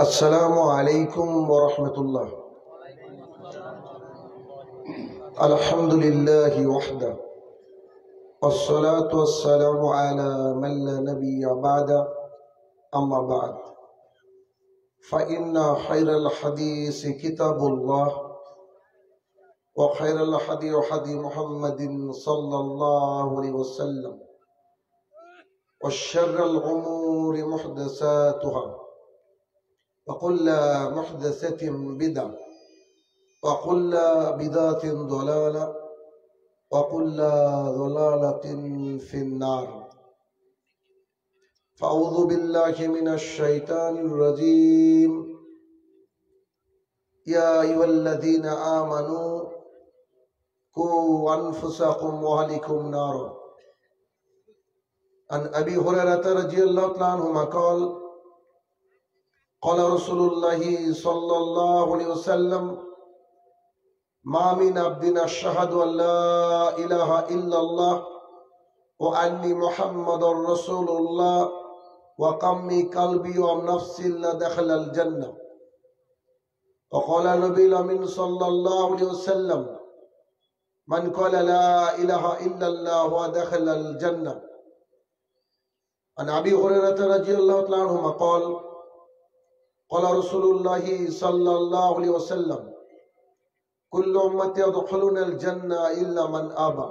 السلام عليكم ورحمة الله الحمد لله وحده والصلاة والسلام على من لا نبي بعد أما بعد فإن خير الحديث كتاب الله وخير الحديث حديث محمد صلى الله عليه وسلم وشر الأمور محدثاتها وكل محدثة بدعة وكل بدعة ضلالة وكل ضلالة في النار فأعوذ بالله من الشيطان الرجيم يا أيها الذين آمنوا قوا أنفسكم وأهلكم نارا عن أبي هريرة رضي الله عنهما قال قال رسول الله صلى الله عليه وسلم ما من عبد الشهد أن لا إله إلا الله وأني محمد رسول الله وقمي قلبي ونفسي لدخل الجنة وقال النبي الأمين صلى الله عليه وسلم من قال لا إله إلا الله ودخل الجنة عن أبي هريرة رضي الله تعالى عنهما قال قال رسول الله صلى الله عليه وسلم كل أمتي يدخلون الجنة إلا من أبى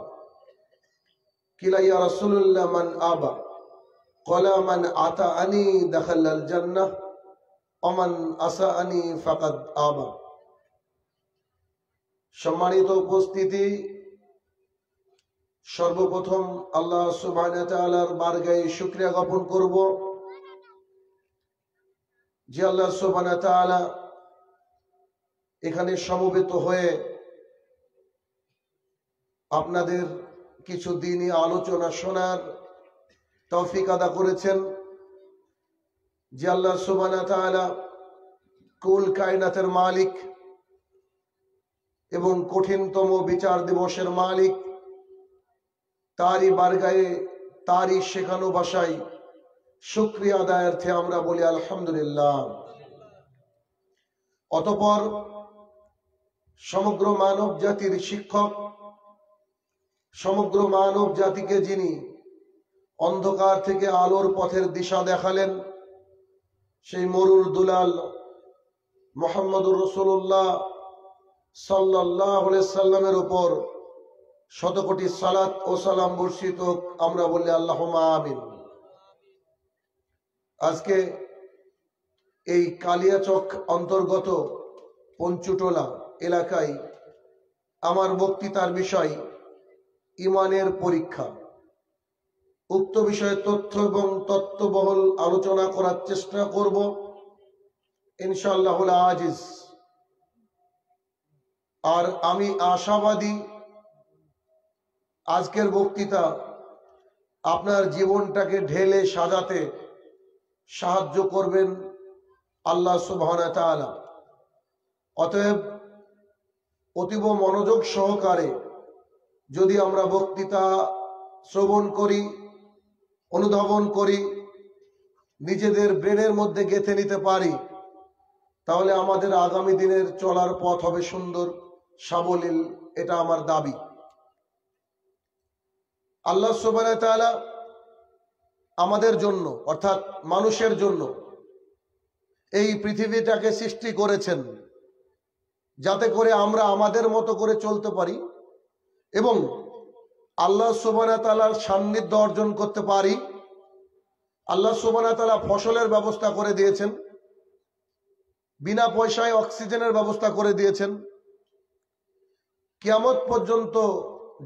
قيل يا رسول الله من أبى قال من أتاني دخل الجنة অমান আসাআনি ফাকাদ আবা সম্মানিত উপস্থিতি সর্বপ্রথম আল্লাহ সুবাহ বারগাই শুক্রিয়া জ্ঞাপন করব যে আল্লাহ সোবানা তালা এখানে সমবেত হয়ে আপনাদের কিছু দিনই আলোচনা শোনার তফিক আদা করেছেন যে আল্লাহ সোবানা তালা কুল কায়নাতের মালিক এবং কঠিনতম বিচার দিবসের মালিক তারই বার্গায়ে তারই শেখানো ভাষায় শুক্রিয়া আদায়ার্থে আমরা বলি আলহামদুলিল্লাহ অতপর সমগ্র মানব জাতির শিক্ষক সমগ্র মানব জাতিকে যিনি অন্ধকার থেকে আলোর পথের দিশা দেখালেন সেই মরুর দুলাল মোহাম্মদুর রসুল্লাহ সাল্লাহ সাল্লামের উপর শতকোটি সালাত ও সালাম বর্ষিত আমরা বললে আল্লাহ আমিন আজকে এই কালিয়াচক অন্তর্গত পঞ্চুটোলা এলাকায় আমার বক্তৃতার বিষয় ইমানের পরীক্ষা উক্ত বিষয়ে তথ্য এবং তত্ত্ববহল আলোচনা করার চেষ্টা করব ইনশাল্লাহুল আজিজ আর আমি আশাবাদী আজকের বক্তৃতা আপনার জীবনটাকে ঢেলে সাজাতে সাহায্য করবেন আল্লাহ সুবাহ অতএব অতীব মনোযোগ সহকারে যদি আমরা বক্তৃতা শ্রবণ করি অনুধাবন করি নিজেদের ব্রেনের মধ্যে গেঁথে নিতে পারি তাহলে আমাদের আগামী দিনের চলার পথ হবে সুন্দর সাবলীল এটা আমার দাবি আল্লাহ সুবাহ আমাদের জন্য অর্থাৎ মানুষের জন্য এই পৃথিবীটাকে সৃষ্টি করেছেন যাতে করে আমরা আমাদের মতো করে চলতে পারি এবং আল্লাহ সুবানাতালার সান্নিধ্য অর্জন করতে পারি আল্লাহ সোবানাতালা ফসলের ব্যবস্থা করে দিয়েছেন বিনা পয়সায় অক্সিজেনের ব্যবস্থা করে দিয়েছেন কিয়ামত পর্যন্ত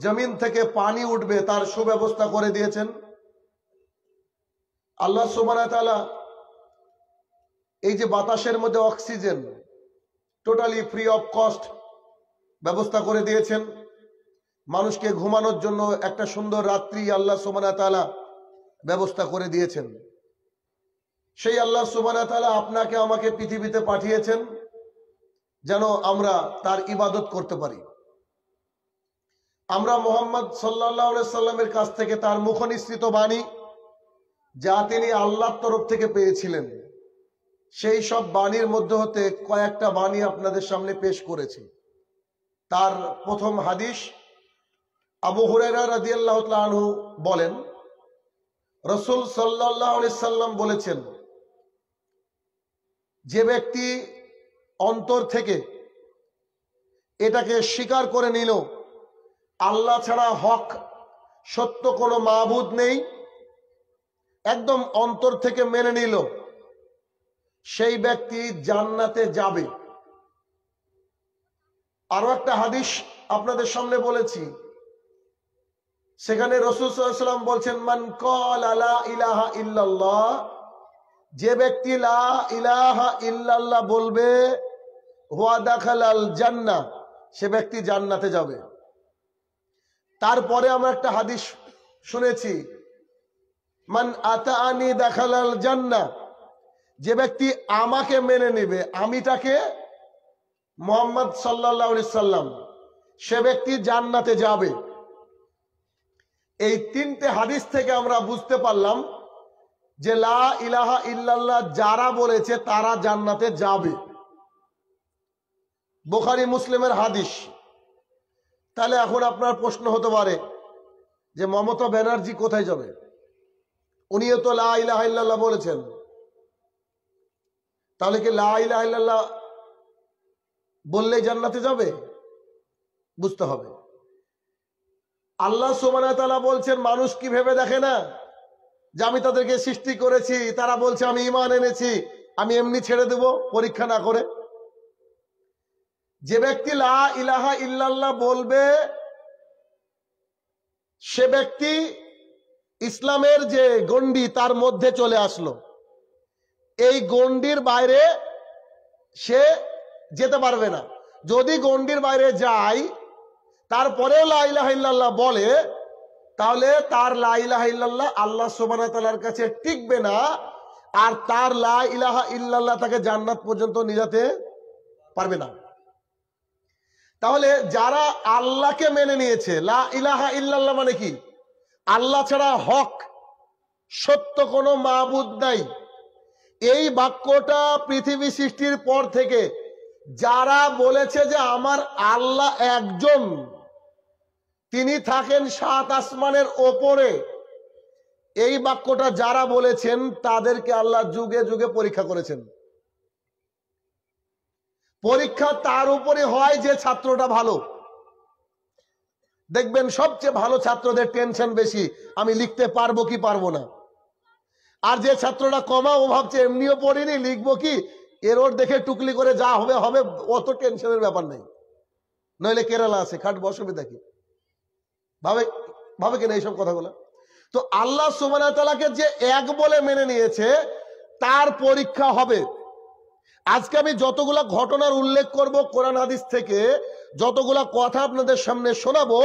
জমিন থেকে পানি উঠবে তার সুব্যবস্থা করে দিয়েছেন আল্লাহ সোমানাতালা এই যে বাতাসের মধ্যে oxygen totally free of cost ব্যবস্থা করে দিয়েছেন মানুষকে ঘুমানোর জন্য একটা সুন্দর রাত্রি আল্লাহ সোমানাতালা ব্যবস্থা করে দিয়েছেন সেই আল্লাহ সোমানাতালা আপনাকে আমাকে পৃথিবীতে পাঠিয়েছেন যেন আমরা তার ইবাদত করতে পারি আমরা মোহাম্মদ সাল্লা সাল্লামের কাছ থেকে তার মুখনিসৃত বাণী যা তিনি আল্লাহর তরফ থেকে পেয়েছিলেন সেই সব বাণীর মধ্যে হতে কয়েকটা বাণী আপনাদের সামনে পেশ করেছি তার প্রথম হাদিস আবু হুরেরা রাজি আল্লাহ আনহু বলেন রসুল সাল্লাহ সাল্লাম বলেছেন যে ব্যক্তি অন্তর থেকে এটাকে স্বীকার করে নিল আল্লাহ ছাড়া হক সত্য কোনো মাহবুদ নেই একদম অন্তর থেকে মেনে নিল সেই ব্যক্তি জান্নাতে যাবে আরো একটা হাদিস আপনাদের সামনে বলেছি সেখানে রসুলাম বলছেন মান কল আলা ইলাহা ইল্লাল্লাহ যে ব্যক্তি লা ইলাহা ইল্লাল্লাহ বলবে হুয়া দাখালাল জান্না সে ব্যক্তি জান্নাতে যাবে তারপরে আমরা একটা হাদিস শুনেছি মান আতা আনি দেখালাল জান্না যে ব্যক্তি আমাকে মেনে নেবে আমি তাকে মোহাম্মদ সাল্লাহ সাল্লাম সে ব্যক্তি জান্নাতে যাবে এই তিনটে হাদিস থেকে আমরা বুঝতে পারলাম যে লা ইলাহা ইল্লাল্লাহ যারা বলেছে তারা জান্নাতে যাবে বোখারি মুসলিমের হাদিস তাহলে এখন আপনার প্রশ্ন হতে পারে যে মমতা ব্যানার্জি কোথায় যাবে উনিও তো লাহ বলেছেন তাহলে কি লাহ বললে জান্নাতে যাবে বুঝতে হবে আল্লাহ সোমানা বলছেন মানুষ কি ভেবে দেখে না যে আমি তাদেরকে সৃষ্টি করেছি তারা বলছে আমি ইমান এনেছি আমি এমনি ছেড়ে দেব পরীক্ষা না করে যে ব্যক্তি লা ইলাহা ইল্লাল্লাহ বলবে সে ব্যক্তি ইসলামের যে গণ্ডি তার মধ্যে চলে আসলো এই গণ্ডির বাইরে সে যেতে পারবে না যদি গন্ডির বাইরে যায় তারপরেও লাইলাহিল্লাহ বলে তাহলে তার লাইলাহিল্লাহ আল্লাহ সোবানা তালার কাছে টিকবে না আর তার লা ইলাহা ইল্লাল্লাহ তাকে জান্নাত পর্যন্ত নিয়ে পারবে না তাহলে যারা আল্লাহকে মেনে নিয়েছে লা ইলাহা ইল্লাল্লাহ মানে কি আল্লাহ ছাড়া হক সত্য কোনো মাহবুদ নাই এই বাক্যটা পৃথিবী সৃষ্টির পর থেকে যারা বলেছে যে আমার আল্লাহ একজন তিনি থাকেন সাত আসমানের ওপরে এই বাক্যটা যারা বলেছেন তাদেরকে আল্লাহ যুগে যুগে পরীক্ষা করেছেন পরীক্ষা তার উপরে হয় যে ছাত্রটা ভালো দেখবেন সবচেয়ে ভালো ছাত্রদের টেনশন বেশি আমি লিখতে পারবো কি পারবো না আর যে ছাত্ররা কমা ও ভাবছে এমনিও পড়িনি লিখবো কি এর ওর দেখে টুকলি করে যা হবে হবে অত টেনশনের ব্যাপার নেই নইলে কেরালা আছে খাট অসুবিধা কি ভাবে ভাবে কিনা এইসব কথাগুলো তো আল্লাহ সুবানাতালাকে যে এক বলে মেনে নিয়েছে তার পরীক্ষা হবে আজকে আমি যতগুলা ঘটনার উল্লেখ করব কোরআন হাদিস থেকে যতগুলা কথা আপনাদের সামনে শোনাবো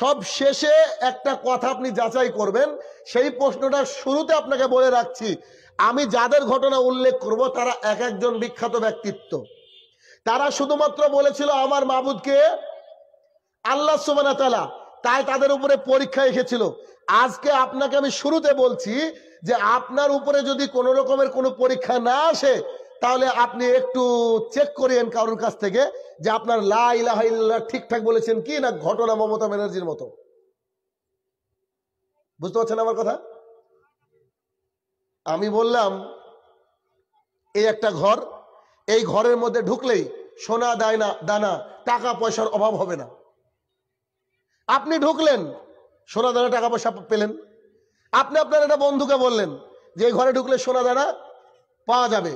সব শেষে একটা কথা আপনি যাচাই করবেন সেই প্রশ্নটা শুরুতে আপনাকে বলে রাখছি আমি যাদের ঘটনা উল্লেখ করব তারা এক একজন বিখ্যাত ব্যক্তিত্ব তারা শুধুমাত্র বলেছিল আমার মাবুদকে আল্লাহ সুমানাতালা তাই তাদের উপরে পরীক্ষা এসেছিল আজকে আপনাকে আমি শুরুতে বলছি যে আপনার উপরে যদি কোনো রকমের কোনো পরীক্ষা না আসে তাহলে আপনি একটু চেক করেন কারোর কাছ থেকে যে আপনার লা ঠিকঠাক বলেছেন কি না ঘটনা মমতা ব্যানার্জির মতো বুঝতে পারছেন আমার কথা আমি বললাম এই একটা ঘর এই ঘরের মধ্যে ঢুকলেই সোনা দায়না দানা টাকা পয়সার অভাব হবে না আপনি ঢুকলেন সোনা দানা টাকা পয়সা পেলেন আপনি আপনার একটা বন্ধুকে বললেন যে ঘরে ঢুকলে সোনা দানা পাওয়া যাবে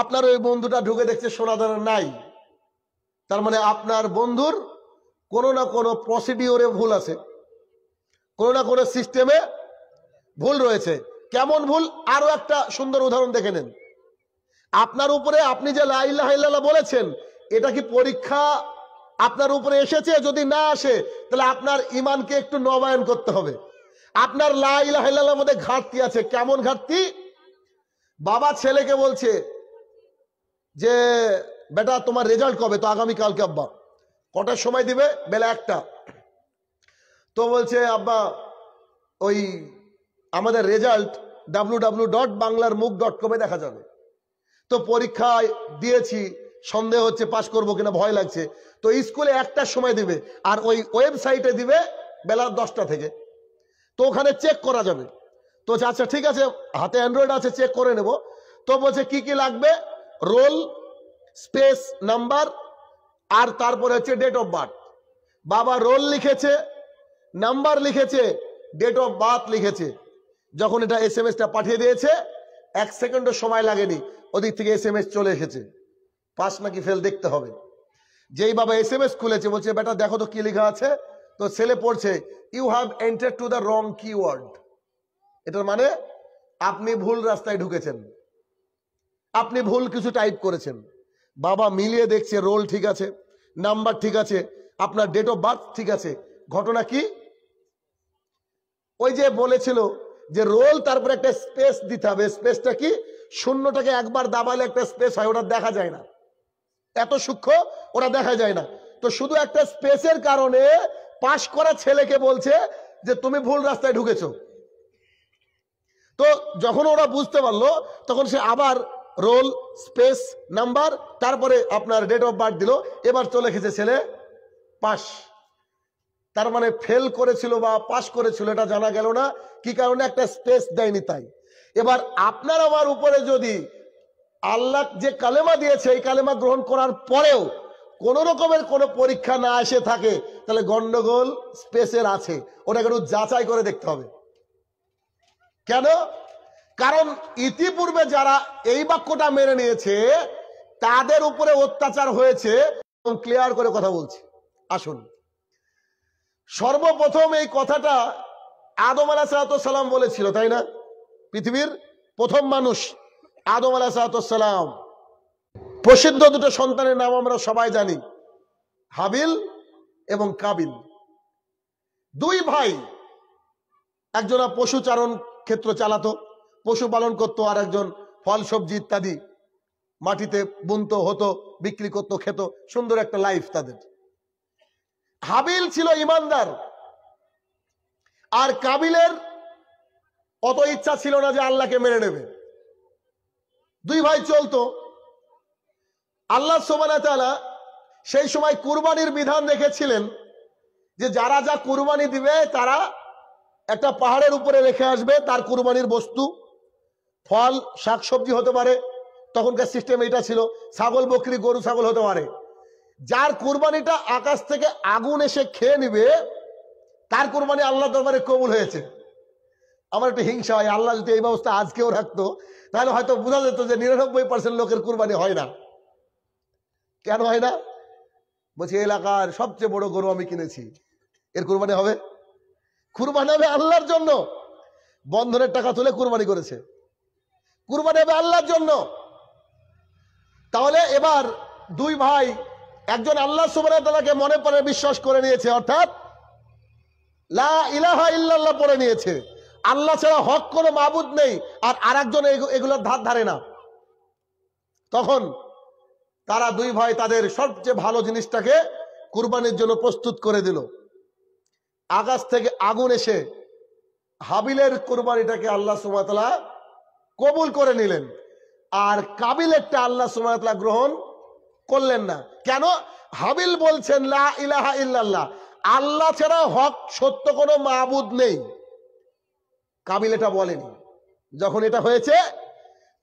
আপনার ওই বন্ধুটা ঢুকে দেখছে সোনাদানা নাই তার মানে আপনার বন্ধুর কোনো না কোনো প্রসিডিওরে ভুল আছে কোনো না কোনো সিস্টেমে ভুল রয়েছে কেমন ভুল আরো একটা সুন্দর উদাহরণ দেখে নেন আপনার উপরে আপনি যে লাইল্লা বলেছেন এটা কি পরীক্ষা আপনার উপরে এসেছে যদি না আসে তাহলে আপনার ইমানকে একটু নবায়ন করতে হবে আপনার লাইল্লা মধ্যে ঘাটতি আছে কেমন ঘাটতি বাবা ছেলেকে বলছে যে বেটা তোমার রেজাল্ট কবে তো আগামীকালকে আব্বা কটার সময় দিবে বেলা একটা তো বলছে আব্বা ওই আমাদের রেজাল্ট ডাব্লু ডাব্লু ডট বাংলার মুখ ডট কমে দেখা যাবে তো পরীক্ষায় দিয়েছি সন্দেহ হচ্ছে পাশ করবো কিনা ভয় লাগছে তো স্কুলে একটার সময় দিবে আর ওই ওয়েবসাইটে দিবে বেলা দশটা থেকে তো ওখানে চেক করা যাবে তো আচ্ছা ঠিক আছে হাতে অ্যান্ড্রয়েড আছে চেক করে নেব তো বলছে কি কি লাগবে রোল স্পেস নাম্বার আর তারপরে হচ্ছে ডেট অফ বার্থ বাবা রোল লিখেছে নাম্বার লিখেছে ডেট অফ বার্থ লিখেছে যখন এটা এস এম এসটা পাঠিয়ে দিয়েছে এক সেকেন্ডও সময় লাগেনি ওদিক থেকে এস এম এস চলে এসেছে পাস নাকি ফেল দেখতে হবে যেই বাবা এস এম এস খুলেছে বলছে বেটা দেখো তো কি লেখা আছে তো ছেলে পড়ছে you have enter to the wrong keyword এটার মানে আপনি ভুল রাস্তায় ঢুকেছেন আপনি ভুল কিছু টাইপ করেছেন বাবা মিলিয়ে দেখছে রোল ঠিক আছে নাম্বার ঠিক আছে আপনার ডেট অফ বার্থ ঠিক আছে ঘটনা কি ওই যে বলেছিল যে রোল তারপরে একটা স্পেস দিতে হবে স্পেসটা কি শূন্যটাকে একবার দাবালে একটা স্পেস হয় ওটা দেখা যায় না এত সূক্ষ্ম ওরা দেখা যায় না তো শুধু একটা স্পেসের কারণে পাশ করা ছেলেকে বলছে যে তুমি ভুল রাস্তায় ঢুকেছ তো যখন ওরা বুঝতে পারলো তখন সে আবার রোল স্পেস নাম্বার তারপরে আপনার ডেট অফ বার্থ দিল এবার চলে গেছে ছেলে পাস তার মানে ফেল করেছিল বা পাস করেছিল এটা জানা গেল না কি কারণে একটা স্পেস দেয়নি তাই এবার আপনার আমার উপরে যদি আল্লাহ যে কালেমা দিয়েছে এই কালেমা গ্রহণ করার পরেও কোন রকমের কোনো পরীক্ষা না এসে থাকে তাহলে গন্ডগোল স্পেসের আছে ওটাকে একটু যাচাই করে দেখতে হবে কেন কারণ ইতিপূর্বে যারা এই বাক্যটা মেনে নিয়েছে তাদের উপরে অত্যাচার হয়েছে এবং ক্লিয়ার করে কথা বলছি আসুন সর্বপ্রথম এই কথাটা আদম আলাহ সালাম বলেছিল তাই না পৃথিবীর প্রথম মানুষ আদম আলাহ সালাম প্রসিদ্ধ দুটো সন্তানের নাম আমরা সবাই জানি হাবিল এবং কাবিল দুই ভাই একজনা পশুচারণ ক্ষেত্র চালাতো পশুপালন করতো আর একজন ফল সবজি ইত্যাদি মাটিতে বুনতো হতো বিক্রি করতো খেত সুন্দর একটা লাইফ তাদের হাবিল ছিল ইমানদার আর কাবিলের অত ইচ্ছা ছিল না যে আল্লাহকে মেনে নেবে দুই ভাই চলতো আল্লাহ সোমানা সেই সময় কুরবানির বিধান রেখেছিলেন যে যারা যা কুরবানি দিবে তারা একটা পাহাড়ের উপরে রেখে আসবে তার কুরবানির বস্তু ফল শাক সবজি হতে পারে তখনকার সিস্টেম এটা ছিল ছাগল বকরি গরু ছাগল হতে পারে যার কুরবানিটা আকাশ থেকে আগুন এসে খেয়ে নিবে তার কুরবানি আল্লাহ দরবারে কবুল হয়েছে আমার একটু হিংসা হয় আল্লাহ যদি এই ব্যবস্থা আজকেও রাখতো তাহলে হয়তো বোঝা যেত যে নিরানব্বই পার্সেন্ট লোকের কুরবানি হয় না কেন হয় না বলছি এলাকার সবচেয়ে বড় গরু আমি কিনেছি এর কুরবানি হবে কুরবানি হবে আল্লাহর জন্য বন্ধনের টাকা তুলে কুরবানি করেছে কুরবানি হবে আল্লাহর জন্য তাহলে এবার দুই ভাই একজন আল্লাহ সুবাহকে মনে পড়ে বিশ্বাস করে নিয়েছে অর্থাৎ লা ইলাহা ইল্লাল্লাহ পড়ে নিয়েছে আল্লাহ ছাড়া হক কোনো মাবুদ নেই আর আর একজন এগুলোর ধার ধারে না তখন তারা দুই ভাই তাদের সবচেয়ে ভালো জিনিসটাকে কুরবানির জন্য প্রস্তুত করে দিল আকাশ থেকে আগুন এসে হাবিলের কুরবানিটাকে আল্লাহ সুমাতলা কবুল করে নিলেন আর কাবিলেরটা আল্লাহ সুমাতলা গ্রহণ করলেন না কেন হাবিল বলছেন লা ইলাহা ইল্লাল্লাহ আল্লাহ ছাড়া হক সত্য কোনো মাহবুদ নেই কাবিল এটা বলেনি যখন এটা হয়েছে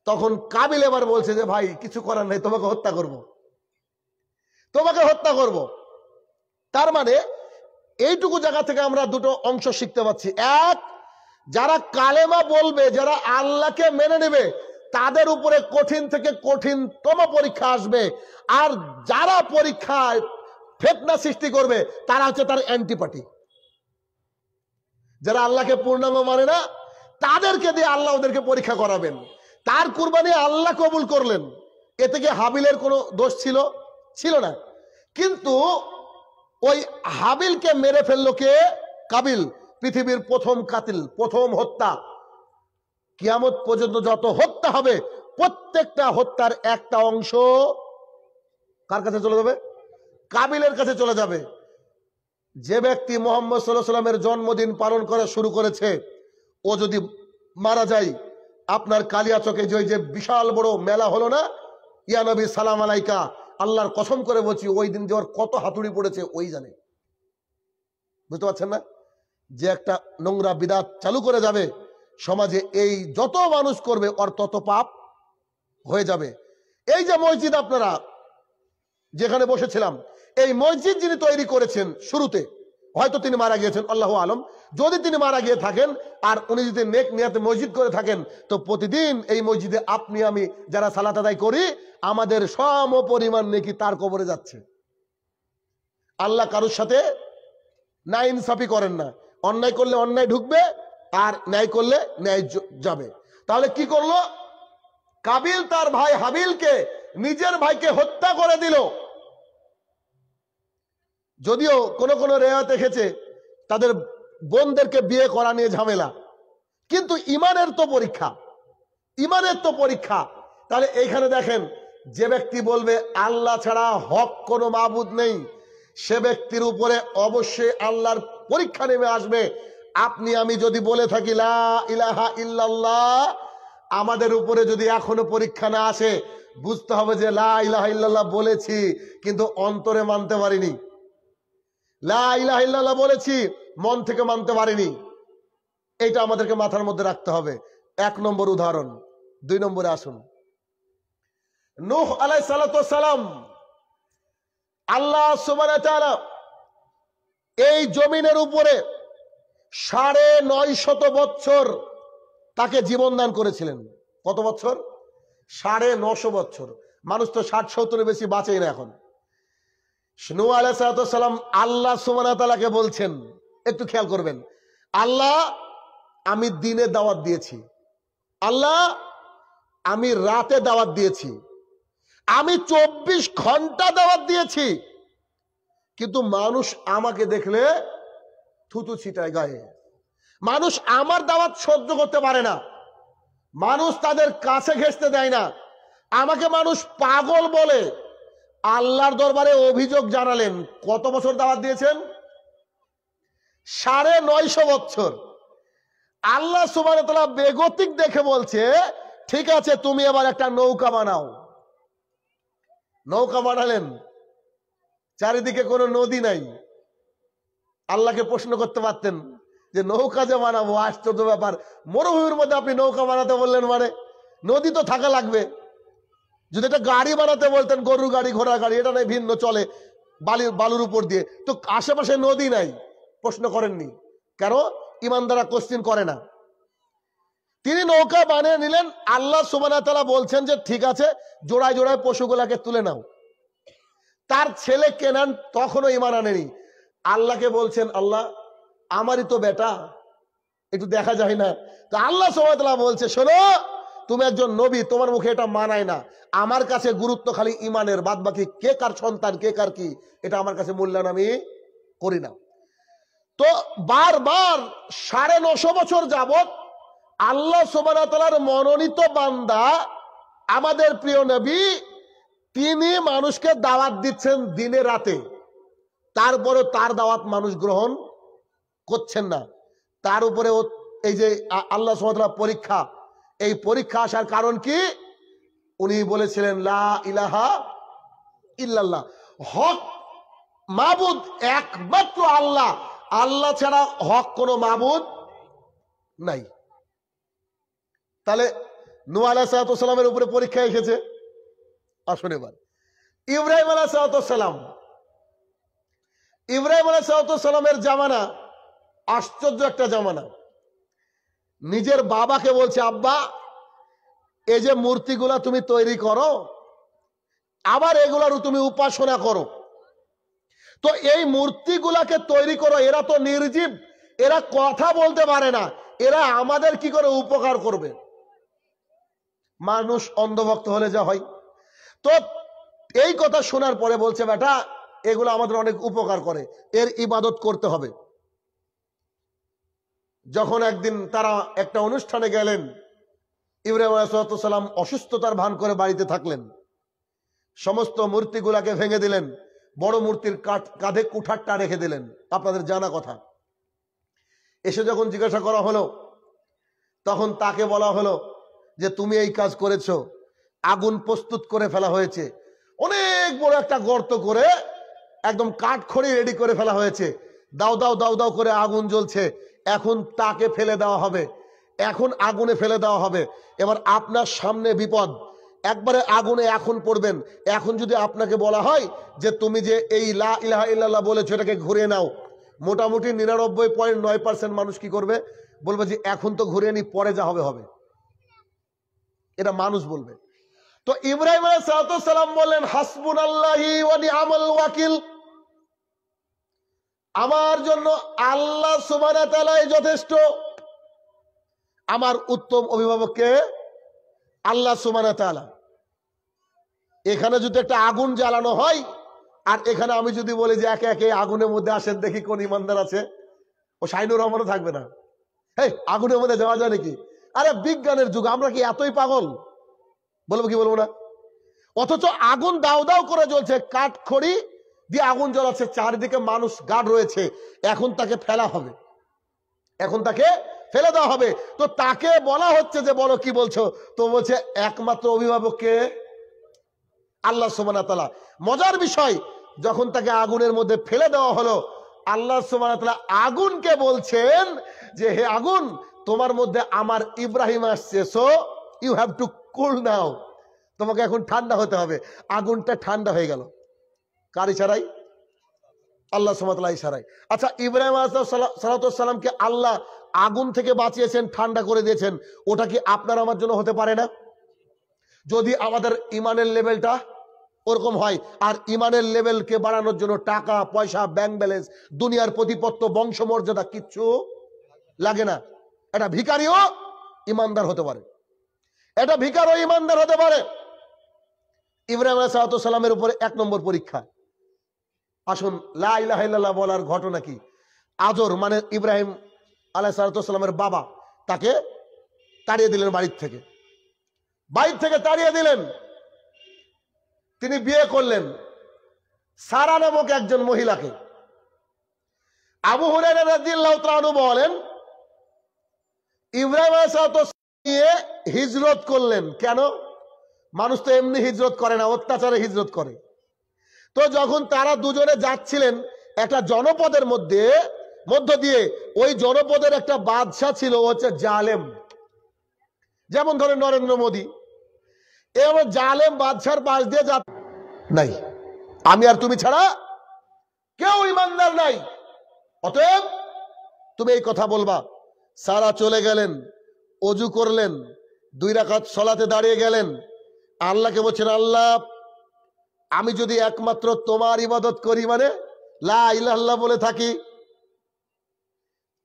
তখন কাবিল এবার বলছে যে ভাই কিছু করার নেই তোমাকে হত্যা করব। তোমাকে হত্যা করব। তার মানে এইটুকু জায়গা থেকে আমরা দুটো অংশ শিখতে পাচ্ছি এক যারা কালেমা বলবে যারা আল্লাহকে মেনে নেবে তাদের উপরে কঠিন থেকে কঠিনতম পরীক্ষা আসবে আর যারা পরীক্ষায় ফেতনা সৃষ্টি করবে তারা হচ্ছে তার অ্যান্টিপার্টি যারা আল্লাহকে পূর্ণাঙ্গ মানে না তাদেরকে দিয়ে আল্লাহ ওদেরকে পরীক্ষা করাবেন তার কুরবানি আল্লাহ কবুল করলেন এতে কি হাবিলের কোনো দোষ ছিল ছিল না কিন্তু ওই হাবিলকে মেরে ফেললো কে কাবিল পৃথিবীর প্রথম কাতিল প্রথম হত্যা কিয়ামত পর্যন্ত যত হত্যা হবে প্রত্যেকটা হত্যার একটা অংশ কার কাছে চলে যাবে কাবিলের কাছে চলে যাবে যে ব্যক্তি মোহাম্মদ সাল্লাহ সাল্লামের জন্মদিন পালন করা শুরু করেছে ও যদি মারা যায় আপনার কালিয়া চকে যে ওই যে বিশাল বড় মেলা হলো না ইয়ানবী সালাম আলাইকা আল্লাহর কসম করে বলছি ওই দিন যে ওর কত হাতুড়ি পড়েছে ওই জানে বুঝতে পারছেন না যে একটা নোংরা বিদাত চালু করে যাবে সমাজে এই যত মানুষ করবে ওর তত পাপ হয়ে যাবে এই যে মসজিদ আপনারা যেখানে বসেছিলাম এই মসজিদ যিনি তৈরি করেছেন শুরুতে হয়তো তিনি মারা গিয়েছেন আল্লাহ আলম যদি তিনি মারা গিয়ে থাকেন আর উনি যদি নেক মেয়াতে মসজিদ করে থাকেন তো প্রতিদিন এই মসজিদে আপনি আমি যারা সালাত আদায় করি আমাদের সম পরিমাণ নেকি তার কবরে যাচ্ছে আল্লাহ কারোর সাথে না ইনসাফি করেন না অন্যায় করলে অন্যায় ঢুকবে আর ন্যায় করলে ন্যায় যাবে তাহলে কি করলো কাবিল তার ভাই হাবিলকে নিজের ভাইকে হত্যা করে দিল যদিও কোনো কোনো রেওয়াতে দেখেছে তাদের বোনদেরকে বিয়ে করা নিয়ে ঝামেলা কিন্তু ইমানের তো পরীক্ষা ইমানের তো পরীক্ষা তাহলে এইখানে দেখেন যে ব্যক্তি বলবে আল্লাহ ছাড়া হক কোনো মাবুদ নেই সে ব্যক্তির উপরে অবশ্যই আল্লাহর পরীক্ষা নেমে আসবে আপনি আমি যদি বলে থাকি ইলাহা ইল্লাল্লাহ আমাদের উপরে যদি এখনো পরীক্ষা না আসে বুঝতে হবে যে লা ইল্লাল্লাহ বলেছি কিন্তু অন্তরে মানতে পারিনি লা ইল্লাল্লাহ বলেছি মন থেকে মানতে পারিনি এটা আমাদেরকে মাথার মধ্যে রাখতে হবে এক নম্বর উদাহরণ দুই নম্বরে আসুন নুহ আলাই সালাম আল্লাহ সুবান এই জমিনের উপরে সাড়ে নয় শত বছর তাকে জীবনদান করেছিলেন কত বছর সাড়ে নশো বছর মানুষ তো ষাট সত্তরের বেশি বাঁচেই না এখন নু আলাইসালাম আল্লাহ সুমানাতালাকে বলছেন একটু খেয়াল করবেন আল্লাহ আমি দিনে দাওয়াত দিয়েছি আল্লাহ আমি রাতে দাওয়াত দিয়েছি আমি চব্বিশ ঘন্টা দাওয়াত দিয়েছি কিন্তু মানুষ আমাকে দেখলে থুতু ছিটায় গায়ে মানুষ আমার দাওয়াত সহ্য করতে পারে না মানুষ তাদের কাছে ঘেসতে দেয় না আমাকে মানুষ পাগল বলে আল্লাহর দরবারে অভিযোগ জানালেন কত বছর দাওয়াত দিয়েছেন সাড়ে নয়শো বছর আল্লাহ সুবাহতলা বেগতিক দেখে বলছে ঠিক আছে তুমি এবার একটা নৌকা বানাও নৌকা বানালেন চারিদিকে কোনো নদী নাই আল্লাহকে প্রশ্ন করতে পারতেন যে নৌকা যে বানাবো আশ্চর্য ব্যাপার মরুভূমির মধ্যে আপনি নৌকা বানাতে বললেন মানে নদী তো থাকা লাগবে যদি এটা গাড়ি বানাতে বলতেন গরু গাড়ি ঘোড়া গাড়ি এটা নাই ভিন্ন চলে বালির বালুর উপর দিয়ে তো আশেপাশে নদী নাই প্রশ্ন করেননি কেন ইমানদারা কোশ্চিন করে না তিনি নৌকা বানিয়ে নিলেন আল্লাহ সুবানা তালা বলছেন যে ঠিক আছে জোড়ায় জোড়ায় পশুগুলাকে তুলে নাও তার ছেলে কেনান তখনও ইমান আনেনি আল্লাহকে বলছেন আল্লাহ আমারই তো বেটা একটু দেখা যায় না তো আল্লাহ সোমাতলা বলছে শোনো তুমি একজন নবী তোমার মুখে এটা মানায় না আমার কাছে গুরুত্ব খালি ইমানের বাদ বাকি কে কার সন্তান কে কার কি এটা আমার কাছে মূল্যায়ন আমি করি না তো বারবার সাড়ে নশো বছর যাবত আল্লাহ সোমানাতলার মনোনীত বান্দা আমাদের প্রিয় নবী তিনি মানুষকে দাওয়াত দিচ্ছেন দিনে রাতে তারপরে তার দাওয়াত মানুষ গ্রহণ করছেন না তার উপরে এই যে আল্লাহ সুমতলা পরীক্ষা এই পরীক্ষা আসার কারণ কি উনি বলেছিলেন লা ইলাহা ইল্লাল্লাহ হক মাবুদ একমাত্র আল্লাহ আল্লাহ ছাড়া হক কোনো মাবুদ নাই তাহলে নু সাহাতামের উপরে পরীক্ষা এসেছে আসুন এবার ইব্রাহিম আলাহ সালাম ইব্রাহিম আলাহ সালামের জামানা আশ্চর্য একটা জামানা নিজের বাবাকে বলছে আব্বা এই যে মূর্তিগুলা তুমি তৈরি করো আবার এগুলারও তুমি উপাসনা করো তো এই মূর্তিগুলাকে তৈরি করো এরা তো নির্জীব এরা কথা বলতে পারে না এরা আমাদের কি করে উপকার করবে মানুষ অন্ধভক্ত হলে যা হয় তো এই কথা শোনার পরে বলছে বেটা এগুলো আমাদের অনেক উপকার করে এর ইবাদত করতে হবে যখন একদিন তারা একটা অনুষ্ঠানে গেলেন ইব্রাহিম আলাইসালাম অসুস্থতার ভান করে বাড়িতে থাকলেন সমস্ত মূর্তিগুলাকে ভেঙে দিলেন বড় মূর্তির কাঠ কাঁধে কুঠারটা রেখে দিলেন আপনাদের জানা কথা এসে যখন জিজ্ঞাসা করা হলো তখন তাকে বলা হলো যে তুমি এই কাজ করেছো আগুন প্রস্তুত করে ফেলা হয়েছে অনেক বড় একটা গর্ত করে একদম কাঠ খড়ি রেডি করে ফেলা হয়েছে দাও দাও দাও দাও করে আগুন জ্বলছে এখন তাকে ফেলে দেওয়া হবে এখন আগুনে ফেলে দেওয়া হবে এবার আপনার সামনে বিপদ একবারে আগুনে এখন পড়বেন এখন যদি আপনাকে বলা হয় যে তুমি যে এই লা ইলাহা ইল্লাল্লাহ বলেছো এটাকে ঘুরিয়ে নাও মোটামুটি নিরানব্বই পয়েন্ট নয় পার্সেন্ট মানুষ কি করবে বলবে যে এখন তো ঘুরিয়ে নি পরে যা হবে হবে এটা মানুষ বলবে তো ইব্রাহিম সালাম বললেন হাসবুন আল্লাহি আমল ওয়াকিল আমার জন্য আল্লাহ সুবানাতালাই যথেষ্ট আমার উত্তম অভিভাবককে আল্লাহ সুবানাতালা এখানে যদি একটা আগুন জ্বালানো হয় আর এখানে আমি যদি বলি যে একে একে আগুনের মধ্যে আসেন দেখি কোন ইমানদার আছে ও সাইনুর রহমানও থাকবে না হ্যাঁ আগুনের মধ্যে যাওয়া যায় নাকি আরে বিজ্ঞানের যুগ আমরা কি এতই পাগল বলবো কি বলবো না অথচ আগুন দাও দাও করে জ্বলছে কাঠ খড়ি দিয়ে আগুন জ্বলাচ্ছে চারিদিকে মানুষ গার্ড রয়েছে এখন তাকে ফেলা হবে এখন তাকে ফেলে দেওয়া হবে তো তাকে বলা হচ্ছে যে বলো কি বলছো তো বলছে একমাত্র অভিভাবককে আল্লাহ সোমানাতলা মজার বিষয় যখন তাকে আগুনের মধ্যে ফেলে দেওয়া হলো আল্লাহ সোমানাতলা আগুনকে বলছেন যে হে আগুন তোমার মধ্যে আমার ইব্রাহিম আসছে so you have to cool now তোমাকে এখন ঠান্ডা হতে হবে আগুনটা ঠান্ডা হয়ে গেল কার ইশারাই আল্লাহ সুমাতলা ইশারাই আচ্ছা ইব্রাহিম সালাতামকে আল্লাহ আগুন থেকে বাঁচিয়েছেন ঠান্ডা করে দিয়েছেন ওটা কি আপনার আমার জন্য হতে পারে না যদি আমাদের ইমানের লেভেলটা ওরকম হয় আর ইমানের লেভেলকে বাড়ানোর জন্য টাকা পয়সা ব্যাংক ব্যালেন্স দুনিয়ার প্রতিপত্ত বংশমর্যাদা কিচ্ছু লাগে না এটা ভিকারিও ইমানদার হতে পারে এটা ভিকার ভিকারও ইমানদার হতে পারে ইব্রাহিম সালামের উপরে এক নম্বর পরীক্ষা আসুন লাইলা বলার ঘটনা কি আজর মানে ইব্রাহিম আলাহ সালাতামের বাবা তাকে তাড়িয়ে দিলেন বাড়ির থেকে বাড়ির থেকে তাড়িয়ে দিলেন তিনি বিয়ে করলেন সারা নামক একজন মহিলাকে আবু হুরেন বলেন ইব্রাহিম আলাহ দিয়ে হিজরত করলেন কেন মানুষ তো এমনি হিজরত করে না অত্যাচারে হিজরত করে তো যখন তারা দুজনে যাচ্ছিলেন একটা জনপদের মধ্যে মধ্য দিয়ে ওই জনপদের একটা বাদশাহ ছিল হচ্ছে জালেম যেমন ধরেন নরেন্দ্র মোদী এবার জালেম বাদশার পাশ দিয়ে যা নাই আমি আর তুমি ছাড়া কেউ ইমানদার নাই অতএব তুমি এই কথা বলবা সারা চলে গেলেন অজু করলেন দুই রাখাত সলাতে দাঁড়িয়ে গেলেন আল্লাহকে বলছেন আল্লাহ আমি যদি একমাত্র তোমার ইবাদত করি মানে লাহ বলে থাকি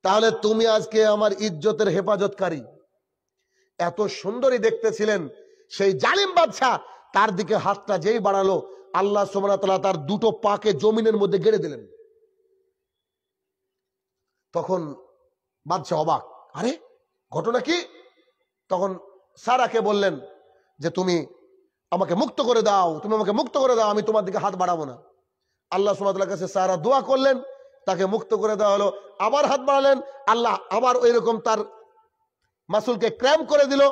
তাহলে তুমি আজকে আমার ইজ্জতের হেফাজতকারী এত সুন্দরী দেখতেছিলেন সেই জালিম বাদশাহ তার দিকে হাতটা যেই বাড়ালো আল্লাহ সোমনাতলা তার দুটো পাকে জমিনের মধ্যে গেড়ে দিলেন তখন বাদশাহ অবাক আরে ঘটনা কি তখন সারাকে বললেন যে তুমি আমাকে মুক্ত করে দাও তুমি আমাকে মুক্ত করে দাও আমি তোমার দিকে হাত বাড়াবো না আল্লাহ সুমাতার কাছে সারা দোয়া করলেন তাকে মুক্ত করে দেওয়া হলো আবার হাত বাড়ালেন আল্লাহ আবার ওই রকম তার মাসুলকে ক্র্যাম করে দিল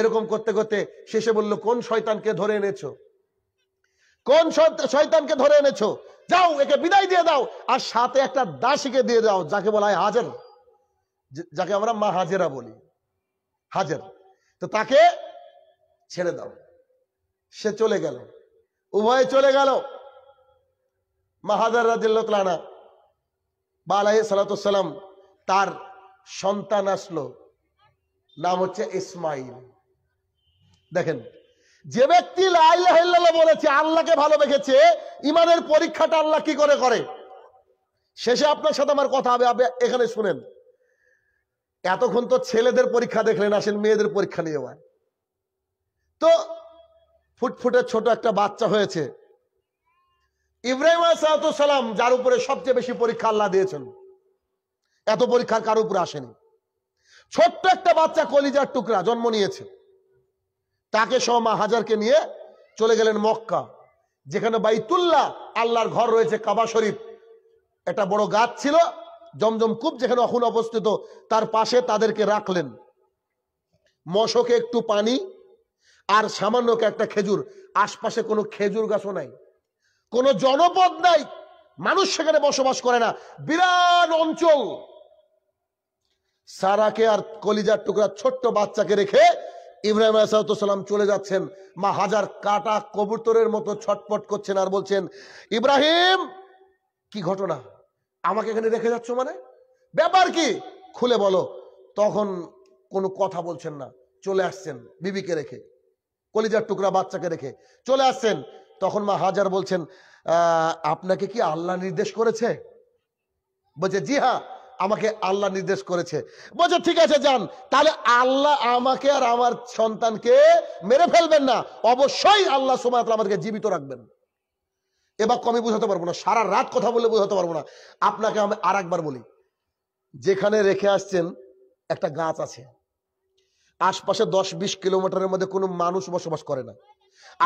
এরকম করতে করতে শেষে বলল কোন শয়তানকে ধরে এনেছো কোন শয়তানকে ধরে এনেছো যাও একে বিদায় দিয়ে দাও আর সাথে একটা দাসীকে দিয়ে দাও যাকে বলা হয় হাজার যাকে আমরা মা হাজেরা বলি হাজের তো তাকে ছেড়ে দাও সে চলে গেল উভয়ে চলে গেল মা হাজার রাজিল্লানা বা আলাহি সালাতাম তার সন্তান আসলো নাম হচ্ছে ইসমাইল দেখেন যে ব্যক্তি বলেছে আল্লাহকে ভালো দেখেছে ইমানের পরীক্ষাটা আল্লাহ কি করে করে শেষে আপনার সাথে আমার কথা হবে এখানে শুনেন এতক্ষণ তো ছেলেদের পরীক্ষা দেখলেন আসেন মেয়েদের পরীক্ষা নিয়ে এবার তো ফুটফুটে ছোট একটা বাচ্চা হয়েছে ইব্রাহিম সালাম যার উপরে সবচেয়ে বেশি পরীক্ষা আল্লাহ দিয়েছেন এত পরীক্ষার কারো উপরে আসেনি ছোট্ট একটা বাচ্চা কলিজার টুকরা জন্ম নিয়েছে তাকে সহ মা হাজারকে নিয়ে চলে গেলেন মক্কা যেখানে বাইতুল্লাহ আল্লাহর ঘর রয়েছে কাবা শরীফ একটা বড় গাছ ছিল জমজম কূপ যেখানে অখন অবস্থিত তার পাশে তাদেরকে রাখলেন মশকে একটু পানি আর সামান্য একটা খেজুর আশপাশে কোনো খেজুর গাছও নাই কোনো জনপদ নাই মানুষ সেখানে বসবাস করে না বিরাট অঞ্চল সারাকে আর কলিজার টুকরা ছোট্ট বাচ্চাকে রেখে ইব্রাহিম সালাম চলে যাচ্ছেন মা হাজার কাটা কবুতরের মতো ছটপট করছেন আর বলছেন ইব্রাহিম কি ঘটনা আমাকে এখানে রেখে যাচ্ছ মানে ব্যাপার কি খুলে বলো তখন কোনো কথা বলছেন না চলে আসছেন বিবিকে রেখে কলিজার টুকরা বাচ্চাকে রেখে চলে আসছেন তখন মা হাজার বলছেন আপনাকে কি আল্লাহ নির্দেশ করেছে বলছে জি হ্যাঁ আমাকে আল্লাহ নির্দেশ করেছে বলছে ঠিক আছে যান তাহলে আল্লাহ আমাকে আর আমার সন্তানকে মেরে ফেলবেন না অবশ্যই আল্লাহ সময় আমাদেরকে জীবিত রাখবেন এবার কমে বোঝাতে পারবো না সারা রাত কথা বলে বোঝাতে পারবো না আপনাকে আমি আর একবার বলি যেখানে রেখে আসছেন একটা গাছ আছে আশপাশে দশ বিশ কিলোমিটারের মধ্যে কোনো মানুষ বসবাস করে না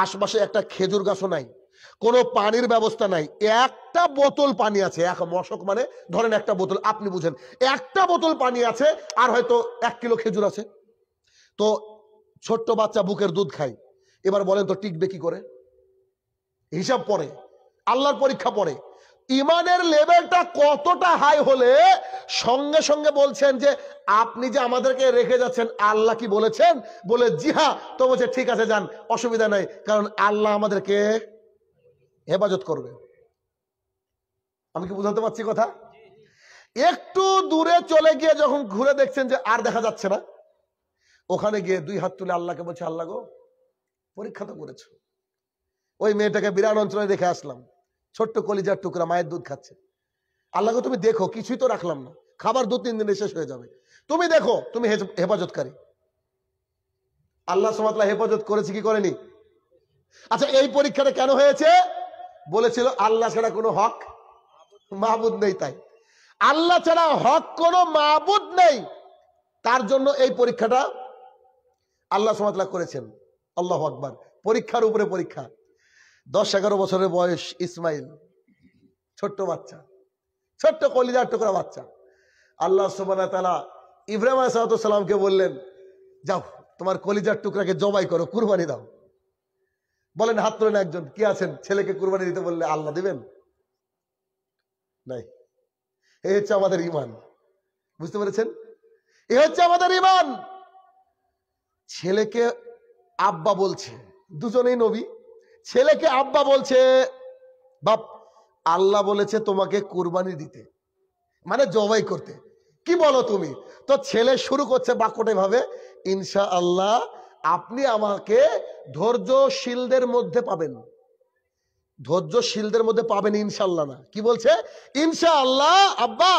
আশপাশে একটা খেজুর গাছও নাই কোনো পানির ব্যবস্থা নাই একটা বোতল পানি আছে এক মশক মানে ধরেন একটা বোতল আপনি বুঝেন একটা বোতল পানি আছে আর হয়তো এক কিলো খেজুর আছে তো ছোট্ট বাচ্চা বুকের দুধ খায় এবার বলেন তো টিকবে কি করে হিসাব পরে আল্লাহর পরীক্ষা পড়ে ইমানের লেভেলটা কতটা হাই হলে সঙ্গে সঙ্গে বলছেন যে আপনি যে আমাদেরকে রেখে যাচ্ছেন আল্লাহ কি বলেছেন বলে জি হ্যাঁ। তো বলছে ঠিক আছে যান অসুবিধা নাই কারণ আল্লাহ আমাদেরকে হেফাজত করবে আমি কি বুঝাতে পারছি কথা একটু দূরে চলে গিয়ে যখন ঘুরে দেখছেন যে আর দেখা যাচ্ছে না ওখানে গিয়ে দুই হাত তুলে আল্লাহকে বলছে আল্লাহ গো পরীক্ষা তো করেছো ওই মেয়েটাকে বিরাট অঞ্চলে রেখে আসলাম ছোট্ট কলিজার টুকরা মায়ের দুধ খাচ্ছে আল্লাহকে তুমি দেখো কিছুই তো রাখলাম না খাবার দু তিন দিনে শেষ হয়ে যাবে তুমি দেখো তুমি হেফাজতকারী আল্লাহ সমাতলা হেফাজত করেছে কি করেনি আচ্ছা এই পরীক্ষাটা কেন হয়েছে বলেছিল আল্লাহ ছাড়া কোনো হক মাহবুদ নেই তাই আল্লাহ ছাড়া হক কোনো মাহবুদ নেই তার জন্য এই পরীক্ষাটা আল্লাহ সমাতলা করেছেন আল্লাহ হকবার পরীক্ষার উপরে পরীক্ষা দশ এগারো বছরের বয়স ইসমাইল ছোট্ট বাচ্চা ছোট্ট কলিজার টুকরা বাচ্চা আল্লাহ সুবাহ ইব্রাহিম আসালামকে বললেন যাও তোমার কলিজার টুকরাকে জবাই করো কুরবানি দাও বলেন হাত তোলেন একজন কি আছেন ছেলেকে কুরবানি দিতে বললে আল্লাহ দিবেন নাই এ হচ্ছে আমাদের ইমান বুঝতে পেরেছেন এ হচ্ছে আমাদের ইমান ছেলেকে আব্বা বলছে দুজনেই নবী ছেলেকে আব্বা বলছে বাপ আল্লাহ বলেছে তোমাকে কুরবানি দিতে মানে জবাই করতে কি বলো তুমি তো ছেলে শুরু করছে বাক্যটে ভাবে ইনশা আল্লাহ আপনি আমাকে ধৈর্যশীলদের মধ্যে পাবেন ধৈর্যশীলদের মধ্যে পাবেন ইনশাল্লাহ না কি বলছে ইনশা আল্লাহ আব্বা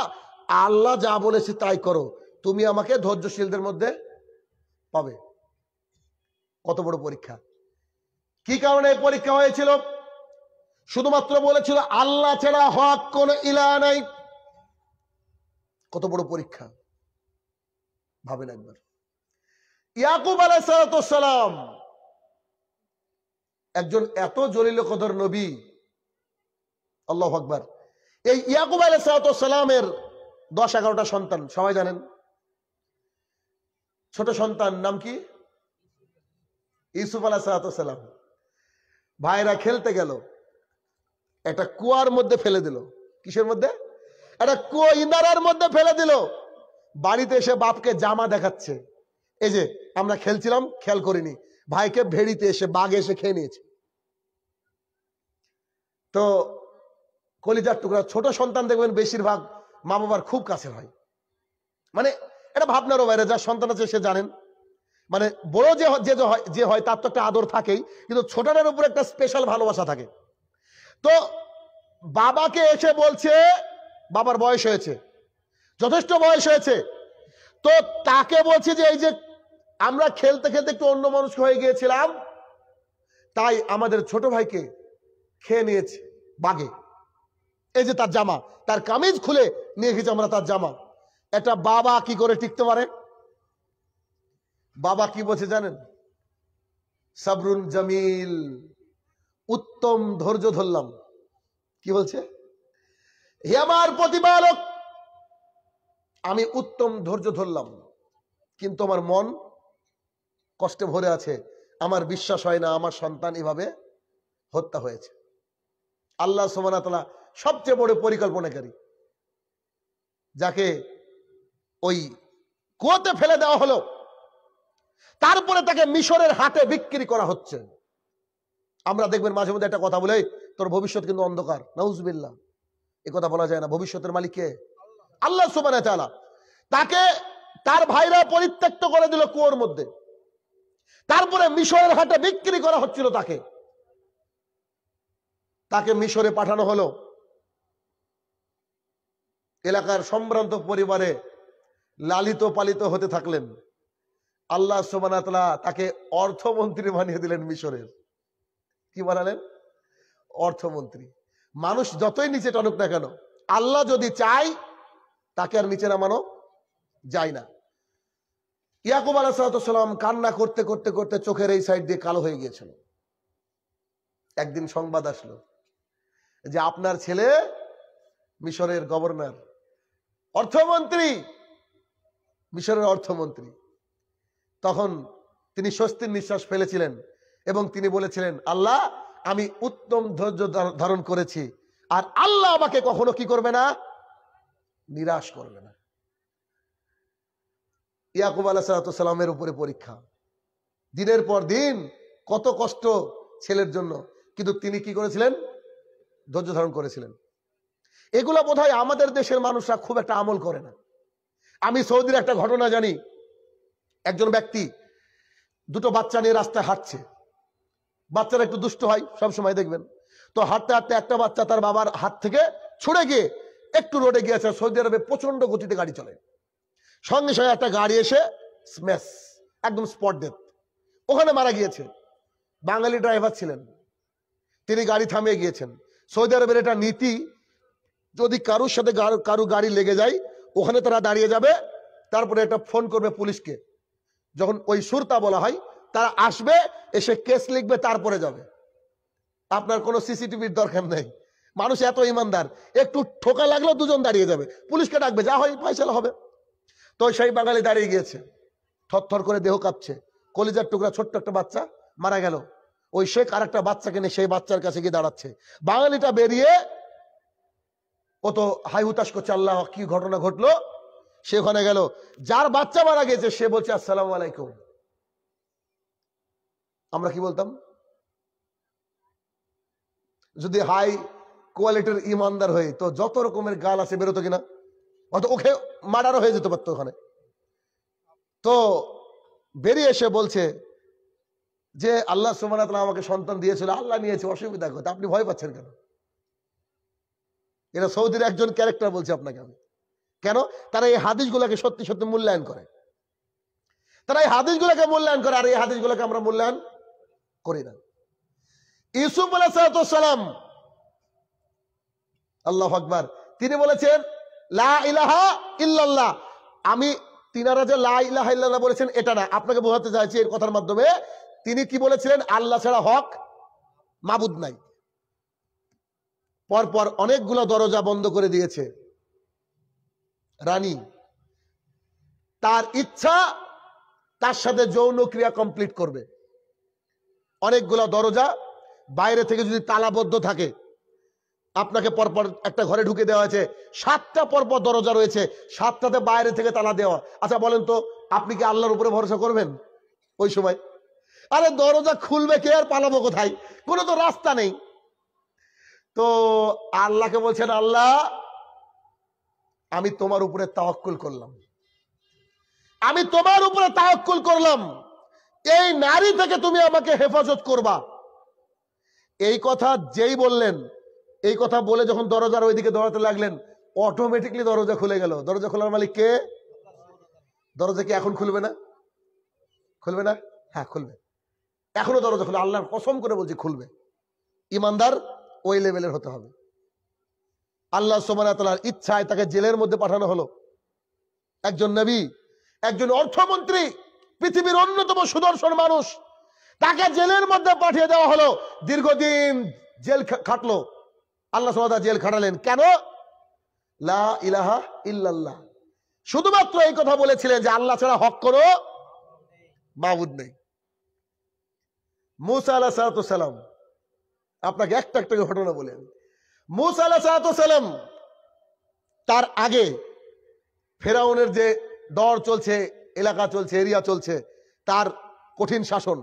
আল্লাহ যা বলেছে তাই করো তুমি আমাকে ধৈর্যশীলদের মধ্যে পাবে কত বড় পরীক্ষা কি কারণে পরীক্ষা হয়েছিল শুধুমাত্র বলেছিল আল্লাহ ছাড়া হক কোন ইলা নাই কত বড় পরীক্ষা ভাবেন একবার ইয়াকুব আলাইসালাম একজন এত জলিল কদর নবী আল্লাহ আকবার এই ইয়াকুব আলাইসালামের দশ এগারোটা সন্তান সবাই জানেন ছোট সন্তান নাম কি ইউসুফ আলাহ সালাম ভাইরা খেলতে গেল একটা কুয়ার মধ্যে ফেলে দিল কিসের মধ্যে একটা কুয়ো ইনারার মধ্যে ফেলে দিল বাড়িতে এসে বাপকে জামা দেখাচ্ছে এই যে আমরা খেলছিলাম খেল করিনি ভাইকে ভেড়িতে এসে বাঘে এসে খেয়ে নিয়েছে তো কলিজার টুকরা ছোট সন্তান দেখবেন বেশিরভাগ মা বাবার খুব কাছের হয় মানে এটা ভাবনারও বাইরে যার সন্তান আছে সে জানেন মানে বড় যে যে যে হয় তার তো একটা আদর থাকেই কিন্তু ছোটটার উপরে একটা স্পেশাল ভালোবাসা থাকে তো বাবাকে এসে বলছে বাবার বয়স হয়েছে যথেষ্ট বয়স হয়েছে তো তাকে বলছে যে এই যে আমরা খেলতে খেলতে একটু অন্য মানুষ হয়ে গিয়েছিলাম তাই আমাদের ছোট ভাইকে খেয়ে নিয়েছে বাঘে এই যে তার জামা তার কামিজ খুলে নিয়ে গেছে আমরা তার জামা একটা বাবা কি করে টিকতে পারে বাবা কি বলছে জানেন সাবরুন জামিল উত্তম ধৈর্য ধরলাম কি বলছে হে আমার প্রতিপালক আমি উত্তম ধৈর্য ধরলাম কিন্তু আমার মন কষ্টে ভরে আছে আমার বিশ্বাস হয় না আমার সন্তান এভাবে হত্যা হয়েছে আল্লাহ সোমানাতলা সবচেয়ে বড় পরিকল্পনাকারী যাকে ওই কুয়োতে ফেলে দেওয়া হলো তারপরে তাকে মিশরের হাটে বিক্রি করা হচ্ছে আমরা দেখবেন মাঝে মধ্যে একটা কথা বলে তোর ভবিষ্যৎ কিন্তু অন্ধকার নাউজবিল্লা এ কথা বলা যায় না ভবিষ্যতের মালিককে আল্লাহ সুবানা তালা তাকে তার ভাইরা পরিত্যক্ত করে দিল কুয়োর মধ্যে তারপরে মিশরের হাটে বিক্রি করা হচ্ছিল তাকে তাকে মিশরে পাঠানো হলো এলাকার সম্ভ্রান্ত পরিবারে লালিত পালিত হতে থাকলেন আল্লাহ সোমানাতলা তাকে অর্থমন্ত্রী বানিয়ে দিলেন মিশরের কি বানালেন অর্থমন্ত্রী মানুষ যতই নিচে টনক না কেন আল্লাহ যদি চাই তাকে আর নিচে নামানো যায় না ইয়াকুব আলাহাতাম কান্না করতে করতে করতে চোখের এই সাইড দিয়ে কালো হয়ে গিয়েছিল একদিন সংবাদ আসলো যে আপনার ছেলে মিশরের গভর্নর অর্থমন্ত্রী মিশরের অর্থমন্ত্রী তখন তিনি স্বস্তির নিঃশ্বাস ফেলেছিলেন এবং তিনি বলেছিলেন আল্লাহ আমি উত্তম ধৈর্য ধারণ করেছি আর আল্লাহ আমাকে কখনো কি করবে না নিরাশ করবে না ইয়াকুব আলাহ সালাতামের উপরে পরীক্ষা দিনের পর দিন কত কষ্ট ছেলের জন্য কিন্তু তিনি কি করেছিলেন ধৈর্য ধারণ করেছিলেন এগুলো বোধ আমাদের দেশের মানুষরা খুব একটা আমল করে না আমি সৌদির একটা ঘটনা জানি একজন ব্যক্তি দুটো বাচ্চা নিয়ে রাস্তায় হাঁটছে বাচ্চারা একটু দুষ্ট হয় সব সময় দেখবেন তো হাঁটতে হাঁটতে একটা বাচ্চা তার বাবার হাত থেকে ছুড়ে গিয়ে একটু রোডে গিয়েছে সৌদি আরবে প্রচন্ড গতিতে গাড়ি চলে সঙ্গে সঙ্গে একটা গাড়ি এসে স্ম্যাশ একদম স্পট ডেথ ওখানে মারা গিয়েছে বাঙালি ড্রাইভার ছিলেন তিনি গাড়ি থামিয়ে গিয়েছেন সৌদি আরবের এটা নীতি যদি কারুর সাথে কারু গাড়ি লেগে যায় ওখানে তারা দাঁড়িয়ে যাবে তারপরে এটা ফোন করবে পুলিশকে যখন ওই সুরতা বলা হয় তারা আসবে এসে কেস লিখবে তারপরে যাবে আপনার কোনো সিসিটিভির দরকার নেই মানুষ এত ইমানদার একটু ঠোকা লাগলেও দুজন দাঁড়িয়ে যাবে পুলিশকে ডাকবে যা হয় ফয়সালা হবে তো সেই বাঙালি দাঁড়িয়ে গিয়েছে থরথর করে দেহ কাঁপছে কলিজার টুকরা ছোট্ট একটা বাচ্চা মারা গেল ওই শেখ আর একটা বাচ্চাকে নিয়ে সেই বাচ্চার কাছে গিয়ে দাঁড়াচ্ছে বাঙালিটা বেরিয়ে ও তো হাই হুতাস করছে আল্লাহ কি ঘটনা ঘটলো সে ওখানে গেল যার বাচ্চা মারা গেছে সে বলছে আসসালাম আলাইকুম আমরা কি বলতাম যদি হাই কোয়ালিটির ইমানদার হয়ে তো যত রকমের গাল আছে বেরোতো কিনা অত ওকে মার্ডারও হয়ে যেতে পারতো ওখানে তো বেরিয়ে এসে বলছে যে আল্লাহ সুমানাতলা আমাকে সন্তান দিয়েছিল আল্লাহ নিয়েছে অসুবিধা করতে আপনি ভয় পাচ্ছেন কেন এটা সৌদির একজন ক্যারেক্টার বলছে আপনাকে আমি কেন তারা এই হাদিসগুলোকে সত্যি সত্যি মূল্যায়ন করে তারা এই হাদিসগুলোকে মূল্যায়ন করে আর এই হাদিসগুলোকে আমরা মূল্যায়ন করি না ইউসুফ আলাহাতাম আল্লাহ আকবর তিনি বলেছেন লা ইলাহা ইল্লাল্লাহ আমি তিনারা যে লা বলেছেন এটা না আপনাকে বোঝাতে চাইছি এর কথার মাধ্যমে তিনি কি বলেছিলেন আল্লাহ ছাড়া হক মাবুদ নাই পরপর অনেকগুলো দরজা বন্ধ করে দিয়েছে রানী তার ইচ্ছা তার সাথে যৌন ক্রিয়া কমপ্লিট করবে অনেকগুলো দরজা বাইরে থেকে যদি তালাবদ্ধ থাকে আপনাকে পরপর একটা ঘরে ঢুকে দেওয়া হয়েছে সাতটা পরপর দরজা রয়েছে সাতটাতে বাইরে থেকে তালা দেওয়া আচ্ছা বলেন তো আপনি কি আল্লাহর উপরে ভরসা করবেন ওই সময় আরে দরজা খুলবে কে আর পালাবো কোথায় কোনো তো রাস্তা নেই তো আল্লাহকে বলছেন আল্লাহ আমি তোমার উপরে তাওয়াক্কুল করলাম আমি তোমার উপরে তাওয়াক্কুল করলাম এই নারী থেকে তুমি আমাকে হেফাজত করবা এই কথা যেই বললেন এই কথা বলে যখন দরজার ওইদিকে দৌড়াতে লাগলেন অটোমেটিকলি দরজা খুলে গেল দরজা খোলার মালিক কে দরজা কি এখন খুলবে না খুলবে না হ্যাঁ খুলবে এখনো দরজা খুলে আল্লাহর কসম করে বলছি খুলবে ইমানদার ওই লেভেলের হতে হবে আল্লাহ সোমানাতালার ইচ্ছায় তাকে জেলের মধ্যে পাঠানো হলো একজন নবী একজন অর্থমন্ত্রী পৃথিবীর অন্যতম সুদর্শন মানুষ তাকে জেলের মধ্যে পাঠিয়ে দেওয়া হলো দীর্ঘদিন জেল খাটলো আল্লাহ সোমাতা জেল খাটালেন কেন লা ইলাহা ইল্লাল্লাহ শুধুমাত্র এই কথা বলেছিলেন যে আল্লাহ ছাড়া হক করো মাহবুদ নেই মুসা আল্লাহ সালাম আপনাকে একটা একটা ঘটনা বলেন মুসা তার আগে ফেরাউনের যে দর চলছে এলাকা চলছে এরিয়া চলছে তার কঠিন শাসন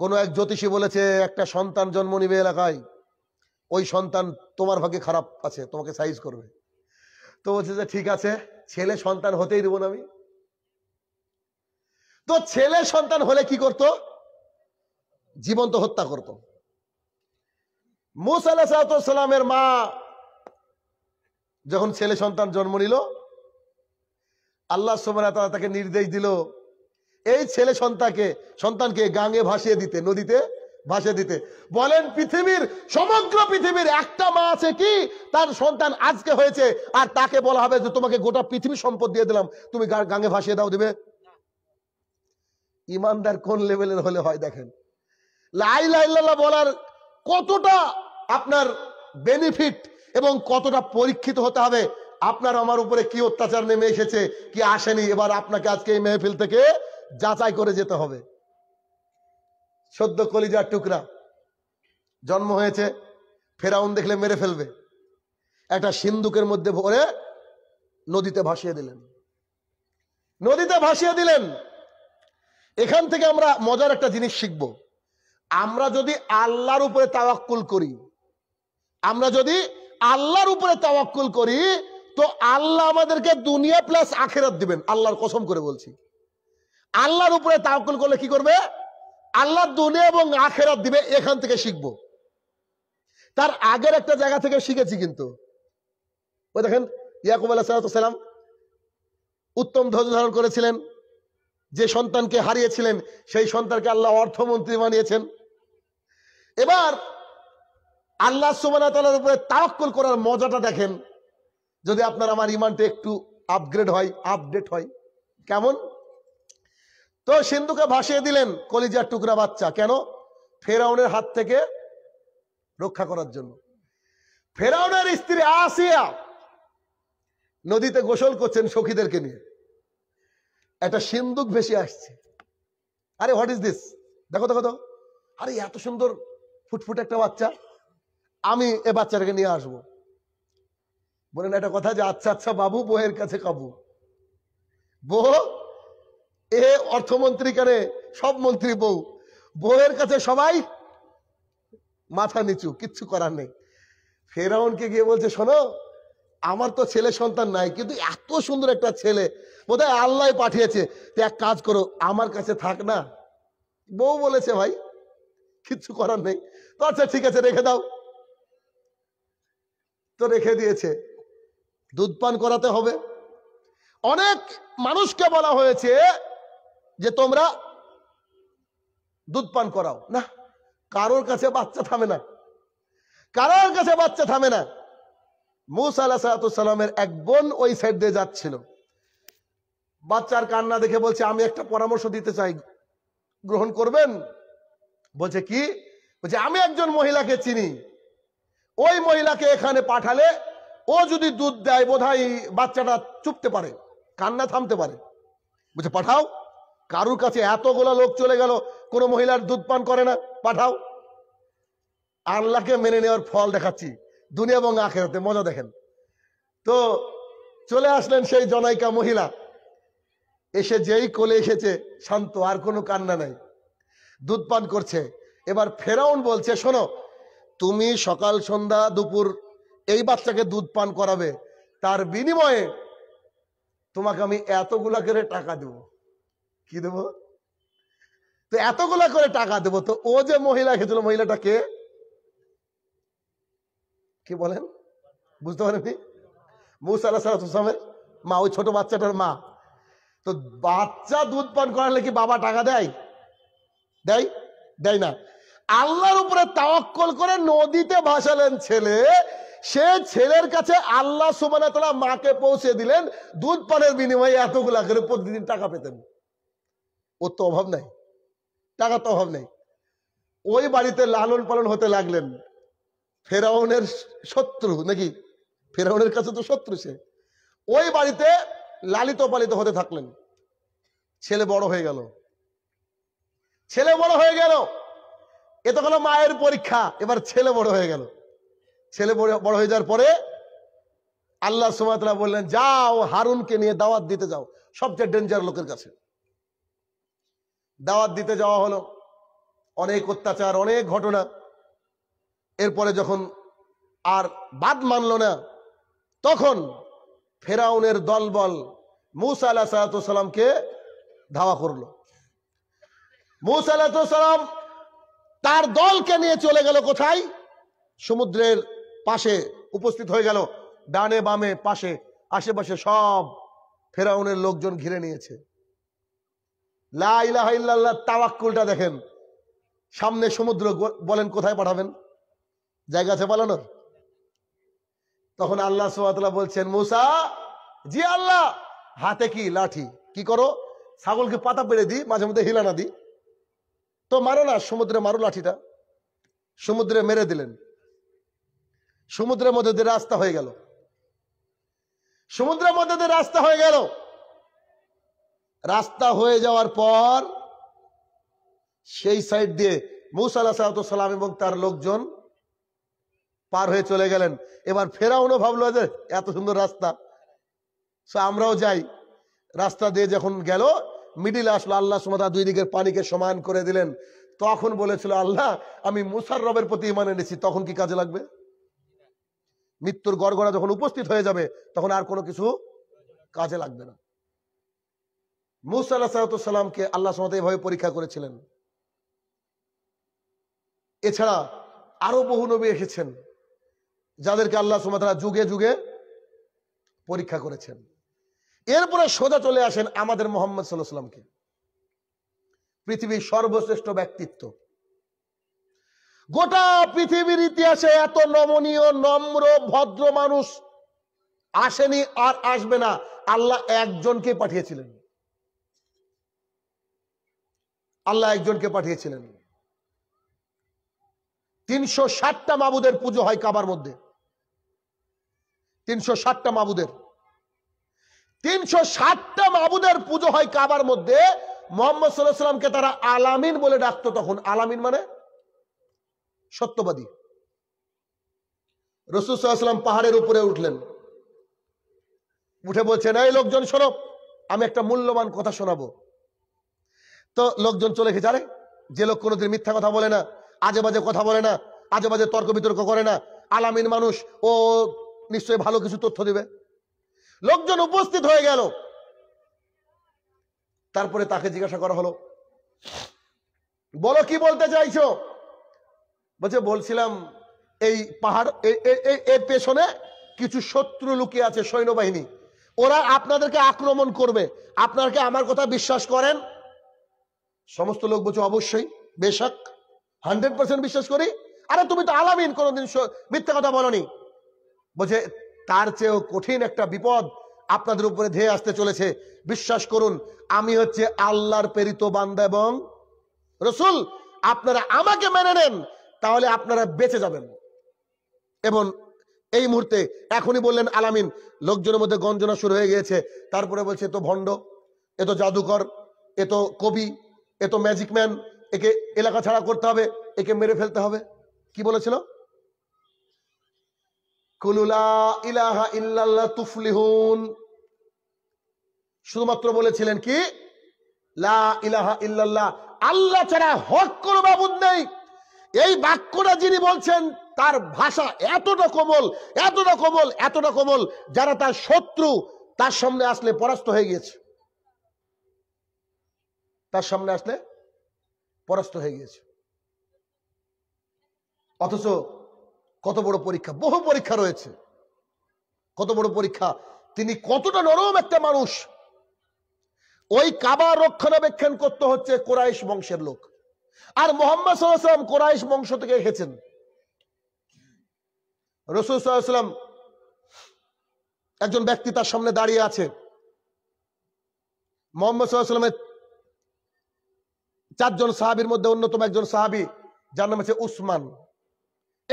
কোনো এক জ্যোতিষী বলেছে একটা সন্তান জন্ম নিবে এলাকায় ওই সন্তান তোমার ভাগে খারাপ আছে তোমাকে সাইজ করবে তো বলছে যে ঠিক আছে ছেলে সন্তান হতেই দেবো না আমি তো ছেলে সন্তান হলে কি করত জীবন্ত হত্যা করতো মুসালামের মা যখন ছেলে সন্তান জন্ম নিল আল্লাহ সোমরা তাকে নির্দেশ দিল এই ছেলে সন্তানকে সন্তানকে গাঙে ভাসিয়ে দিতে নদীতে ভাসিয়ে দিতে বলেন পৃথিবীর সমগ্র পৃথিবীর একটা মা আছে কি তার সন্তান আজকে হয়েছে আর তাকে বলা হবে যে তোমাকে গোটা পৃথিবীর সম্পদ দিয়ে দিলাম তুমি গাঙে ভাসিয়ে দাও দিবে ইমানদার কোন লেভেলের হলে হয় দেখেন লাই লাই বলার কতটা আপনার বেনিফিট এবং কতটা পরীক্ষিত হতে হবে আপনার আমার উপরে কি অত্যাচার নেমে এসেছে কি আসেনি এবার আপনাকে আজকে এই মেহফিল থেকে যাচাই করে যেতে হবে সদ্য কলিজার টুকরা জন্ম হয়েছে ফেরাউন দেখলে মেরে ফেলবে একটা সিন্ধুকের মধ্যে ভরে নদীতে ভাসিয়ে দিলেন নদীতে ভাসিয়ে দিলেন এখান থেকে আমরা মজার একটা জিনিস শিখব আমরা যদি আল্লাহর উপরে তাওয়াক্কুল করি আমরা যদি আল্লাহর উপরে তাওয়াক্কুল করি তো আল্লাহ আমাদেরকে দুনিয়া প্লাস আখেরাত দিবেন আল্লাহর কসম করে বলছি আল্লাহর উপরে তাওয়াক্কুল করলে কি করবে আল্লাহ দুনিয়া এবং আখেরাত দিবে এখান থেকে শিখবো তার আগের একটা জায়গা থেকে শিখেছি কিন্তু ওই দেখেন ইয়াকুব আল্লাহ সাল্লাম উত্তম ধৈর্য ধারণ করেছিলেন যে সন্তানকে হারিয়েছিলেন সেই সন্তানকে আল্লাহ অর্থমন্ত্রী বানিয়েছেন এবার আল্লাহ সুবানাতালার উপরে তাওয়াক্কুল করার মজাটা দেখেন যদি আপনার আমার ইমানটা একটু আপগ্রেড হয় আপডেট হয় কেমন তো সিন্ধুকে ভাসিয়ে দিলেন কলিজার টুকরা বাচ্চা কেন ফেরাউনের হাত থেকে রক্ষা করার জন্য ফেরাউনের স্ত্রী আসিয়া নদীতে গোসল করছেন সখীদেরকে নিয়ে একটা সিন্ধুক ভেসে আসছে আরে হোয়াট ইজ দিস দেখো দেখো দেখো আরে এত সুন্দর ফুটফুট একটা বাচ্চা আমি এ বাচ্চাটাকে নিয়ে বলে বলেন একটা কথা যে আচ্ছা আচ্ছা বাবু বউয়ের কাছে কাবু বউ এ অর্থমন্ত্রী কেনে সব মন্ত্রী বউ বউয়ের কাছে সবাই মাথা নিচু কিচ্ছু করার নেই ফেরাউনকে গিয়ে বলছে শোনো আমার তো ছেলে সন্তান নাই কিন্তু এত সুন্দর একটা ছেলে বোধহয় আল্লাহ পাঠিয়েছে তো এক কাজ করো আমার কাছে থাক না বউ বলেছে ভাই কিচ্ছু করার নেই তো আচ্ছা ঠিক আছে রেখে দাও তো রেখে দিয়েছে দুধ পান করাতে হবে অনেক মানুষকে বলা হয়েছে যে তোমরা দুধ পান করাও না কারোর কাছে বাচ্চা থামে না কারোর কাছে বাচ্চা থামে না মুসালামের এক বোন ওই সাইড দিয়ে যাচ্ছিল বাচ্চার কান্না দেখে বলছে আমি একটা পরামর্শ দিতে চাই গ্রহণ করবেন বলছে কি বলছে আমি একজন মহিলাকে চিনি ওই মহিলাকে এখানে পাঠালে ও যদি দুধ দেয় বোধহয় বাচ্চাটা চুপতে পারে কান্না থামতে পারে বুঝে পাঠাও কারুর কাছে এতগুলো লোক চলে গেল কোনো মহিলার দুধ পান করে না পাঠাও আল্লাহকে মেনে নেওয়ার ফল দেখাচ্ছি দুনিয়া এবং আখেরাতে মজা দেখেন তো চলে আসলেন সেই জনাইকা মহিলা এসে যেই কোলে এসেছে শান্ত আর কোনো কান্না নাই দুধ পান করছে এবার ফেরাউন বলছে শোনো তুমি সকাল সন্ধ্যা দুপুর এই বাচ্চাকে দুধ পান করাবে তার বিনিময়ে তোমাকে আমি এতগুলা করে টাকা দেব কি দেব তো এতগুলা করে টাকা দেব তো ও যে মহিলা খেয়েছিল মহিলাটা কে কি বলেন বুঝতে পারেননি মুসা মা ওই ছোট বাচ্চাটার মা তো বাচ্চা দুধ পান করালে কি বাবা টাকা দেয় দেয় দেয় না আল্লাহর উপরে তাওয়াক্কল করে নদীতে ভাসালেন ছেলে সে ছেলের কাছে আল্লাহ সুবানা তালা মাকে পৌঁছে দিলেন দুধ পানের বিনিময়ে এতগুলা করে প্রতিদিন টাকা পেতেন ওর তো অভাব নাই টাকা তো অভাব নেই ওই বাড়িতে লালন পালন হতে লাগলেন ফেরাউনের শত্রু নাকি ফেরাউনের কাছে তো শত্রু সে ওই বাড়িতে লালিত পালিত হতে থাকলেন ছেলে বড় হয়ে গেল ছেলে বড় হয়ে গেল এ তো হলো মায়ের পরীক্ষা এবার ছেলে বড় হয়ে গেল ছেলে বড় বড় হয়ে যাওয়ার পরে আল্লাহ সুমাতলা বললেন যাও হারুনকে নিয়ে দাওয়াত দিতে যাও সবচেয়ে ডেঞ্জার লোকের কাছে দাওয়াত দিতে যাওয়া হলো অনেক অত্যাচার অনেক ঘটনা এরপরে যখন আর বাদ মানল না তখন ফেরাউনের দলবল মুসা আল্লাহ সালাতামকে ধাওয়া করল মুসা আল্লাহ সালাম তার দলকে নিয়ে চলে গেল কোথায় সমুদ্রের পাশে উপস্থিত হয়ে গেল ডানে বামে পাশে আশেপাশে সব ফেরাউনের লোকজন ঘিরে নিয়েছে তাওয়াক্কুলটা দেখেন সামনে সমুদ্র বলেন কোথায় পাঠাবেন জায়গা আছে পালানোর তখন আল্লাহ সোহাতলা বলছেন মুসা জি আল্লাহ হাতে কি লাঠি কি করো ছাগলকে পাতা পেড়ে দিই মাঝে মধ্যে হিলানা দিই তো মারো না সমুদ্রে মারো লাঠিটা সমুদ্রে মেরে দিলেন সমুদ্রের মধ্যে দিয়ে রাস্তা হয়ে গেল সমুদ্রের মধ্যে দিয়ে রাস্তা হয়ে গেল রাস্তা হয়ে যাওয়ার পর সেই সাইড দিয়ে মৌসা আল্লাহ সালাম এবং তার লোকজন পার হয়ে চলে গেলেন এবার ফেরাউনও ভাবলো যে এত সুন্দর রাস্তা আমরাও যাই রাস্তা দিয়ে যখন গেল মিডিল আসলো আল্লাহ সুমাদা দুই দিকের পানিকে সমান করে দিলেন তখন বলেছিল আল্লাহ আমি মুসার রবের প্রতি ইমান এনেছি তখন কি কাজে লাগবে মৃত্যুর গড়গড়া যখন উপস্থিত হয়ে যাবে তখন আর কোনো কিছু কাজে লাগবে না মুসা আল্লাহামকে আল্লাহ সুমাদা এভাবে পরীক্ষা করেছিলেন এছাড়া আরো বহু নবী এসেছেন যাদেরকে আল্লাহ সুমাতারা যুগে যুগে পরীক্ষা করেছেন এরপরে সোজা চলে আসেন আমাদের মোহাম্মদ সাল্লাহামকে পৃথিবীর সর্বশ্রেষ্ঠ ব্যক্তিত্ব গোটা পৃথিবীর ইতিহাসে এত নমনীয় নম্র ভদ্র মানুষ আসেনি আর আসবে না আল্লাহ একজনকে পাঠিয়েছিলেন আল্লাহ একজনকে পাঠিয়েছিলেন তিনশো ষাটটা মাবুদের পুজো হয় কাবার মধ্যে তিনশো ষাটটা মাবুদের তিনশো ষাটটা মাবুদের পুজো হয় কাবার মধ্যে মোহাম্মদ সাল্লাহ সাল্লামকে তারা আলামিন বলে ডাকতো তখন আলামিন মানে সত্যবাদী রসুল সাল্লাম পাহাড়ের উপরে উঠলেন উঠে বলছেন এই লোকজন শোনো আমি একটা মূল্যবান কথা শোনাবো তো লোকজন চলে গেছে আরে যে লোক কোনোদিন মিথ্যা কথা বলে না আজে বাজে কথা বলে না আজে বাজে তর্ক বিতর্ক করে না আলামিন মানুষ ও নিশ্চয়ই ভালো কিছু তথ্য দেবে লোকজন উপস্থিত হয়ে গেল তারপরে তাকে জিজ্ঞাসা করা হলো বলো কি বলতে চাইছো বলছে বলছিলাম এই পাহাড় এর পেছনে কিছু শত্রু লুকিয়ে আছে সৈন্যবাহিনী ওরা আপনাদেরকে আক্রমণ করবে আপনারকে আমার কথা বিশ্বাস করেন সমস্ত লোক বলছে অবশ্যই বেশাক হান্ড্রেড পার্সেন্ট বিশ্বাস করি আরে তুমি তো আলামিন কোনোদিন মিথ্যা কথা বলনি বলছে তার চেয়েও কঠিন একটা বিপদ আপনাদের উপরে ধেয়ে আসতে চলেছে বিশ্বাস করুন আমি হচ্ছে আল্লাহর প্রেরিত বান্দা এবং রসুল আপনারা আমাকে মেনে নেন তাহলে আপনারা বেঁচে যাবেন এবং এই মুহূর্তে এখনই বললেন আলামিন লোকজনের মধ্যে গঞ্জনা শুরু হয়ে গিয়েছে তারপরে বলছে তো ভণ্ড এ তো জাদুকর এ তো কবি এ তো ম্যাজিক ম্যান একে এলাকা ছাড়া করতে হবে একে মেরে ফেলতে হবে কি বলেছিল ইলাহা ইল্লাল্লাহ তুফলিহুন শুধুমাত্র বলেছিলেন কি লা ইলাহা আল্লাহ ছাড়া হক কোনো বাবুদ নেই এই বাক্যটা যিনি বলছেন তার ভাষা এতটা কোমল এতটা কোমল এতটা কোমল যারা তার শত্রু তার সামনে আসলে পরাস্ত হয়ে গিয়েছে তার সামনে আসলে পরাস্ত হয়ে গিয়েছে অথচ কত বড় পরীক্ষা বহু পরীক্ষা রয়েছে কত বড় পরীক্ষা তিনি কতটা নরম একটা মানুষ ওই কাবা রক্ষণাবেক্ষণ করতে হচ্ছে কোরাইশ বংশের লোক আর মোহাম্মদ সাল্লাম কোরাইশ বংশ থেকে এসেছেন রসুল সাল্লাম একজন ব্যক্তি তার সামনে দাঁড়িয়ে আছে মোহাম্মদ সাল্লামের চারজন সাহাবির মধ্যে অন্যতম একজন সাহাবি যার নাম হচ্ছে উসমান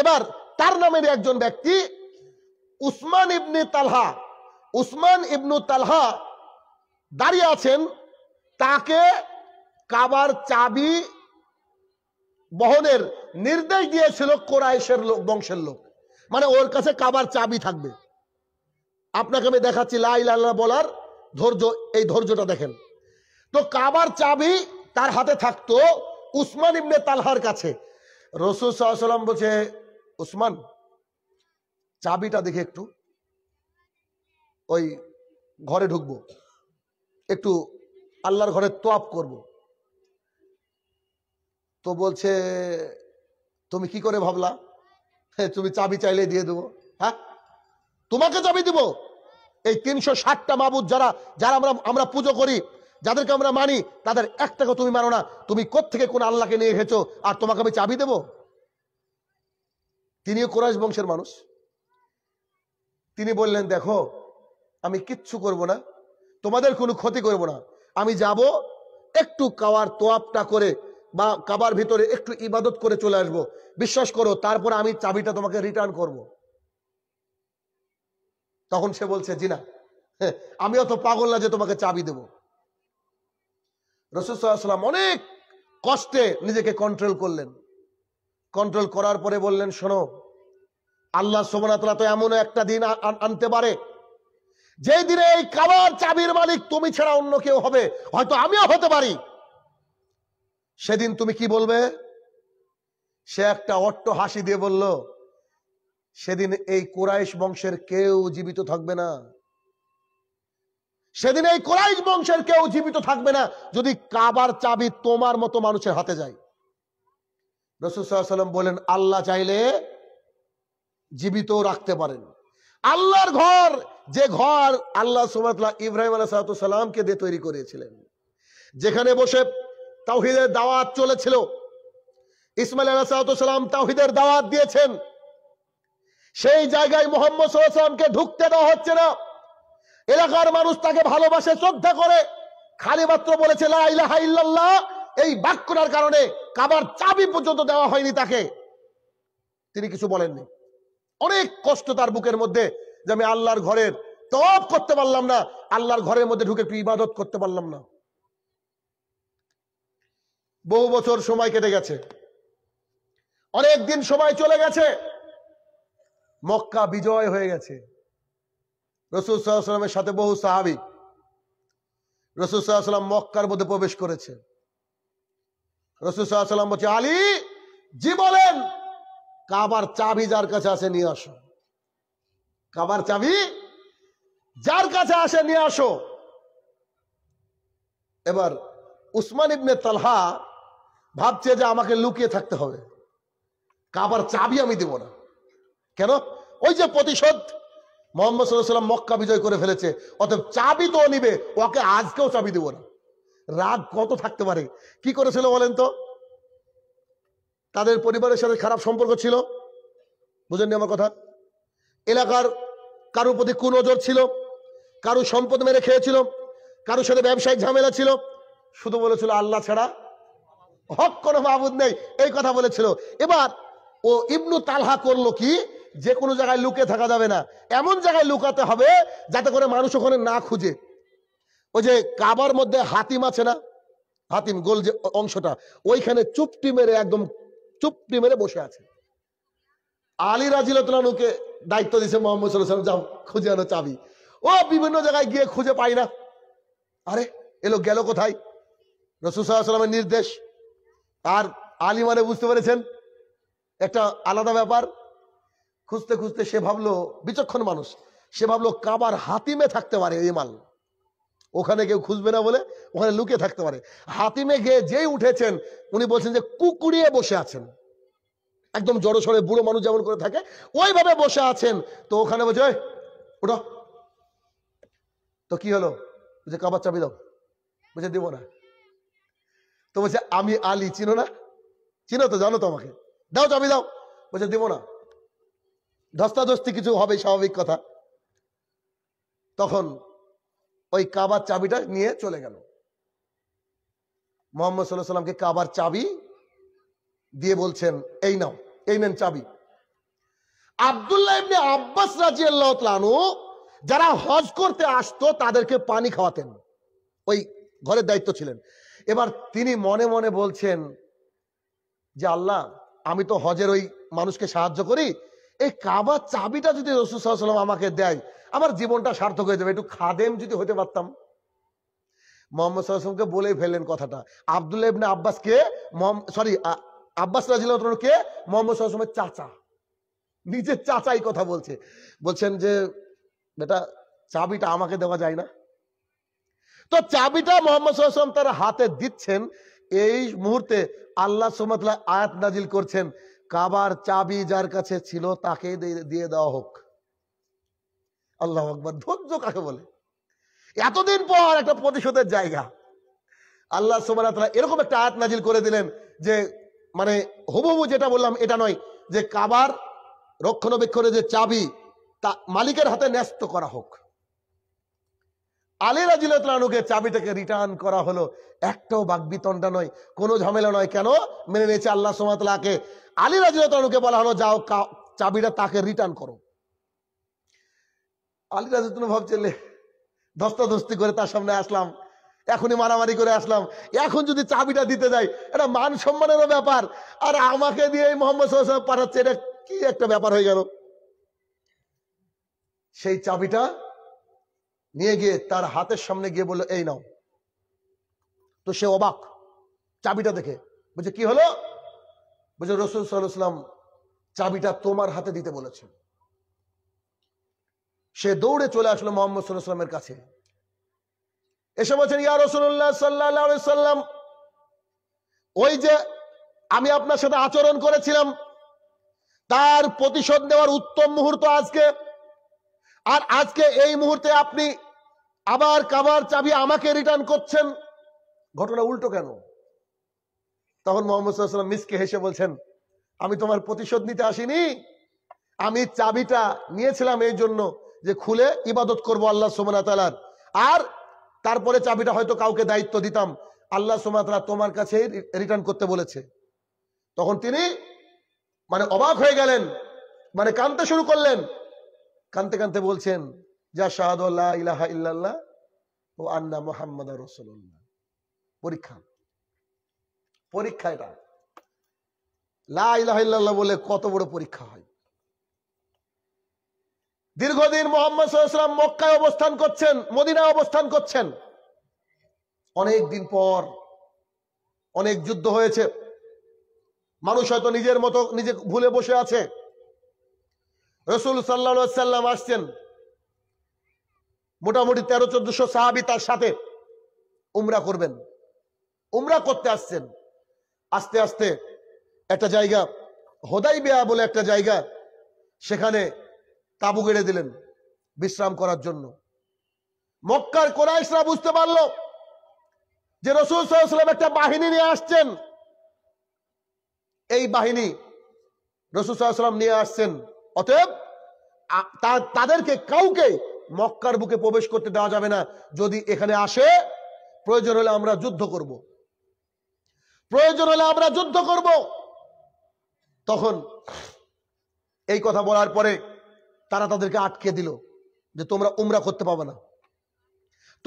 এবার তার নামের একজন ব্যক্তি উসমান ইবনে তালহা উসমান ইবনু তালহা দাঁড়িয়ে আছেন তাকে কাবার চাবি বহনের নির্দেশ দিয়েছিল কোরাইশের লোক বংশের লোক মানে ওর কাছে কাবার চাবি থাকবে আপনাকে আমি দেখাচ্ছি লাই লাইলা বলার ধৈর্য এই ধৈর্যটা দেখেন তো কাবার চাবি তার হাতে থাকতো উসমান ইবনে তালহার কাছে রসুল সাল্লাম বলছে ওসমান চাবিটা দেখে একটু ওই ঘরে ঢুকবো একটু আল্লাহর ঘরে তোয়াপ করব। তো বলছে তুমি কি করে ভাবলা হ্যাঁ, তুমি চাবি চাইলে দিয়ে দেবো হ্যাঁ তোমাকে চাবি দিব এই তিনশো ষাটটা মাবুদ যারা যারা আমরা আমরা পুজো করি যাদেরকে আমরা মানি তাদের একটাকে তুমি মানো না তুমি কোথেকে কোন আল্লাহকে নিয়ে এসেছো আর তোমাকে আমি চাবি দেবো তিনিও কোরআশ বংশের মানুষ তিনি বললেন দেখো আমি কিচ্ছু করব না তোমাদের কোনো ক্ষতি করব না আমি যাব একটু কাওয়ার তোয়াপটা করে বা কাবার ভিতরে একটু ইবাদত করে চলে আসব বিশ্বাস করো তারপর আমি চাবিটা তোমাকে রিটার্ন করব। তখন সে বলছে জিনা হ্যাঁ, আমি অত পাগল না যে তোমাকে চাবি দেব রসুসাল্লাম অনেক কষ্টে নিজেকে কন্ট্রোল করলেন কন্ট্রোল করার পরে বললেন শোনো আল্লাহ সোমনাতলা তো এমন একটা দিন আনতে পারে যেই দিনে এই কাবার চাবির মালিক তুমি ছাড়া অন্য কেউ হবে হয়তো আমিও হতে পারি সেদিন তুমি কি বলবে সে একটা অট্ট হাসি দিয়ে বলল সেদিন এই কোরাইশ বংশের কেউ জীবিত থাকবে না সেদিন এই কোরাইশ বংশের কেউ জীবিত থাকবে না যদি কাবার চাবি তোমার মতো মানুষের হাতে যায় রসুল বলেন আল্লাহ চাইলে জীবিত রাখতে পারেন আল্লাহর ঘর যে ঘর আল্লাহ সুমাতলা ইব্রাহিম আলাহাতামকে দিয়ে তৈরি করেছিলেন যেখানে বসে তাওহিদের দাওয়াত চলেছিল ইসমাইল আলাহ সালাম তাহিদের দাওয়াত দিয়েছেন সেই জায়গায় মোহাম্মদ সাল্লামকে ঢুকতে দেওয়া হচ্ছে না এলাকার মানুষ তাকে ভালোবাসে শ্রদ্ধা করে খালি মাত্র বলেছে এই বাক্যটার কারণে কাবার চাবি পর্যন্ত দেওয়া হয়নি তাকে তিনি কিছু বলেননি অনেক কষ্ট তার বুকের মধ্যে যে আমি আল্লাহর ঘরের তপ করতে পারলাম না আল্লাহর ঘরের মধ্যে ঢুকে একটু ইবাদত করতে পারলাম না বহু বছর সময় কেটে গেছে অনেক দিন সময় চলে গেছে মক্কা বিজয় হয়ে গেছে রসুল সাল্লামের সাথে বহু সাহাবি রসুল সাল্লাম মক্কার মধ্যে প্রবেশ করেছে রসুসাল্লাম বলছে আলী জি বলেন কাবার চাবি যার কাছে আসে নিয়ে আসো কাবার চাবি যার কাছে আসে নিয়ে আসো এবার উসমান ইবনে তালহা ভাবছে যে আমাকে লুকিয়ে থাকতে হবে কাবার চাবি আমি দেব না কেন ওই যে প্রতিশোধ মোহাম্মদ সাল্লাহ সাল্লাম মক্কা বিজয় করে ফেলেছে অতএব চাবি তো নিবে ওকে আজকেও চাবি দেব না রাগ কত থাকতে পারে কি করেছিল বলেন তো তাদের পরিবারের সাথে খারাপ সম্পর্ক ছিল বুঝেননি আমার কথা এলাকার কারোর প্রতি কুনজর ছিল কারো সম্পদ মেরে খেয়েছিল কারোর সাথে ব্যবসায়িক ঝামেলা ছিল শুধু বলেছিল আল্লাহ ছাড়া হক কোনো মাহবুদ নেই এই কথা বলেছিল এবার ও ইবনু তালহা করলো কি যে কোনো জায়গায় লুকে থাকা যাবে না এমন জায়গায় লুকাতে হবে যাতে করে মানুষ ওখানে না খুঁজে ওই যে কাবার মধ্যে হাতিম আছে না হাতিম গোল যে অংশটা ওইখানে চুপটি মেরে একদম চুপটি মেরে বসে আছে আলী রাজিলতলানুকে দায়িত্ব দিছে মোহাম্মদ সাল্লাম যাও খুঁজে আনো চাবি ও বিভিন্ন জায়গায় গিয়ে খুঁজে পাই না আরে এলো গেল কোথায় রসুল সাল্লাহামের নির্দেশ আর আলী মানে বুঝতে পেরেছেন একটা আলাদা ব্যাপার খুঁজতে খুঁজতে সে ভাবলো বিচক্ষণ মানুষ সে ভাবলো কাবার হাতিমে থাকতে পারে এই মাল ওখানে কেউ খুঁজবে না বলে ওখানে লুকিয়ে থাকতে পারে হাতিমে গিয়ে যেই উঠেছেন উনি বলছেন যে কুকুরিয়ে বসে আছেন একদম সড়ে বুড়ো মানুষ যেমন করে থাকে ওইভাবে বসে আছেন তো ওখানে বলছে ওঠ তো কি হলো বুঝে কাবার চাবি দাও বুঝে দেবো না তো বলছে আমি আলী চিনো না চিনো তো জানো তো আমাকে দাও চাবি দাও বলছে দেবো না ধস্তাধস্তি কিছু হবে স্বাভাবিক কথা তখন ওই কাবার চাবিটা নিয়ে চলে গেল মোহাম্মদ সাল্লাহ সাল্লামকে কাবার চাবি দিয়ে বলছেন এই নাও এই নেন চাবি আবদুল্লাহ আব্বাস রাজি আল্লাহ যারা হজ করতে আসতো তাদেরকে পানি খাওয়াতেন ওই ঘরের দায়িত্ব ছিলেন এবার তিনি মনে মনে বলছেন যে আল্লাহ আমি তো হজের ওই মানুষকে সাহায্য করি এই কাবার চাবিটা যদি রসুল সাল্লাম আমাকে দেয় আমার জীবনটা সার্থক হয়ে যাবে একটু খাদেম যদি হতে পারতাম মোহাম্মদ সাল্লামকে বলেই ফেললেন কথাটা আবদুল্লাহ ইবনে আব্বাস কে সরি আব্বাস রাজিল কে মোহাম্মদ সাল্লামের চাচা নিজের চাচাই কথা বলছে বলছেন যে বেটা চাবিটা আমাকে দেওয়া যায় না তো চাবিটা মোহাম্মদ সাল্লাম তার হাতে দিচ্ছেন এই মুহূর্তে আল্লাহ সুমতলা আয়াত নাজিল করছেন কাবার চাবি যার কাছে ছিল তাকে দিয়ে দেওয়া হোক আল্লাহ আকবর ধৈর্য কাকে বলে এতদিন পর একটা প্রতিশোধের জায়গা আল্লাহ সোমান এরকম একটা আয়াত নাজিল করে দিলেন যে মানে হুবহু যেটা বললাম এটা নয় যে কাবার রক্ষণাবেক্ষণের যে চাবি তা মালিকের হাতে ন্যস্ত করা হোক আলী রাজিলতলানুকে চাবিটাকে রিটার্ন করা হলো একটাও বাগবিতণ্ডা নয় কোনো ঝামেলা নয় কেন মেনে নিয়েছে আল্লাহ সোমাতলাকে আলী রাজিলতলানুকে বলা হলো যাও চাবিটা তাকে রিটার্ন করো আলী রাজুদ্দিন ধস্তা ধস্তাধস্তি করে তার সামনে আসলাম এখনই মারামারি করে আসলাম এখন যদি চাবিটা দিতে যাই এটা মান সম্মানেরও ব্যাপার আর আমাকে দিয়ে মোহাম্মদ সাহেব পাঠাচ্ছে এটা কি একটা ব্যাপার হয়ে গেল সেই চাবিটা নিয়ে গিয়ে তার হাতের সামনে গিয়ে বললো এই নাও তো সে অবাক চাবিটা দেখে বলছে কি হলো বলছে রসুল সাল্লাম চাবিটা তোমার হাতে দিতে বলেছেন সে দৌড়ে চলে আসলো মোহাম্মদ সাল্লামের কাছে এসে বলছেন ইয়া রসুল্লাহ সাল্লাহ সাল্লাম ওই যে আমি আপনার সাথে আচরণ করেছিলাম তার প্রতিশোধ নেওয়ার উত্তম মুহূর্ত আজকে আর আজকে এই মুহূর্তে আপনি আবার কাবার চাবি আমাকে রিটার্ন করছেন ঘটনা উল্টো কেন তখন মোহাম্মদ সাল্লাম মিসকে হেসে বলছেন আমি তোমার প্রতিশোধ নিতে আসিনি আমি চাবিটা নিয়েছিলাম এই জন্য যে খুলে ইবাদত করবো আল্লাহ সোমনা আর তারপরে চাবিটা হয়তো কাউকে দায়িত্ব দিতাম আল্লাহ সোমাতলা তোমার কাছে রিটার্ন করতে বলেছে তখন তিনি মানে অবাক হয়ে গেলেন মানে কানতে শুরু করলেন কানতে কানতে বলছেন যা শাহাদ ইলাহা ইল্লাল্লাহ ও আন্না মোহাম্মদ রসুল্লাহ পরীক্ষা পরীক্ষা এটা লা ইলাহা ইল্লাল্লাহ বলে কত বড় পরীক্ষা হয় দীর্ঘদিন মোহাম্মদ সাল্লাম মক্কায় অবস্থান করছেন মদিনায় অবস্থান করছেন অনেক দিন পর অনেক যুদ্ধ হয়েছে মানুষ হয়তো নিজের মতো নিজে ভুলে বসে আছে রসুল সাল্লাম আসছেন মোটামুটি তেরো চোদ্দশো সাহাবি তার সাথে উমরা করবেন উমরা করতে আসছেন আস্তে আস্তে একটা জায়গা হোদাই বেয়া বলে একটা জায়গা সেখানে তাবু গেড়ে দিলেন বিশ্রাম করার জন্য মক্কার কোরআসরা বুঝতে পারল যে রসুল সাহসালাম একটা বাহিনী নিয়ে আসছেন এই বাহিনী রসুল সাহসালাম নিয়ে আসছেন অতএব তাদেরকে কাউকে মক্কার বুকে প্রবেশ করতে দেওয়া যাবে না যদি এখানে আসে প্রয়োজন হলে আমরা যুদ্ধ করব। প্রয়োজন হলে আমরা যুদ্ধ করব তখন এই কথা বলার পরে তারা তাদেরকে আটকে দিল যে তোমরা উমরা করতে পাবে না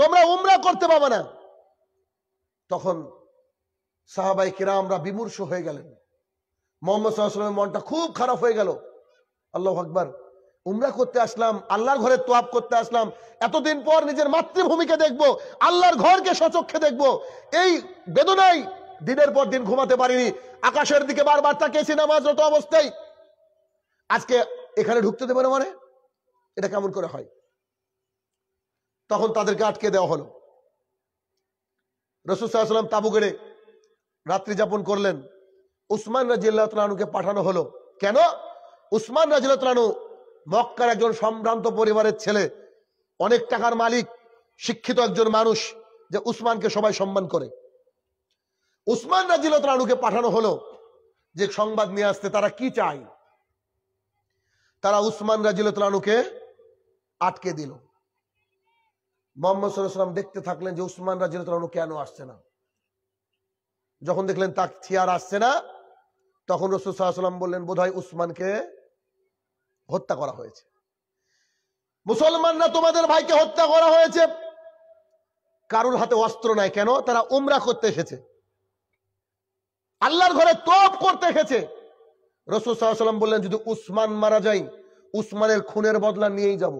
তোমরা উমরা করতে পাবে না তখন সাহাবাই কেরা আমরা বিমূর্ষ হয়ে গেলেন মোহাম্মদ মনটা খুব খারাপ হয়ে গেল আল্লাহ আকবর উমরা করতে আসলাম আল্লাহর ঘরে তোয়াপ করতে আসলাম এতদিন পর নিজের মাতৃভূমিকে দেখব আল্লাহর ঘরকে সচক্ষে দেখব এই বেদনাই দিনের পর দিন ঘুমাতে পারিনি আকাশের দিকে বারবার তাকিয়েছি নামাজরত অবস্থায় আজকে এখানে ঢুকতে দেবে না মানে এটা কেমন করে হয় তখন তাদেরকে আটকে দেওয়া হলো রসুল সাল্লাম তাবু গেড়ে রাত্রি যাপন করলেন উসমান রাজিল্লাহ পাঠানো হলো কেন উসমান রাজিল্লাহ মক্কার একজন সম্ভ্রান্ত পরিবারের ছেলে অনেক টাকার মালিক শিক্ষিত একজন মানুষ যে উসমানকে সবাই সম্মান করে উসমান রাজিল্লাহ পাঠানো হলো যে সংবাদ নিয়ে আসতে তারা কি চায় তারা উসমান রাজিলতলানুকে আটকে দিল মোহাম্মদ দেখতে থাকলেন যে উসমান রাজিলতলানু কেন আসছে না যখন দেখলেন তা থিয়ার আসছে না তখন রসুলাম বললেন বোধহয় উসমানকে হত্যা করা হয়েছে মুসলমানরা তোমাদের ভাইকে হত্যা করা হয়েছে কারুর হাতে অস্ত্র নাই কেন তারা উমরা করতে এসেছে আল্লাহর ঘরে তোপ করতে এসেছে রসুল সাল্লাম বললেন যদি উসমান মারা যাই উসমানের খুনের বদলা নিয়েই যাব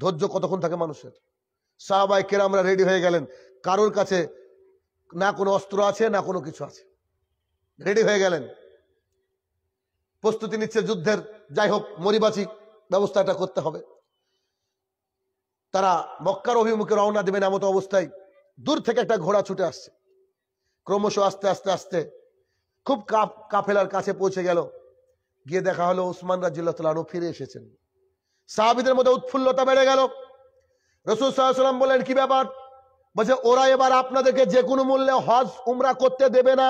ধৈর্য কতক্ষণ থাকে মানুষের সাহাবাই আমরা রেডি হয়ে গেলেন কারোর কাছে না কোনো অস্ত্র আছে না কোনো কিছু আছে রেডি হয়ে গেলেন প্রস্তুতি নিচ্ছে যুদ্ধের যাই হোক মরিবাচি ব্যবস্থাটা করতে হবে তারা মক্কার অভিমুখে রওনা দেবেন এমতো অবস্থায় দূর থেকে একটা ঘোড়া ছুটে আসছে ক্রমশ আস্তে আস্তে আস্তে খুব কাফেলার কাছে পৌঁছে গেল গিয়ে দেখা হলো উসমান রাজিল্লাহ ফিরে এসেছেন সাহাবিদের মধ্যে উৎফুল্লতা বেড়ে গেল রসুল সাল্লাম বললেন কি ব্যাপার বলছে ওরা এবার আপনাদেরকে যে কোনো মূল্যে হজ উমরা করতে দেবে না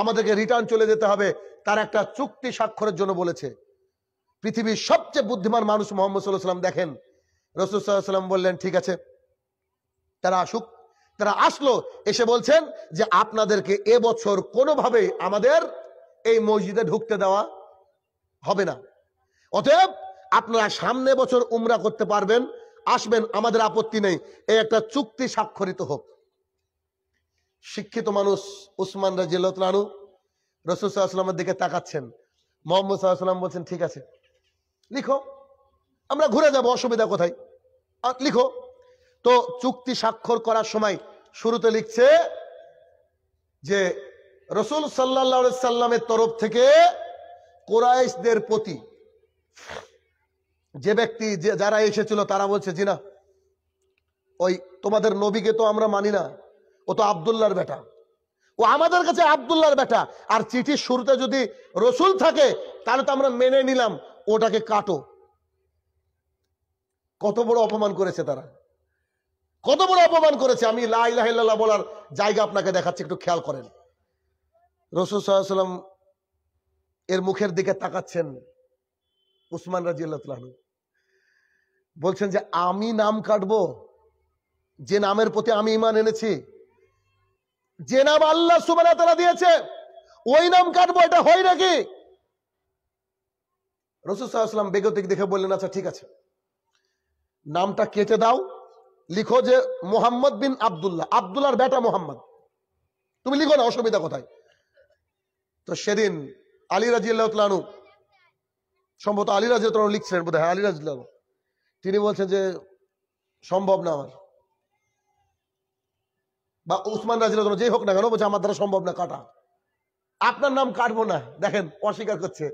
আমাদেরকে রিটার্ন চলে যেতে হবে তার একটা চুক্তি স্বাক্ষরের জন্য বলেছে পৃথিবীর সবচেয়ে বুদ্ধিমান মানুষ মোহাম্মদ সাল্লাহ সাল্লাম দেখেন রসুল সাল্লাহ সাল্লাম বললেন ঠিক আছে তারা আসুক তারা আসলো এসে বলছেন যে আপনাদেরকে এবছর কোনোভাবে আমাদের এই মসজিদে ঢুকতে দেওয়া হবে না অতএব আপনারা সামনে বছর উমরা করতে পারবেন আসবেন আমাদের আপত্তি নেই এই একটা চুক্তি স্বাক্ষরিত হোক শিক্ষিত মানুষ উসমান রাজু রসুল সাল্লামের দিকে তাকাচ্ছেন মোহাম্মদ সাল্লাম বলছেন ঠিক আছে লিখো আমরা ঘুরে যাবো অসুবিধা কোথায় লিখো তো চুক্তি স্বাক্ষর করার সময় শুরুতে লিখছে যে রসুল সাল্লা সাল্লামের তরফ থেকে কোরাইশদের প্রতি যে ব্যক্তি যে যারা এসেছিল তারা বলছে জিনা ওই তোমাদের নবীকে তো আমরা মানি না ও তো আবদুল্লার বেটা ও আমাদের কাছে আবদুল্লার বেটা আর চিঠির শুরুতে যদি রসুল থাকে তাহলে তো আমরা মেনে নিলাম ওটাকে কাটো কত বড় অপমান করেছে তারা কত বড় অপমান করেছে আমি লাইলাহ বলার জায়গা আপনাকে দেখাচ্ছি একটু খেয়াল করেন রসুল সাল্লাম এর মুখের দিকে তাকাচ্ছেন উসমান রাজি আল্লাহ বলছেন যে আমি নাম কাটবো যে নামের প্রতি আমি ইমান এনেছি যে নাম আল্লাহ সুমান তারা দিয়েছে ওই নাম কাটবো এটা হয় নাকি রসুল সাহা বেগতিক দেখে বললেন আচ্ছা ঠিক আছে নামটা কেটে দাও লিখো যে মোহাম্মদ বিন আবদুল্লাহ আবদুল্লার বেটা মোহাম্মদ তুমি লিখো না অসুবিধা কোথায় তো সেদিন আলী রাজিয়াল্লাহতলানু সম্ভবত আলী রাজিয়ালু লিখছিলেন বোধ হয় আলী রাজিল্লাহ তিনি বলছেন যে সম্ভব না আমার বা উসমান রাজিল্লাহ যেই হোক না কেন বলছে আমার দ্বারা সম্ভব না কাটা আপনার নাম কাটবো না দেখেন অস্বীকার করছে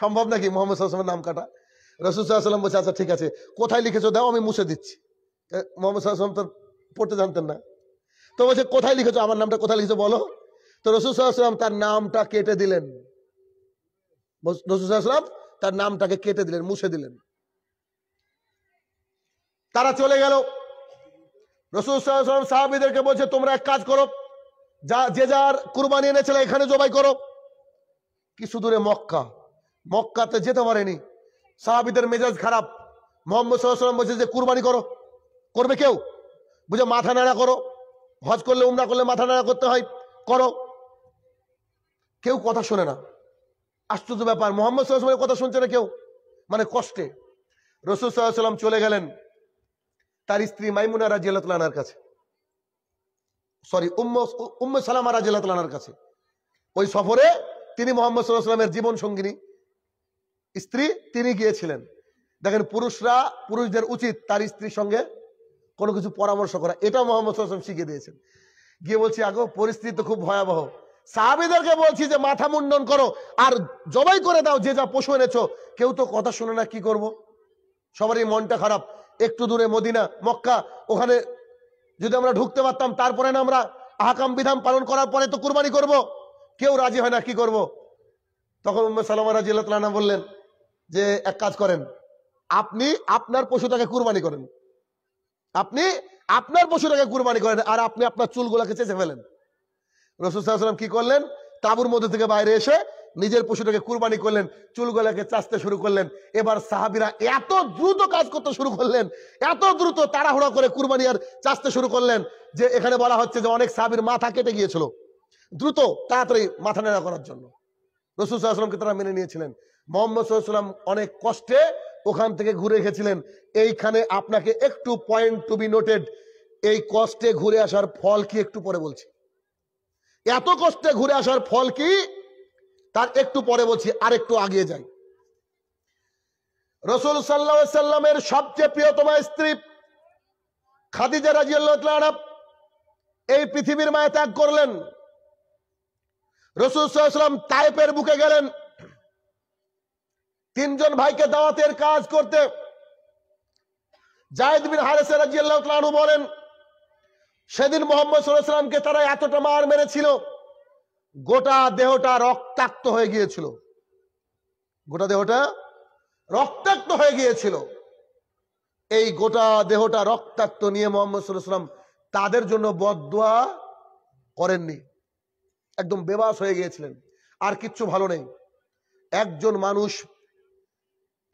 সম্ভব নাকি মোহাম্মদ নাম কাটা রসুল সাল্লাম বলছে আচ্ছা ঠিক আছে কোথায় লিখেছো দাও আমি মুছে দিচ্ছি মোহাম্মদ সাল্লাম তো পড়তে জানতেন না তো বলছে কোথায় লিখেছো আমার নামটা কোথায় লিখেছো বলো তো রসুলাম তার নামটা কেটে দিলেন রসুলাম তার নামটাকে কেটে দিলেন মুছে দিলেন তারা চলে গেল রসুলাম সাহাবিদেরকে বলছে তোমরা এক কাজ করো যা যে যার কুরবানি এনেছিল এখানে জবাই করো কিছু দূরে মক্কা মক্কাতে যেতে পারেনি সাহাবিদের মেজাজ খারাপ মোহাম্মদ সাল্লাম বলছে যে কুরবানি করো করবে কেউ বুঝে মাথা নাড়া করো হজ করলে উমরা করলে মাথা নাড়া করতে হয় করো কেউ কথা শোনে না আশ্চর্য ব্যাপার মোহাম্মদ সাল্লাহ কথা শুনছে না কেউ মানে কষ্টে রসুল সাল্লাহাম চলে গেলেন তার স্ত্রী মাইমুনা রাজিয়ালার কাছে সরি উম্ম উম্ম সালামা রাজিয়ালার কাছে ওই সফরে তিনি মোহাম্মদ সাল্লাহামের জীবন সঙ্গিনী স্ত্রী তিনি গিয়েছিলেন দেখেন পুরুষরা পুরুষদের উচিত তার স্ত্রীর সঙ্গে কোনো কিছু পরামর্শ করা এটা মোহাম্মদ হাসান শিখে দিয়েছেন গিয়ে বলছি আগো পরিস্থিতি তো খুব ভয়াবহ সাহাবিদেরকে বলছি যে মাথা মুন্ডন করো আর জবাই করে দাও যে যা পশু এনেছো কেউ তো কথা শুনে না কি করব। সবারই মনটা খারাপ একটু দূরে মদিনা মক্কা ওখানে যদি আমরা ঢুকতে পারতাম তারপরে না আমরা আহাকাম বিধান পালন করার পরে তো কুরবানি করব। কেউ রাজি হয় না কি করব। তখন উম্মে সালামা রাজি আল্লাহ বললেন যে এক কাজ করেন আপনি আপনার পশুটাকে কুরবানি করেন আপনি আপনার পশুটাকে কুরবানি করেন আর আপনি আপনার চুলগুলাকে চেঁচে ফেলেন রসুলাম কি করলেন তাবুর মধ্যে থেকে বাইরে এসে নিজের পশুটাকে কুরবানি করলেন চুলগুলাকে চাচতে শুরু করলেন এবার সাহাবিরা এত দ্রুত কাজ করতে শুরু করলেন এত দ্রুত তাড়াহুড়া করে কুরবানি আর চাচতে শুরু করলেন যে এখানে বলা হচ্ছে যে অনেক সাহাবির মাথা কেটে গিয়েছিল দ্রুত তাড়াতাড়ি মাথা নেড়া করার জন্য রসুল আসলামকে তারা মেনে নিয়েছিলেন মোহাম্মদ সাল্লাম অনেক কষ্টে ওখান থেকে ঘুরে গেছিলেন এইখানে আপনাকে একটু পয়েন্ট টু বি নোটেড এই কষ্টে ঘুরে আসার ফল কি একটু পরে বলছি এত কষ্টে ঘুরে আসার ফল কি তার একটু পরে বলছি আর একটু আগিয়ে যাই রসুল সাল্লামের সবচেয়ে প্রিয়তমা স্ত্রী খাদিজা রাজি এই পৃথিবীর মায়া ত্যাগ করলেন রসুল সাল্লাম তাইপের বুকে গেলেন তিনজন ভাইকে দাওয়াতের কাজ করতে জায়দ বিন হারেসে বলেন সেদিন মোহাম্মদ সাল্লামকে তারা এতটা মার মেরেছিল গোটা দেহটা রক্তাক্ত হয়ে গিয়েছিল গোটা দেহটা রক্তাক্ত হয়ে গিয়েছিল এই গোটা দেহটা রক্তাক্ত নিয়ে মোহাম্মদ সাল্লাম তাদের জন্য বদোয়া করেননি একদম বেবাস হয়ে গিয়েছিলেন আর কিচ্ছু ভালো নেই একজন মানুষ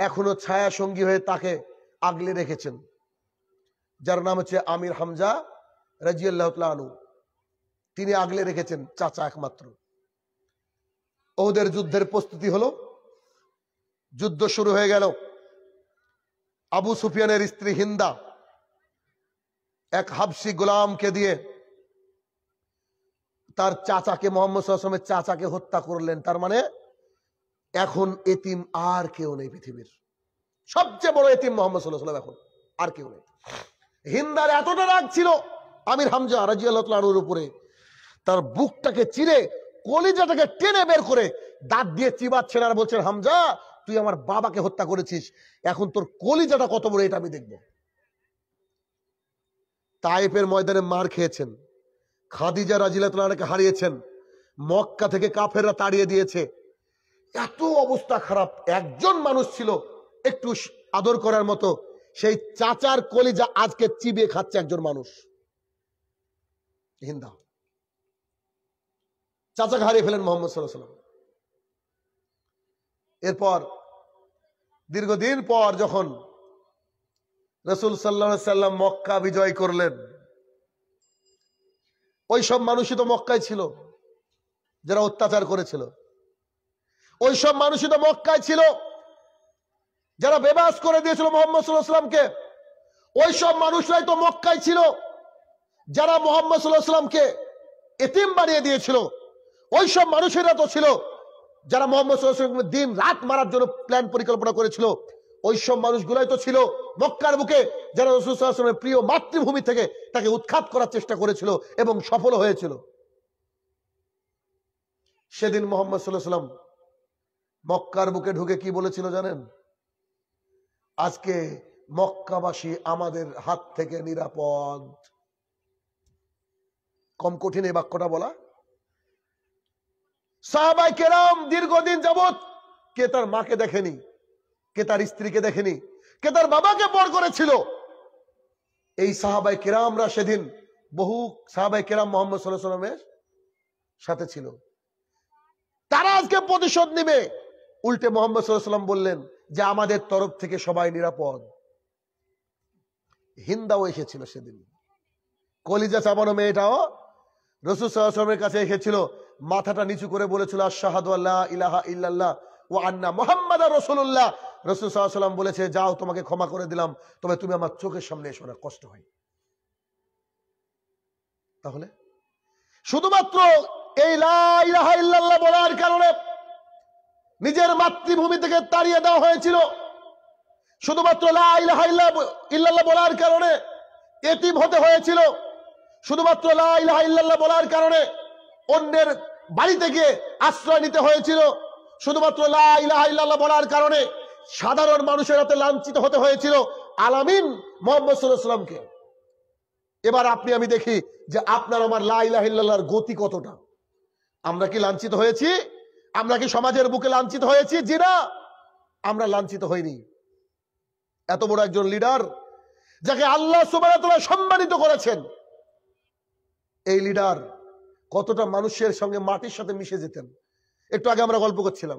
এখনো ছায়া সঙ্গী হয়ে তাকে আগলে রেখেছেন যার নাম হচ্ছে আমির হামজা রাজিয়াল্লাহ আনু তিনি আগলে রেখেছেন চাচা একমাত্র ওদের যুদ্ধের প্রস্তুতি হলো যুদ্ধ শুরু হয়ে গেল আবু সুফিয়ানের স্ত্রী হিন্দা এক হাবসি গোলামকে দিয়ে তার চাচাকে মোহাম্মদ চাচাকে হত্যা করলেন তার মানে এখন এতিম আর কেউ নেই পৃথিবীর সবচেয়ে বড় এতিম মোহাম্মদ সাল্লাহ এখন আর কেউ নেই হিন্দার এতটা রাগ ছিল আমির হামজা রাজি আল্লাহর উপরে তার বুকটাকে চিরে কলিজাটাকে টেনে বের করে দাঁত দিয়ে চিবাচ্ছেন আর বলছেন হামজা তুই আমার বাবাকে হত্যা করেছিস এখন তোর কলিজাটা কত বড় এটা আমি দেখব তাইফের ময়দানে মার খেয়েছেন খাদিজা রাজিলাতকে হারিয়েছেন মক্কা থেকে কাফেররা তাড়িয়ে দিয়েছে এত অবস্থা খারাপ একজন মানুষ ছিল একটু আদর করার মতো সেই চাচার কলিজা আজকে চিবিয়ে খাচ্ছে একজন মানুষ হিন্দা চাচাকে হারিয়ে ফেলেন মোহাম্মদ সাল্লাম এরপর দীর্ঘদিন পর যখন রসুল সাল্লা সাল্লাম মক্কা বিজয় করলেন ওই সব মানুষই তো মক্কায় ছিল যারা অত্যাচার করেছিল ওই সব মানুষই তো মক্কায় ছিল যারা বেবাস করে দিয়েছিল মোহাম্মদ সাল্লাহামকে ওই সব মানুষরাই তো মক্কায় ছিল যারা মোহাম্মদ সাল্লাহামকে এতিম বানিয়ে দিয়েছিল ওই সব মানুষেরা তো ছিল যারা মোহাম্মদ দিন রাত মারার জন্য প্ল্যান পরিকল্পনা করেছিল ওই সব মানুষগুলাই তো ছিল মক্কার বুকে যারা রসুলের প্রিয় মাতৃভূমি থেকে তাকে উৎখাত করার চেষ্টা করেছিল এবং সফল হয়েছিল সেদিন মোহাম্মদ সাল্লাহ সাল্লাম মক্কার বুকে ঢুকে কি বলেছিল জানেন আজকে মক্কাবাসী আমাদের হাত থেকে নিরাপদ কম কঠিন এই বাক্যটা বলা সাহাবাই কেরাম দীর্ঘদিন যাবৎ কে তার মাকে দেখেনি কে তার স্ত্রীকে দেখেনি কে তার বাবাকে পর করেছিল এই সাহাবাই কেরামরা সেদিন বহু সাহাবাই কেরাম মোহাম্মদ সাল্লাহ সাল্লামের সাথে ছিল তারা আজকে প্রতিশোধ নিবে উল্টে মোহাম্মদ সাল্লাম বললেন যে আমাদের তরফ থেকে সবাই নিরাপদ হিন্দাও এসেছিল সেদিন কলিজা চাবানো মেয়েটাও রসুল সাল্লামের কাছে এসেছিল মাথাটা নিচু করে বলেছিল আশাহাদ আল্লাহ ইলাহা ইল্লাল্লাহ ও আন্না মোহাম্মদ রসুল্লাহ রসুল সাল্লাম বলেছে যাও তোমাকে ক্ষমা করে দিলাম তবে তুমি আমার চোখের সামনে এসো না কষ্ট হয় তাহলে শুধুমাত্র এই লাহ বলার কারণে নিজের মাতৃভূমি থেকে তাড়িয়ে দেওয়া হয়েছিল শুধুমাত্র বলার কারণে এতিম হতে হয়েছিল শুধুমাত্র ইল্লাল্লাহ বলার কারণে অন্যের বাড়িতে গিয়ে আশ্রয় নিতে হয়েছিল শুধুমাত্র ইল্লাল্লাহ বলার কারণে সাধারণ মানুষের হাতে লাঞ্ছিত হতে হয়েছিল আলামিন মোহাম্মদ সাল্লামকে এবার আপনি আমি দেখি যে আপনার আমার লাইলাহিল্লাহর গতি কতটা আমরা কি লাঞ্ছিত হয়েছি আমরা কি সমাজের বুকে লাঞ্ছিত হয়েছি জি না আমরা লাঞ্ছিত হইনি এত বড় একজন লিডার যাকে আল্লাহ সুবাহ সম্মানিত করেছেন এই লিডার কতটা মানুষের সঙ্গে মাটির সাথে মিশে যেতেন একটু আগে আমরা গল্প করছিলাম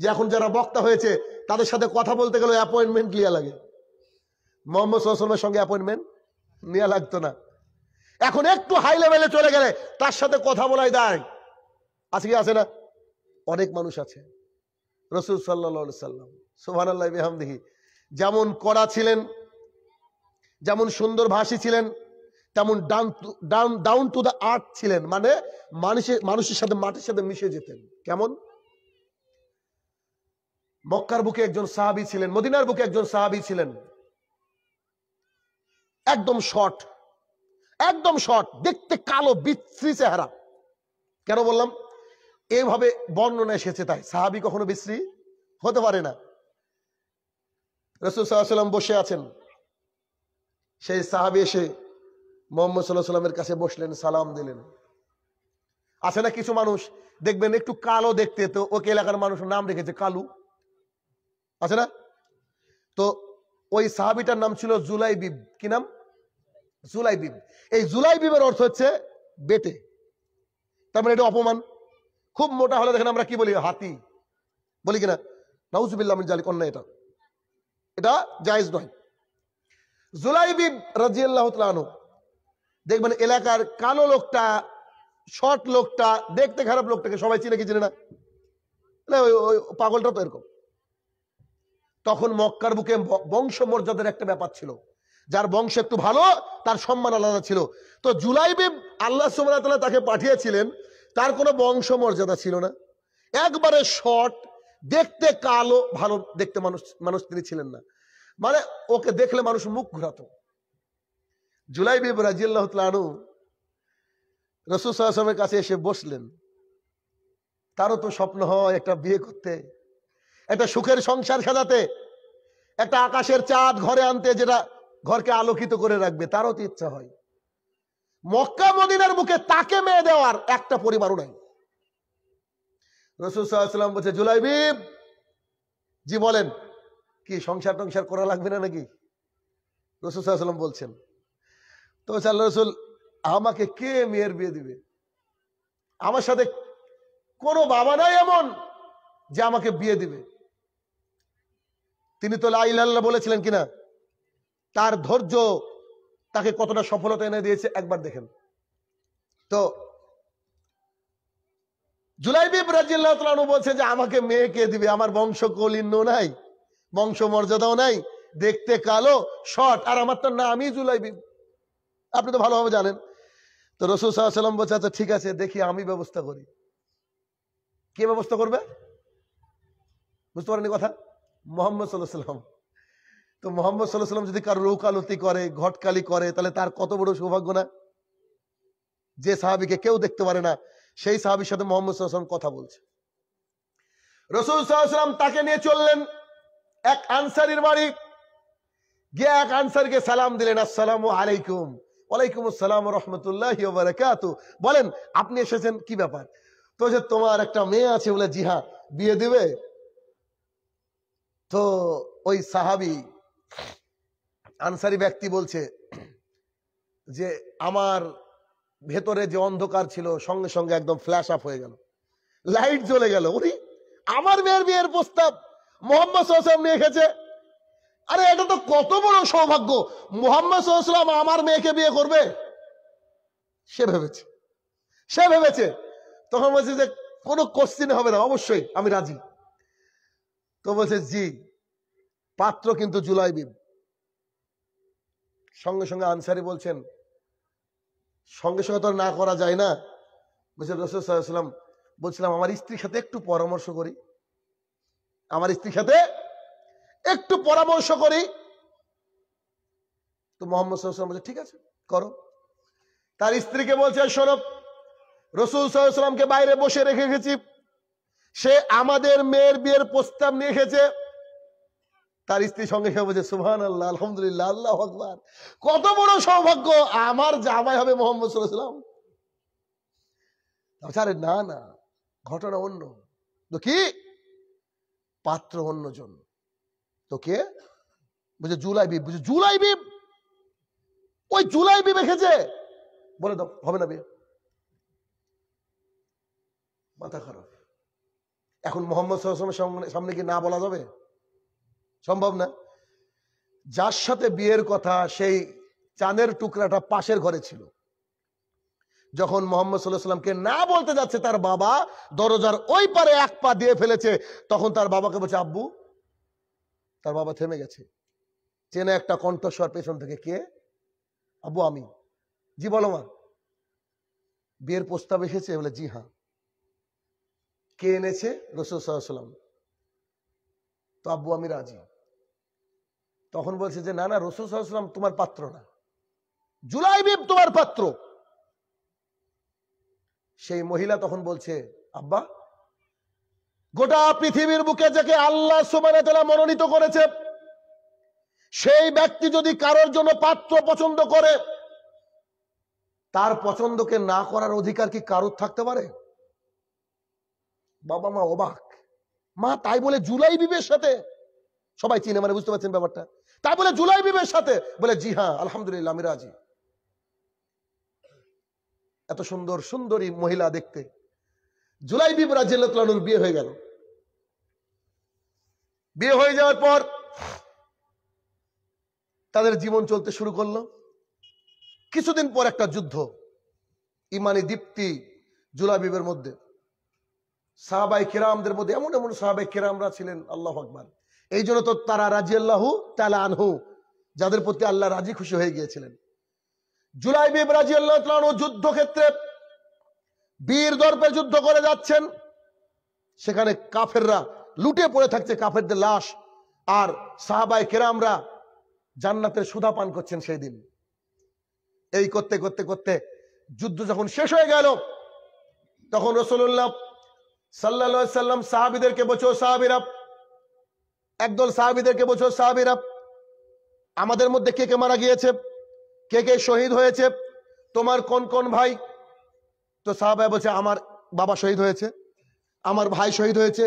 যে এখন যারা বক্তা হয়েছে তাদের সাথে কথা বলতে গেলে অ্যাপয়েন্টমেন্ট নেওয়া লাগে মোহাম্মদ সাল্লামের সঙ্গে অ্যাপয়েন্টমেন্ট নেওয়া লাগতো না এখন একটু হাই লেভেলে চলে গেলে তার সাথে কথা বলাই দেয় আজকে আছে না অনেক মানুষ আছে রসুল সাল্লা সাল্লাম সোহান বেহামদিহি যেমন কড়া ছিলেন যেমন সুন্দর ভাষী ছিলেন তেমন down down down to the earth ছিলেন মানে মানুষের মানুষের সাথে মাটির সাথে মিশে যেতেন কেমন মক্কার বুকে একজন সাহাবি ছিলেন মদিনার বুকে একজন সাহাবি ছিলেন একদম শর্ট একদম শর্ট দেখতে কালো বিচ্ছি চেহারা কেন বললাম এভাবে বর্ণনা এসেছে তাই সাহাবি কখনো বিশ্রী হতে পারে না রসুল সাল্লাম বসে আছেন সেই সাহাবি এসে মোহাম্মদ সাল্লাহ সাল্লামের কাছে বসলেন সালাম দিলেন আছে না কিছু মানুষ দেখবেন একটু কালো দেখতে তো ওকে এলাকার মানুষ নাম রেখেছে কালু আছে না তো ওই সাহাবিটার নাম ছিল জুলাই বিব কি নাম জুলাই বিব এই জুলাই বিবের অর্থ হচ্ছে বেটে তার মানে এটা অপমান খুব মোটা হলে দেখেন আমরা কি বলি হাতি বলি কিনা নাউজুবিল্লাহ জালিক অন্যায় এটা এটা জায়েজ নয় জুলাইবিব রাজি দেখবেন এলাকার কালো লোকটা শর্ট লোকটা দেখতে খারাপ লোকটাকে সবাই চিনে কি চিনে না পাগলটা তো এরকম তখন মক্কার বুকে বংশ মর্যাদার একটা ব্যাপার ছিল যার বংশ একটু ভালো তার সম্মান আলাদা ছিল তো জুলাইবিব আল্লাহ সুমরাতলা তাকে পাঠিয়েছিলেন তার কোনো বংশমর্যাদা ছিল না একবারে শর্ট দেখতে কালো ভালো দেখতে মানুষ মানুষ তিনি ছিলেন না মানে ওকে দেখলে মানুষ মুখ ঘুরাত জুলাই বিব তালু রসুল সাহসমের কাছে এসে বসলেন তারও তো স্বপ্ন হয় একটা বিয়ে করতে একটা সুখের সংসার সাজাতে একটা আকাশের চাঁদ ঘরে আনতে যেটা ঘরকে আলোকিত করে রাখবে তারও তো ইচ্ছা হয় মক্কা মদিনার বুকে তাকে মেয়ে দেওয়ার একটা পরিবারও নাই রসুলাম সাল্লাম বলছে জুলাইবিব জি বলেন কি সংসার টংসার করা লাগবে না নাকি রসুলাম বলছেন তো আল্লাহ রসুল আমাকে কে মেয়ের বিয়ে দিবে আমার সাথে কোনো বাবা নাই এমন যে আমাকে বিয়ে দিবে তিনি তো লাইল বলেছিলেন কিনা তার ধৈর্য তাকে কতটা সফলতা এনে দিয়েছে একবার দেখেন তো জুলাইবিব রাজিল্লাহ বলছে যে আমাকে মেয়ে কে দিবে আমার বংশ কলিন্য নাই বংশ মর্যাদাও নাই দেখতে কালো শর্ট আর আমার তো নামই জুলাইবিব আপনি তো ভালোভাবে জানেন তো রসুল সাল্লাম বলছে আচ্ছা ঠিক আছে দেখি আমি ব্যবস্থা করি কে ব্যবস্থা করবে বুঝতে পারেনি কথা মোহাম্মদ সাল্লাহ সাল্লাম তো মোহাম্মদ সাল্লাহাম যদি কারো রৌকালতি করে ঘটকালি করে তাহলে তার কত বড় সৌভাগ্য না যে সাহাবিকে কেউ দেখতে পারে না সেই সাহাবির সাথে মোহাম্মদ সাল্লাহাম কথা বলছে রসুল সাল্লাহাম তাকে নিয়ে চললেন এক আনসারির বাড়ি গিয়ে এক আনসারকে সালাম দিলেন আসসালাম আলাইকুম ওয়ালাইকুম আসসালাম রহমতুল্লাহ বলেন আপনি এসেছেন কি ব্যাপার তো যে তোমার একটা মেয়ে আছে বলে জি হ্যাঁ বিয়ে দিবে তো ওই সাহাবি আনসারি ব্যক্তি বলছে যে আমার ভেতরে যে অন্ধকার ছিল সঙ্গে সঙ্গে একদম ফ্ল্যাশ আপ হয়ে গেল লাইট জ্বলে গেল উনি আমার মেয়ের বিয়ের প্রস্তাব মোহাম্মদ সাহসাম রেখেছে আরে এটা তো কত বড় সৌভাগ্য মোহাম্মদ সাহসাম আমার মেয়েকে বিয়ে করবে সে ভেবেছে সে ভেবেছে তখন বলছে যে কোনো কোশ্চিন হবে না অবশ্যই আমি রাজি তো বলছে জি পাত্র কিন্তু জুলাইবিব সঙ্গে সঙ্গে আনসারি বলছেন সঙ্গে সঙ্গে তো না করা যায় না বলছেন বলছিলাম আমার স্ত্রীর সাথে একটু পরামর্শ করি আমার স্ত্রীর সাথে একটু পরামর্শ করি তো মোহাম্মদ বলছে ঠিক আছে করো তার স্ত্রীকে বলছে সৌরভ রসুল সাল্লামকে বাইরে বসে রেখে গেছি সে আমাদের মেয়ের বিয়ের প্রস্তাব নিয়ে এসেছে তার স্ত্রীর সঙ্গে সঙ্গে বলছে সুহান আল্লাহ আলহামদুলিল্লাহ আল্লাহ আকবার কত বড় সৌভাগ্য আমার জামাই হবে মোহাম্মদ সাল্লাম আরে না না ঘটনা অন্য তো কি পাত্র জন তো কে বুঝে জুলাই বিপ বুঝে জুলাই বিপ ওই জুলাই বিপ রেখেছে বলে দাও হবে না বিয়ে মাথা খারাপ এখন মোহাম্মদ সাল্লামের সামনে কি না বলা যাবে সম্ভব না যার সাথে বিয়ের কথা সেই চাঁদের টুকরাটা পাশের ঘরে ছিল যখন মোহাম্মদ সাল্লাহ সাল্লামকে না বলতে যাচ্ছে তার বাবা দরজার ওই পারে এক পা দিয়ে ফেলেছে তখন তার বাবাকে বলছে আব্বু তার বাবা থেমে গেছে চেনে একটা কণ্ঠস্বর পেছন থেকে কে আব্বু আমি জি বলো মা বিয়ের প্রস্তাব এসেছে বলে জি হ্যাঁ কে এনেছে রসুল সাল্লাহ সাল্লাম তো আব্বু আমি রাজি তখন বলছে যে না না রসুল সাল্লাম তোমার পাত্র না জুলাইবিব তোমার পাত্র সেই মহিলা তখন বলছে আব্বা গোটা পৃথিবীর বুকে যাকে আল্লাহ সুবানা মনোনীত করেছে সেই ব্যক্তি যদি কারোর জন্য পাত্র পছন্দ করে তার পছন্দকে না করার অধিকার কি কারোর থাকতে পারে বাবা মা অবাক মা তাই বলে জুলাই বিবের সাথে সবাই চিনে মানে বুঝতে পারছেন ব্যাপারটা তা বলে জুলাই বিবের সাথে বলে জি হ্যাঁ আলহামদুলিল্লাহ আমি রাজি এত সুন্দর সুন্দরী মহিলা দেখতে জুলাই বিব রাজিল্লাহর বিয়ে হয়ে গেল বিয়ে হয়ে যাওয়ার পর তাদের জীবন চলতে শুরু করলো কিছুদিন পর একটা যুদ্ধ ইমানি দীপ্তি জুলাবিবের মধ্যে সাহাবাই কেরামদের মধ্যে এমন এমন সাহাবাই কেরামরা ছিলেন আল্লাহ আকবার এই জন্য তো তারা রাজি আল্লাহ তালা আনহু যাদের প্রতি আল্লাহ রাজি খুশি হয়ে গিয়েছিলেন বিব রাজি আল্লাহ যুদ্ধক্ষেত্রে বীর দর্পে যুদ্ধ করে যাচ্ছেন সেখানে কাফেররা লুটে পড়ে থাকছে কাফেরদের লাশ আর সাহাবাই কেরামরা জান্নাতের সুধা পান করছেন সেই দিন এই করতে করতে করতে যুদ্ধ যখন শেষ হয়ে গেল তখন রসল সাল্লা সাল্লাম সাহাবিদেরকে বলছে সাহাবিরা একদল সাহাবিদেরকে বলছো সাহাবিরা আমাদের মধ্যে কে কে মারা গিয়েছে কে কে শহীদ হয়েছে তোমার কোন কোন ভাই তো সাহাবাই বলছে আমার বাবা শহীদ হয়েছে আমার ভাই শহীদ হয়েছে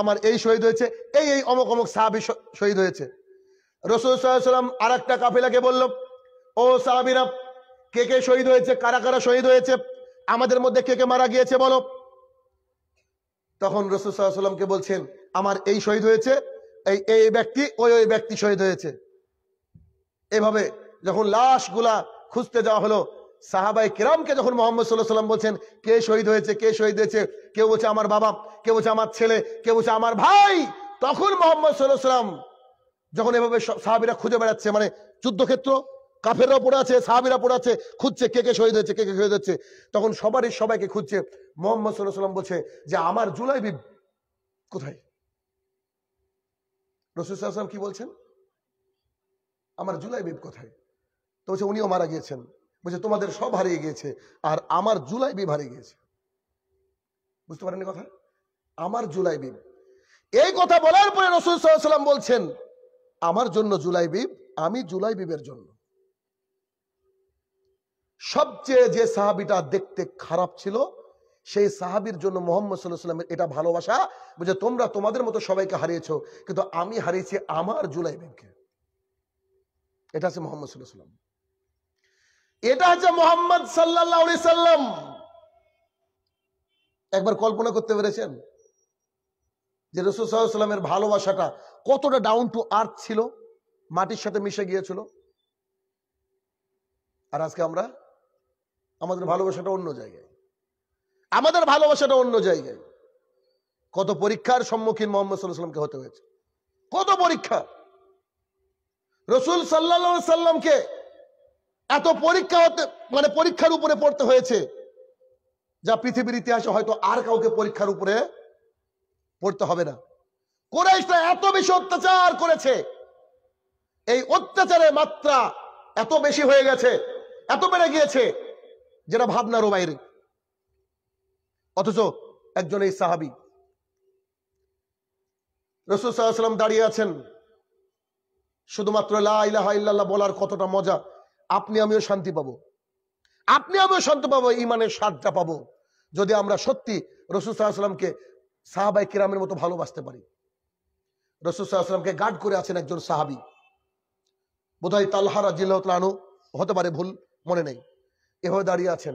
আমার এই শহীদ হয়েছে এই এই অমক অমক সাহাবি শহীদ হয়েছে রসুল সাল্লাম আর একটা কাফিলাকে বলল ও সাহাবিরা কে কে শহীদ হয়েছে কারা কারা শহীদ হয়েছে আমাদের মধ্যে কে কে মারা গিয়েছে বলো তখন রসুল সাল্লামকে বলছেন আমার এই শহীদ হয়েছে এই এই ব্যক্তি ওই ওই ব্যক্তি শহীদ হয়েছে এভাবে যখন লাশগুলা খুঁজতে যাওয়া হলো সাহাবাই কিরামকে যখন মোহাম্মদ সাল্লাহ সাল্লাম বলছেন কে শহীদ হয়েছে কে শহীদ হয়েছে কেউ বলছে আমার বাবা কেউ বলছে আমার ছেলে কেউ বলছে আমার ভাই তখন মোহাম্মদ সাল্লাহ সাল্লাম যখন এভাবে সাহাবিরা খুঁজে বেড়াচ্ছে মানে যুদ্ধক্ষেত্র কাফেররা পড়ে আছে সাহাবিরা পড়ে আছে খুঁজছে কে কে শহীদ হয়েছে কে কে শহীদ হচ্ছে তখন সবারই সবাইকে খুঁজছে মোহাম্মদ সাল্লাহ সাল্লাম বলছে যে আমার জুলাইবি কোথায় রসুলাম কি বলছেন আমার জুলাই বিব কোথায় তো বলছে উনিও মারা গিয়েছেন বলছে তোমাদের সব হারিয়ে গিয়েছে আর আমার জুলাই বিব হারিয়ে গিয়েছে বুঝতে পারেন কথা আমার জুলাই বিব এই কথা বলার পরে রসুল সাল্লাম বলছেন আমার জন্য জুলাই বিব আমি জুলাই বিবের জন্য সবচেয়ে যে সাহাবিটা দেখতে খারাপ ছিল সেই সাহাবির জন্য মোহাম্মদ সাল্লাহ সাল্লামের এটা ভালোবাসা বুঝে তোমরা তোমাদের মতো সবাইকে হারিয়েছ কিন্তু আমি হারিয়েছি আমার জুলাই ব্যাংকে এটা আছে মোহাম্মদ সাল্লাহ সাল্লাম এটা আছে মোহাম্মদ সাল্লাহ সাল্লাম একবার কল্পনা করতে পেরেছেন যে রসুল সাল্লাহামের ভালোবাসাটা কতটা ডাউন টু আর্থ ছিল মাটির সাথে মিশে গিয়েছিল আর আজকে আমরা আমাদের ভালোবাসাটা অন্য জায়গায় আমাদের ভালোবাসাটা অন্য জায়গায় কত পরীক্ষার সম্মুখীন মোহাম্মদ সাল্লাহামকে হতে হয়েছে কত পরীক্ষা রসুল সাল্লা সাল্লামকে এত পরীক্ষা হতে মানে পরীক্ষার উপরে পড়তে হয়েছে যা পৃথিবীর ইতিহাসে হয়তো আর কাউকে পরীক্ষার উপরে পড়তে হবে না কোরাইশটা এত বেশি অত্যাচার করেছে এই অত্যাচারের মাত্রা এত বেশি হয়ে গেছে এত বেড়ে গিয়েছে যেটা ভাবনারও বাইরে অথচ একজন এই সাহাবি রসুল সাল্লাম দাঁড়িয়ে আছেন শুধুমাত্র লাহ বলার কতটা মজা আপনি আমিও শান্তি পাবো আপনি আমিও শান্তি পাবো ইমানের স্বাদটা পাবো যদি আমরা সত্যি রসুল সাল্লাহামকে সাহাবাই কিরামের মতো ভালোবাসতে পারি রসুল সাল্লাহামকে গার্ড করে আছেন একজন সাহাবি বোধহয় তালহারা জিল্লাহতলানু হতে পারে ভুল মনে নেই এভাবে দাঁড়িয়ে আছেন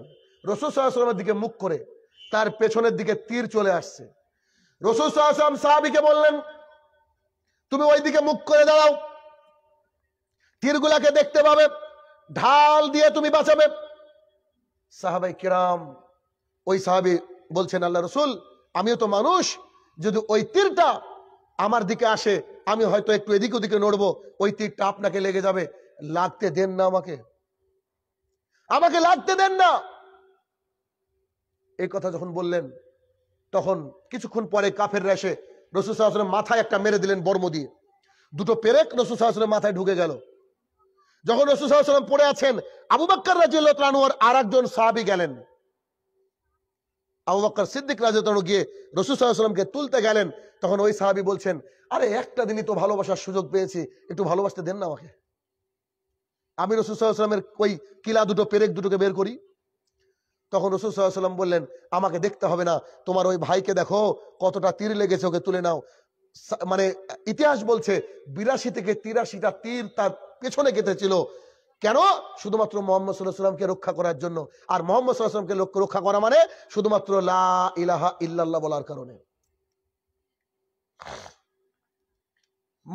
রসুল সাল্লাহামের দিকে মুখ করে তার পেছনের দিকে তীর চলে আসছে রসুল সাহসাম সাহাবিকে বললেন তুমি ওই দিকে মুখ করে দাঁড়াও তীরগুলাকে দেখতে পাবে ঢাল দিয়ে তুমি বাঁচাবে সাহাবাই কিরাম ওই সাহাবি বলছেন আল্লাহ রসুল আমিও তো মানুষ যদি ওই তীরটা আমার দিকে আসে আমি হয়তো একটু এদিক ওদিকে নড়বো ওই তীরটা আপনাকে লেগে যাবে লাগতে দেন না আমাকে আমাকে লাগতে দেন না এই কথা যখন বললেন তখন কিছুক্ষণ পরে কাফের রেসে রসুল সাহায্যের মাথায় একটা মেরে দিলেন বর্ম দিয়ে দুটো পেরেক রসুল সাহায্যের মাথায় ঢুকে গেল যখন রসুল সাহায্যাম পড়ে আছেন আবু বাক্কর রাজিউল্লাহর আর একজন সাহাবি গেলেন আবু বাক্কর সিদ্দিক রাজিউদ্দানু গিয়ে রসুল সাহায্যামকে তুলতে গেলেন তখন ওই সাহাবি বলছেন আরে একটা দিনই তো ভালোবাসার সুযোগ পেয়েছি একটু ভালোবাসতে দেন না আমাকে আমি রসুল সাহায্যামের ওই কিলা দুটো পেরেক দুটোকে বের করি তখন রসুল সাল্লাম বললেন আমাকে দেখতে হবে না তোমার ওই ভাইকে দেখো কতটা তীর লেগেছে ওকে তুলে নাও মানে ইতিহাস বলছে বিরাশি থেকে তিরাশিটা তীর তার পেছনে গেঁথেছিল কেন শুধুমাত্র মোহাম্মদ সাল্লাহ সাল্লামকে রক্ষা করার জন্য আর মোহাম্মদ সাল্লাহামকে রক্ষা করা মানে শুধুমাত্র লা ইলাহা ইল্লাল্লাহ বলার কারণে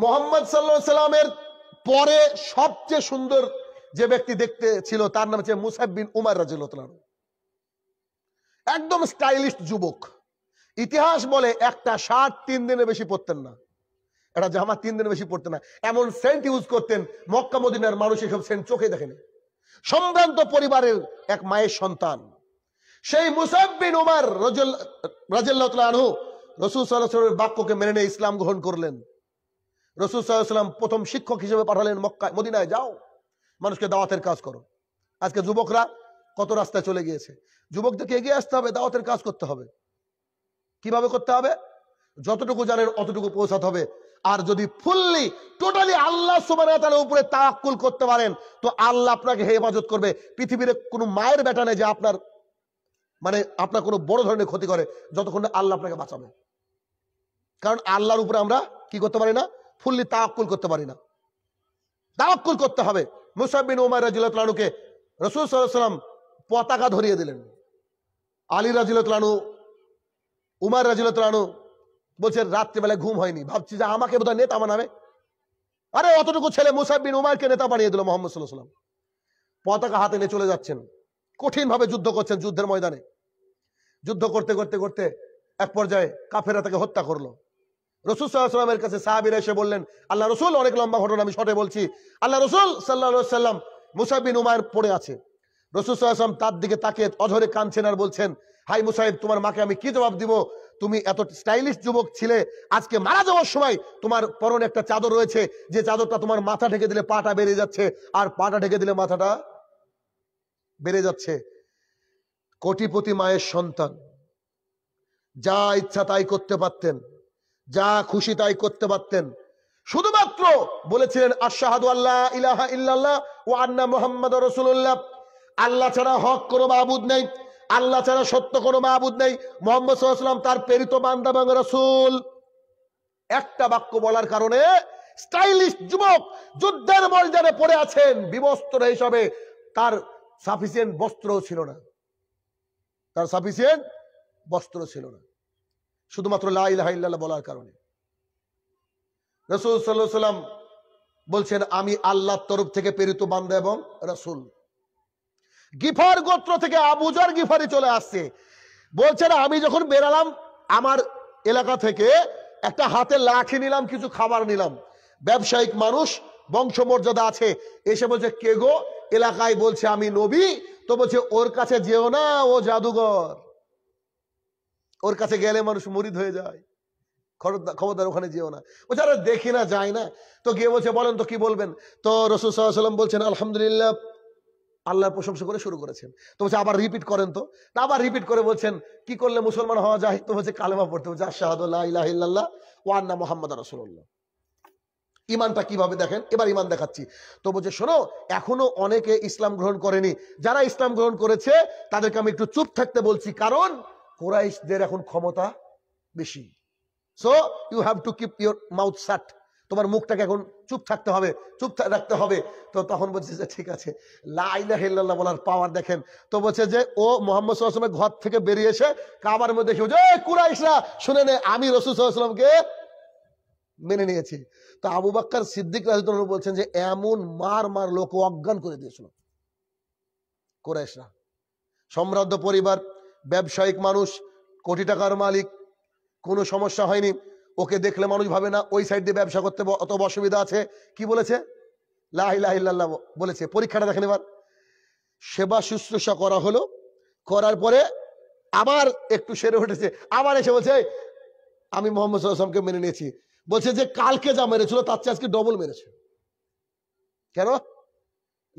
মোহাম্মদ সাল্লাহ সাল্লামের পরে সবচেয়ে সুন্দর যে ব্যক্তি দেখতে ছিল তার নাম হচ্ছে মুসাহিবিন উমার রাজিউল্লাহ একদম স্টাইলিস্ট যুবক ইতিহাস বলে একটা শার্ট তিন দিনের বেশি পড়তেন না একটা জামা তিন দিনের বেশি পড়তেন না এমন সেন্ট ইউজ করতেন মক্কা মদিনার মানুষ এসব সেন্ট চোখে দেখেনি সম্ভ্রান্ত পরিবারের এক মায়ের সন্তান সেই মুসাববিন ওমার রাজু রসুল সাল্লাহামের বাক্যকে মেনে নিয়ে ইসলাম গ্রহণ করলেন রসুল সাল্লাহাম প্রথম শিক্ষক হিসেবে পাঠালেন মক্কা মদিনায় যাও মানুষকে দাওয়াতের কাজ করো আজকে যুবকরা কত রাস্তায় চলে গিয়েছে যুবকদেরকে এগিয়ে আসতে হবে দাওয়াতের কাজ করতে হবে কিভাবে করতে হবে যতটুকু জানেন অতটুকু পৌঁছাতে হবে আর যদি ফুললি টোটালি আল্লাহ সুবান উপরে তাকুল করতে পারেন তো আল্লাহ আপনাকে হেফাজত করবে পৃথিবীর কোনো মায়ের বেটা নেই যে আপনার মানে আপনার কোনো বড় ধরনের ক্ষতি করে যতক্ষণ আল্লাহ আপনাকে বাঁচাবে কারণ আল্লাহর উপরে আমরা কি করতে পারি না ফুললি তাকুল করতে পারি না তাওয়াক্কুল করতে হবে মুসাবিন ওমায় রাজিল্লাহকে রসুল সাল্লাহ সাল্লাম পতাকা ধরিয়ে দিলেন আলী রাজিলতলানু উমার রাজিলতলানু বলছে রাত্রিবেলায় ঘুম হয়নি ভাবছি যে আমাকে বোধহয় নেতা বানাবে আরে অতটুকু ছেলে মুসাব্বিন উমারকে নেতা বানিয়ে দিল মোহাম্মদ সাল্লাহ সাল্লাম পতাকা হাতে নিয়ে চলে যাচ্ছেন কঠিনভাবে যুদ্ধ করছেন যুদ্ধের ময়দানে যুদ্ধ করতে করতে করতে এক পর্যায়ে কাফেরা তাকে হত্যা করলো রসুল সাল্লাহামের কাছে সাহাবিরা এসে বললেন আল্লাহ রসুল অনেক লম্বা ঘটনা আমি শটে বলছি আল্লাহ রসুল সাল্লা সাল্লাম মুসাইবিন উমায়ের পড়ে আছে রসুসম তার দিকে তাকে অঝরে কাঁদছেন আর বলছেন হাই মুসাইব তোমার মাকে আমি কি জবাব দিব তুমি এত স্টাইলিশ যুবক ছিলে আজকে মারা যাওয়ার সময় তোমার পরনে একটা চাদর রয়েছে যে চাদরটা তোমার মাথা ঢেকে দিলে পাটা বেড়ে যাচ্ছে আর পাটা ঢেকে দিলে মাথাটা বেড়ে যাচ্ছে কোটিপতি মায়ের সন্তান যা ইচ্ছা তাই করতে পারতেন যা খুশি তাই করতে পারতেন শুধুমাত্র বলেছিলেন আশাহাদ আল্লাহ ইলাহা ইল্লাল্লাহ ও আন্না মোহাম্মদ রসুল্লাহ আল্লাহ ছাড়া হক কোনো মাহবুদ নেই আল্লাহ ছাড়া সত্য কোনো মাহবুদ নেই মোহাম্মদ সাল্লাম তার প্রেরিত বান্দা বাং রসুল একটা বাক্য বলার কারণে স্টাইলিশ যুবক যুদ্ধের ময়দানে পড়ে আছেন বিবস্ত্র হিসাবে তার সাফিসিয়েন্ট বস্ত্রও ছিল না তার সাফিসিয়েন্ট বস্ত্র ছিল না শুধুমাত্র লাইল্লাহ বলার কারণে রসুল সাল্লাহ সাল্লাম বলছেন আমি আল্লাহর তরফ থেকে প্রেরিত বান্দা এবং রসুল গিফার গোত্র থেকে আবুজার গিফারি চলে আসছে বলছেন আমি যখন বেরালাম আমার এলাকা থেকে একটা হাতে লাঠি নিলাম কিছু খাবার নিলাম ব্যবসায়িক মানুষ বংশমর্যাদা আছে এসে বলছে কে গো এলাকায় বলছে আমি নবী তো বলছে ওর কাছে যেও না ও জাদুঘর ওর কাছে গেলে মানুষ মরিদ হয়ে যায় খবরদার ওখানে যেও না বলছে আরে দেখি না যায় না তো গিয়ে বলছে বলেন তো কি বলবেন তো রসুল সাল্লাম বলছেন আলহামদুলিল্লাহ আল্লাহর প্রশংসা করে শুরু করেছেন তো বলছে আবার রিপিট করেন তো আবার রিপিট করে বলছেন কি করলে মুসলমান হওয়া যায় তো হচ্ছে কালেমা পড়তে বলছে আশাহাদুল্লাহ ইল্লাল্লাহ ওয়ান্না মোহাম্মদ রসুল্লাহ ইমানটা কিভাবে দেখেন এবার ইমান দেখাচ্ছি তো বলছে শোনো এখনো অনেকে ইসলাম গ্রহণ করেনি যারা ইসলাম গ্রহণ করেছে তাদেরকে আমি একটু চুপ থাকতে বলছি কারণ কোরাইশদের এখন ক্ষমতা বেশি so you have to keep your mouth shut তোমার মুখটাকে এখন চুপ থাকতে হবে চুপ রাখতে হবে তো তখন বলছে যে ঠিক আছে লাইলা হিল্লাহ বলার পাওয়ার দেখেন তো বলছে যে ও মোহাম্মদ সাল্লাহামের ঘর থেকে বেরিয়ে এসে কাবার মধ্যে কেউ যে কুরাইশরা শুনে নে আমি রসুল সাল্লাহামকে মেনে নিয়েছি তো আবু বাক্কার সিদ্দিক রাজিদুল বলছেন যে এমন মার মার লোক অজ্ঞান করে দিয়েছিল কুরাইশরা সমৃদ্ধ পরিবার ব্যবসায়িক মানুষ কোটি টাকার মালিক কোনো সমস্যা হয়নি ওকে দেখলে মানুষ ভাবে না ওই সাইড দিয়ে ব্যবসা করতে অত অসুবিধা আছে কি বলেছে লাহিল্লাহ বলেছে পরীক্ষাটা দেখেন এবার সেবা শুশ্রূষা করা হলো করার পরে আবার একটু সেরে উঠেছে আবার এসে বলছে আমি মোহাম্মদ সাল্লামকে মেনে নিয়েছি বলছে যে কালকে যা মেরেছিল তার চেয়ে আজকে ডবল মেরেছে কেন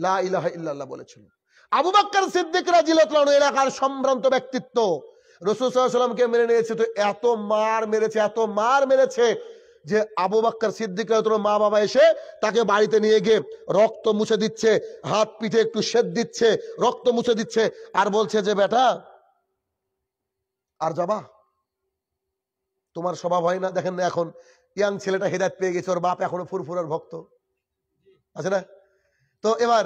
লাহ ইল্লাহ বলেছিল আবু বাক্কার সিদ্দিক রাজিল এলাকার সম্ভ্রান্ত ব্যক্তিত্ব রসুল সাল্লামকে মেনে নিয়েছে তো এত মার মেরেছে এত মার মেরেছে যে আবু বাক্কার সিদ্দিক মা বাবা এসে তাকে বাড়িতে নিয়ে গিয়ে রক্ত মুছে দিচ্ছে হাত পিঠে একটু সেদ দিচ্ছে রক্ত মুছে দিচ্ছে আর বলছে যে বেটা আর যাবা তোমার স্বভাব হয় না দেখেন না এখন ইয়াং ছেলেটা হেদায়ত পেয়ে গেছে ওর বাপ এখনো ফুরফুরার ভক্ত আছে না তো এবার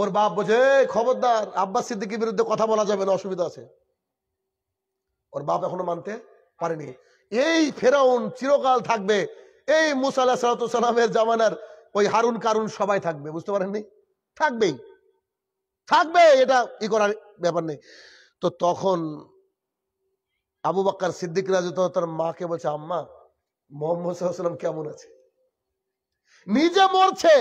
ওর বাপ বোঝে খবরদার আব্বাস সিদ্দিকির বিরুদ্ধে কথা বলা যাবে না অসুবিধা আছে ওর বাপ এখনো মানতে পারেনি এই ফেরাউন চিরকাল থাকবে এই মুসা আল্লাহ সালাতামের জামানার ওই হারুন কারুন সবাই থাকবে বুঝতে পারেননি থাকবেই থাকবে এটা ই করার ব্যাপার নেই তো তখন আবু বাক্কার সিদ্দিক রাজু তার মাকে বলছে আম্মা মোহাম্মদ সাল্লাম কেমন আছে নিজে মরছে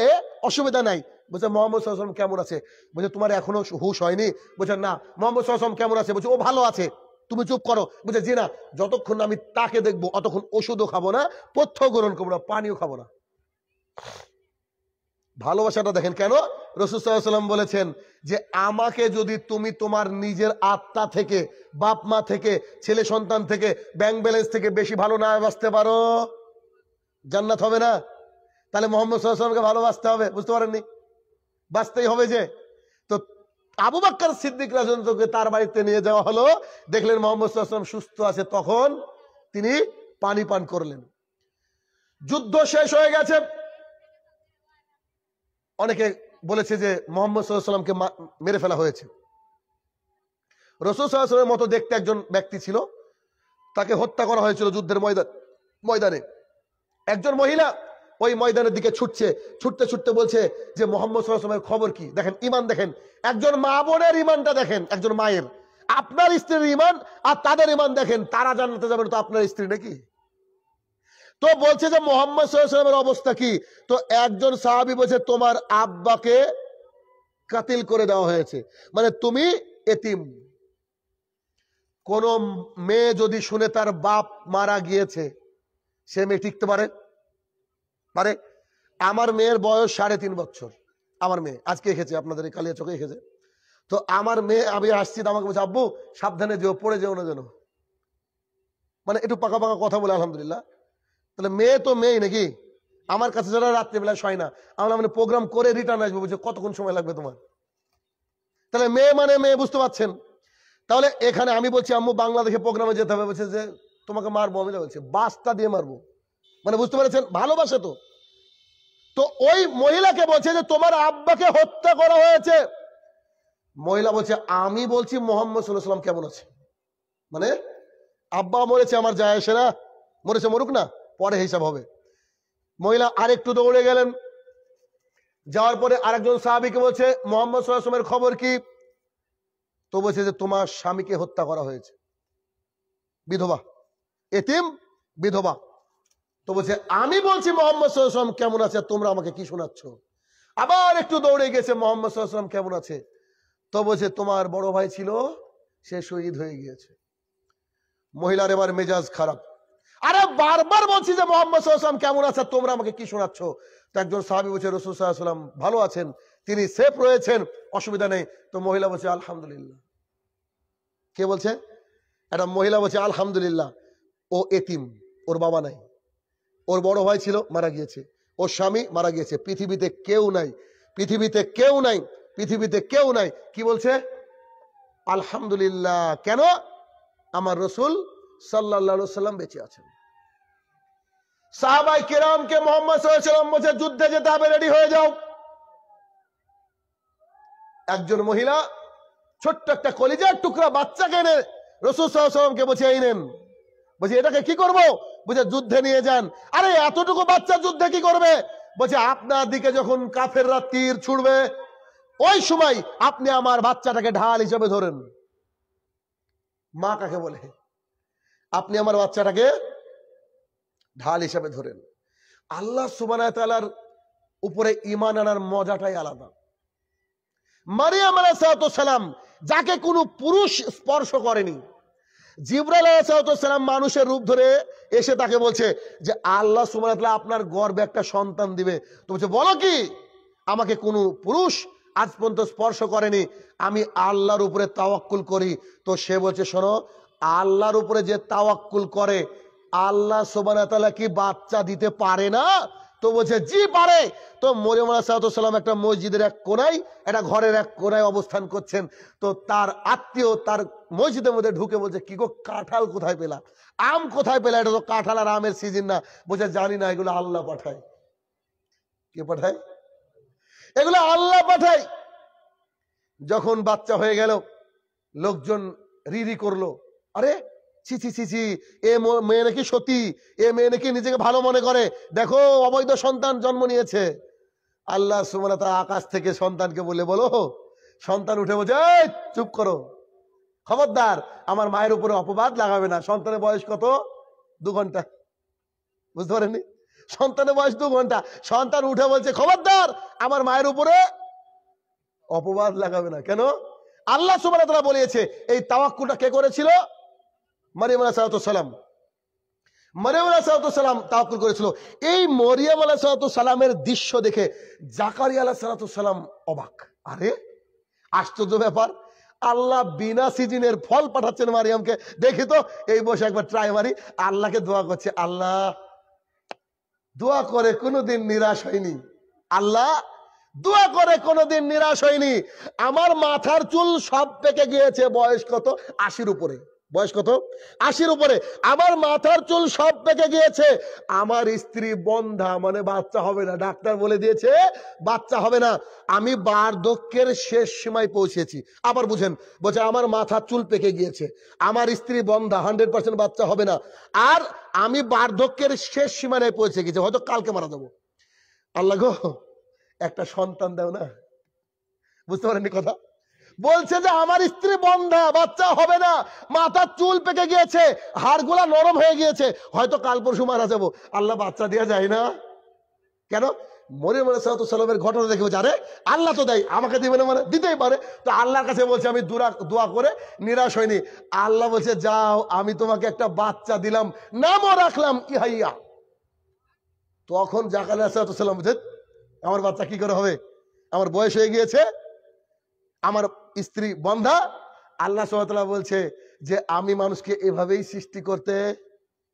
অসুবিধা নাই বলছে মোহাম্মদ সাল্লাম কেমন আছে বলছে তোমার এখনো হুশ হয়নি বলছে না মোহাম্মদ সাল্লাম কেমন আছে বলছে ও ভালো আছে তুমি চুপ করো বলছে জি না যতক্ষণ আমি তাকে দেখবো অতক্ষণ ওষুধও খাবো না পথ্য গ্রহণ করবো না পানিও খাবো না ভালোবাসাটা দেখেন কেন রসুসাল্লাম বলেছেন যে আমাকে যদি তুমি তোমার নিজের আত্মা থেকে বাপ মা থেকে ছেলে সন্তান থেকে ব্যাংক ব্যালেন্স থেকে বেশি ভালো না বাঁচতে পারো জান্নাত হবে না তাহলে মোহাম্মদ সাল্লামকে ভালোবাসতে হবে বুঝতে পারেননি বাঁচতেই হবে যে আবু বাক্কার সিদ্দিক রাজনকে তার বাড়িতে নিয়ে যাওয়া হলো দেখলেন মোহাম্মদ আসলাম সুস্থ আছে তখন তিনি পানি পান করলেন যুদ্ধ শেষ হয়ে গেছে অনেকে বলেছে যে মোহাম্মদ সাল্লামকে মেরে ফেলা হয়েছে রসুলের মতো দেখতে একজন ব্যক্তি ছিল তাকে হত্যা করা হয়েছিল যুদ্ধের ময়দান ময়দানে একজন মহিলা ওই ময়দানের দিকে ছুটছে ছুটতে ছুটতে বলছে যে মোহাম্মদ সাল্লামের খবর কি দেখেন ইমান দেখেন একজন মা বোনের ইমানটা দেখেন একজন মায়ের আপনার স্ত্রীর ইমান আর তাদের ইমান দেখেন তারা জানাতে যাবেন তো আপনার স্ত্রী নাকি তো বলছে যে মোহাম্মদ সাল্লামের অবস্থা কি তো একজন সাহাবি বলছে তোমার আব্বাকে কাতিল করে দেওয়া হয়েছে মানে তুমি এতিম কোন মেয়ে যদি শুনে তার বাপ মারা গিয়েছে সে মেয়ে টিকতে পারে পারে মানে আমার মেয়ের বয়স সাড়ে তিন বছর আমার মেয়ে আজকে এসেছে আপনাদের এই কালিয়া চোখে এসেছে তো আমার মেয়ে আমি আসছি আমাকে বলছি আব্বু সাবধানে যেও পড়ে যেও না যেন মানে একটু পাকা পাকা কথা বলে আলহামদুলিল্লাহ তাহলে মেয়ে তো মেয়ে নাকি আমার কাছে যারা রাত্রিবেলা শয় না আমরা মানে প্রোগ্রাম করে রিটার্ন আসবো বলছে কতক্ষণ সময় লাগবে তোমার তাহলে মেয়ে মানে মেয়ে বুঝতে পারছেন তাহলে এখানে আমি বলছি আম্মু বাংলাদেশে প্রোগ্রামে যেতে হবে বলছে যে তোমাকে মারবো আমি বলছে বাসটা দিয়ে মারবো মানে বুঝতে পেরেছেন ভালোবাসে তো তো ওই মহিলাকে বলছে যে তোমার আব্বাকে হত্যা করা হয়েছে মহিলা বলছে আমি বলছি মোহাম্মদ সাল্লাম কেমন আছে মানে আব্বা মরেছে আমার যায় আসে না মরেছে মরুক না পরে হিসাব হবে মহিলা আরেকটু দৌড়ে গেলেন যাওয়ার পরে আরেকজন সাহাবিকে বলছে মোহাম্মদ সাল্লামের খবর কি তো বলছে যে তোমার স্বামীকে হত্যা করা হয়েছে বিধবা এতিম বিধবা তো বলছে আমি বলছি মোহাম্মদ সাল্লাম কেমন আছে তোমরা আমাকে কি শোনাচ্ছ আবার একটু দৌড়ে গেছে মোহাম্মদ সাল্লাম কেমন আছে তো বলছে তোমার বড় ভাই ছিল সে শহীদ হয়ে গিয়েছে মহিলার এবার মেজাজ খারাপ আরে বারবার বলছি যে মোহাম্মদ সাল্লাম কেমন আছে তোমরা আমাকে কি শোনাচ্ছ তো একজন সাহাবি বলছে রসুল সাল্লাম ভালো আছেন তিনি সেফ রয়েছেন অসুবিধা নেই তো মহিলা বলছে আলহামদুলিল্লাহ কে বলছে একটা মহিলা বলছে আলহামদুলিল্লাহ ও এতিম ওর বাবা নাই ওর বড় ভাই ছিল মারা গিয়েছে ওর স্বামী মারা গিয়েছে পৃথিবীতে কেউ নাই পৃথিবীতে কেউ নাই পৃথিবীতে কেউ নাই কি বলছে আলহামদুলিল্লাহ কেন আমার রসুল সাল্লাহাম বেঁচে আছেন সাহাবাই কিরামকে মোহাম্মদ যুদ্ধে যেতে হবে রেডি হয়ে যাও একজন মহিলা ছোট্ট একটা কলিজার টুকরা বাচ্চাকে এনে রসুল সাল্লামকে বলছে এই নেন বলছি এটাকে কি করব বলছে যুদ্ধে নিয়ে যান আরে এতটুকু বাচ্চা যুদ্ধে কি করবে বলছে আপনার দিকে যখন কাফেররা তীর ছুড়বে ওই সময় আপনি আমার বাচ্চাটাকে ঢাল হিসেবে ধরেন মা কাকে বলে আপনি আমার বাচ্চাটাকে ঢাল হিসাবে ধরেন আল্লাহ সুবানার উপরে ইমান আনার মজাটাই আলাদা মারিয়াম আলাহ সালাম যাকে কোনো পুরুষ স্পর্শ করেনি জিব্রাল্লাম মানুষের রূপ ধরে এসে তাকে বলছে যে আল্লাহ সুমানাতলা আপনার গর্বে একটা সন্তান দিবে তো বলছে বলো কি আমাকে কোনো পুরুষ আজ পর্যন্ত স্পর্শ করেনি আমি আল্লাহর উপরে তাওয়াক্কুল করি তো সে বলছে শোনো আল্লাহর উপরে যে তাওয়াক্কুল করে আল্লাহ সোবানা কি বাচ্চা দিতে পারে না তো বলছে জি পারে তো মরিয়মা সালাম একটা মসজিদের এক কোনায় একটা ঘরের এক কোনায় অবস্থান করছেন তো তার আত্মীয় তার মসজিদের মধ্যে ঢুকে বলছে কি গো কাঁঠাল কোথায় পেলা আম কোথায় পেলা এটা তো কাঁঠাল আর আমের সিজন না বলছে জানি না এগুলো আল্লাহ পাঠায় কে পাঠায় এগুলো আল্লাহ পাঠায় যখন বাচ্চা হয়ে গেল লোকজন রিরি করলো আরে ছি ছি ছি ছি এ মেয়ে নাকি সতী এ মেয়ে নাকি নিজেকে ভালো মনে করে দেখো অবৈধ সন্তান জন্ম নিয়েছে আল্লাহ সুমনা তা আকাশ থেকে সন্তানকে বলে বলো সন্তান উঠে বলছে চুপ করো খবরদার আমার মায়ের উপরে অপবাদ লাগাবে না সন্তানের বয়স কত দু ঘন্টা বুঝতে পারেনি সন্তানের বয়স দু ঘন্টা সন্তান উঠে বলছে খবরদার আমার মায়ের উপরে অপবাদ লাগাবে না কেন আল্লাহ তারা বলিয়েছে এই তাওয়াক্কুটা কে করেছিল মারিয়াম আলাহ সালাম মারিয়াম আলাহ সালাম তাওকুল করেছিল এই মরিয়াম আলাহ সালামের দৃশ্য দেখে জাকারি আলাহ সালাম অবাক আরে আশ্চর্য ব্যাপার আল্লাহ বিনা সিজনের ফল পাঠাচ্ছেন মারিয়ামকে দেখি তো এই বসে একবার ট্রাই মারি আল্লাহকে দোয়া করছে আল্লাহ দোয়া করে কোনোদিন নিরাশ হয়নি আল্লাহ দোয়া করে কোনোদিন নিরাশ হয়নি আমার মাথার চুল সব পেকে গিয়েছে বয়স কত আশির উপরে বয়স কত আশির উপরে আমার মাথার চুল সব পেকে গিয়েছে আমার স্ত্রী বন্ধা মানে বাচ্চা হবে না ডাক্তার বলে দিয়েছে বাচ্চা হবে না আমি বার্ধক্যের শেষ সীমায় পৌঁছেছি আবার বুঝেন বলছে আমার মাথার চুল পেকে গিয়েছে আমার স্ত্রী বন্ধা হান্ড্রেড পার্সেন্ট বাচ্চা হবে না আর আমি বার্ধক্যের শেষ সীমানায় পৌঁছে গেছি হয়তো কালকে মারা যাবো আল্লাহ গো একটা সন্তান দাও না বুঝতে পারেননি কথা বলছে যে আমার স্ত্রী বন্ধা বাচ্চা হবে না মাথার চুল পেকে গিয়েছে হাড়গুলা নরম হয়ে গিয়েছে হয়তো কাল পরশু মারা যাবো আল্লাহ বাচ্চা দেওয়া যায় না কেন মরিম আলাইসালামের ঘটনা দেখে আরে আল্লাহ তো দেয় আমাকে দিবে না মানে দিতেই পারে তো আল্লাহর কাছে বলছে আমি দুরা দোয়া করে নিরাশ হয়নি আল্লাহ বলছে যাও আমি তোমাকে একটা বাচ্চা দিলাম নামও রাখলাম ইহাইয়া তখন জাকাল আলাইসালাম বুঝে আমার বাচ্চা কি করে হবে আমার বয়স হয়ে গিয়েছে আমার স্ত্রী বন্ধা আল্লাহ সোহাতলা বলছে যে আমি মানুষকে এভাবেই সৃষ্টি করতে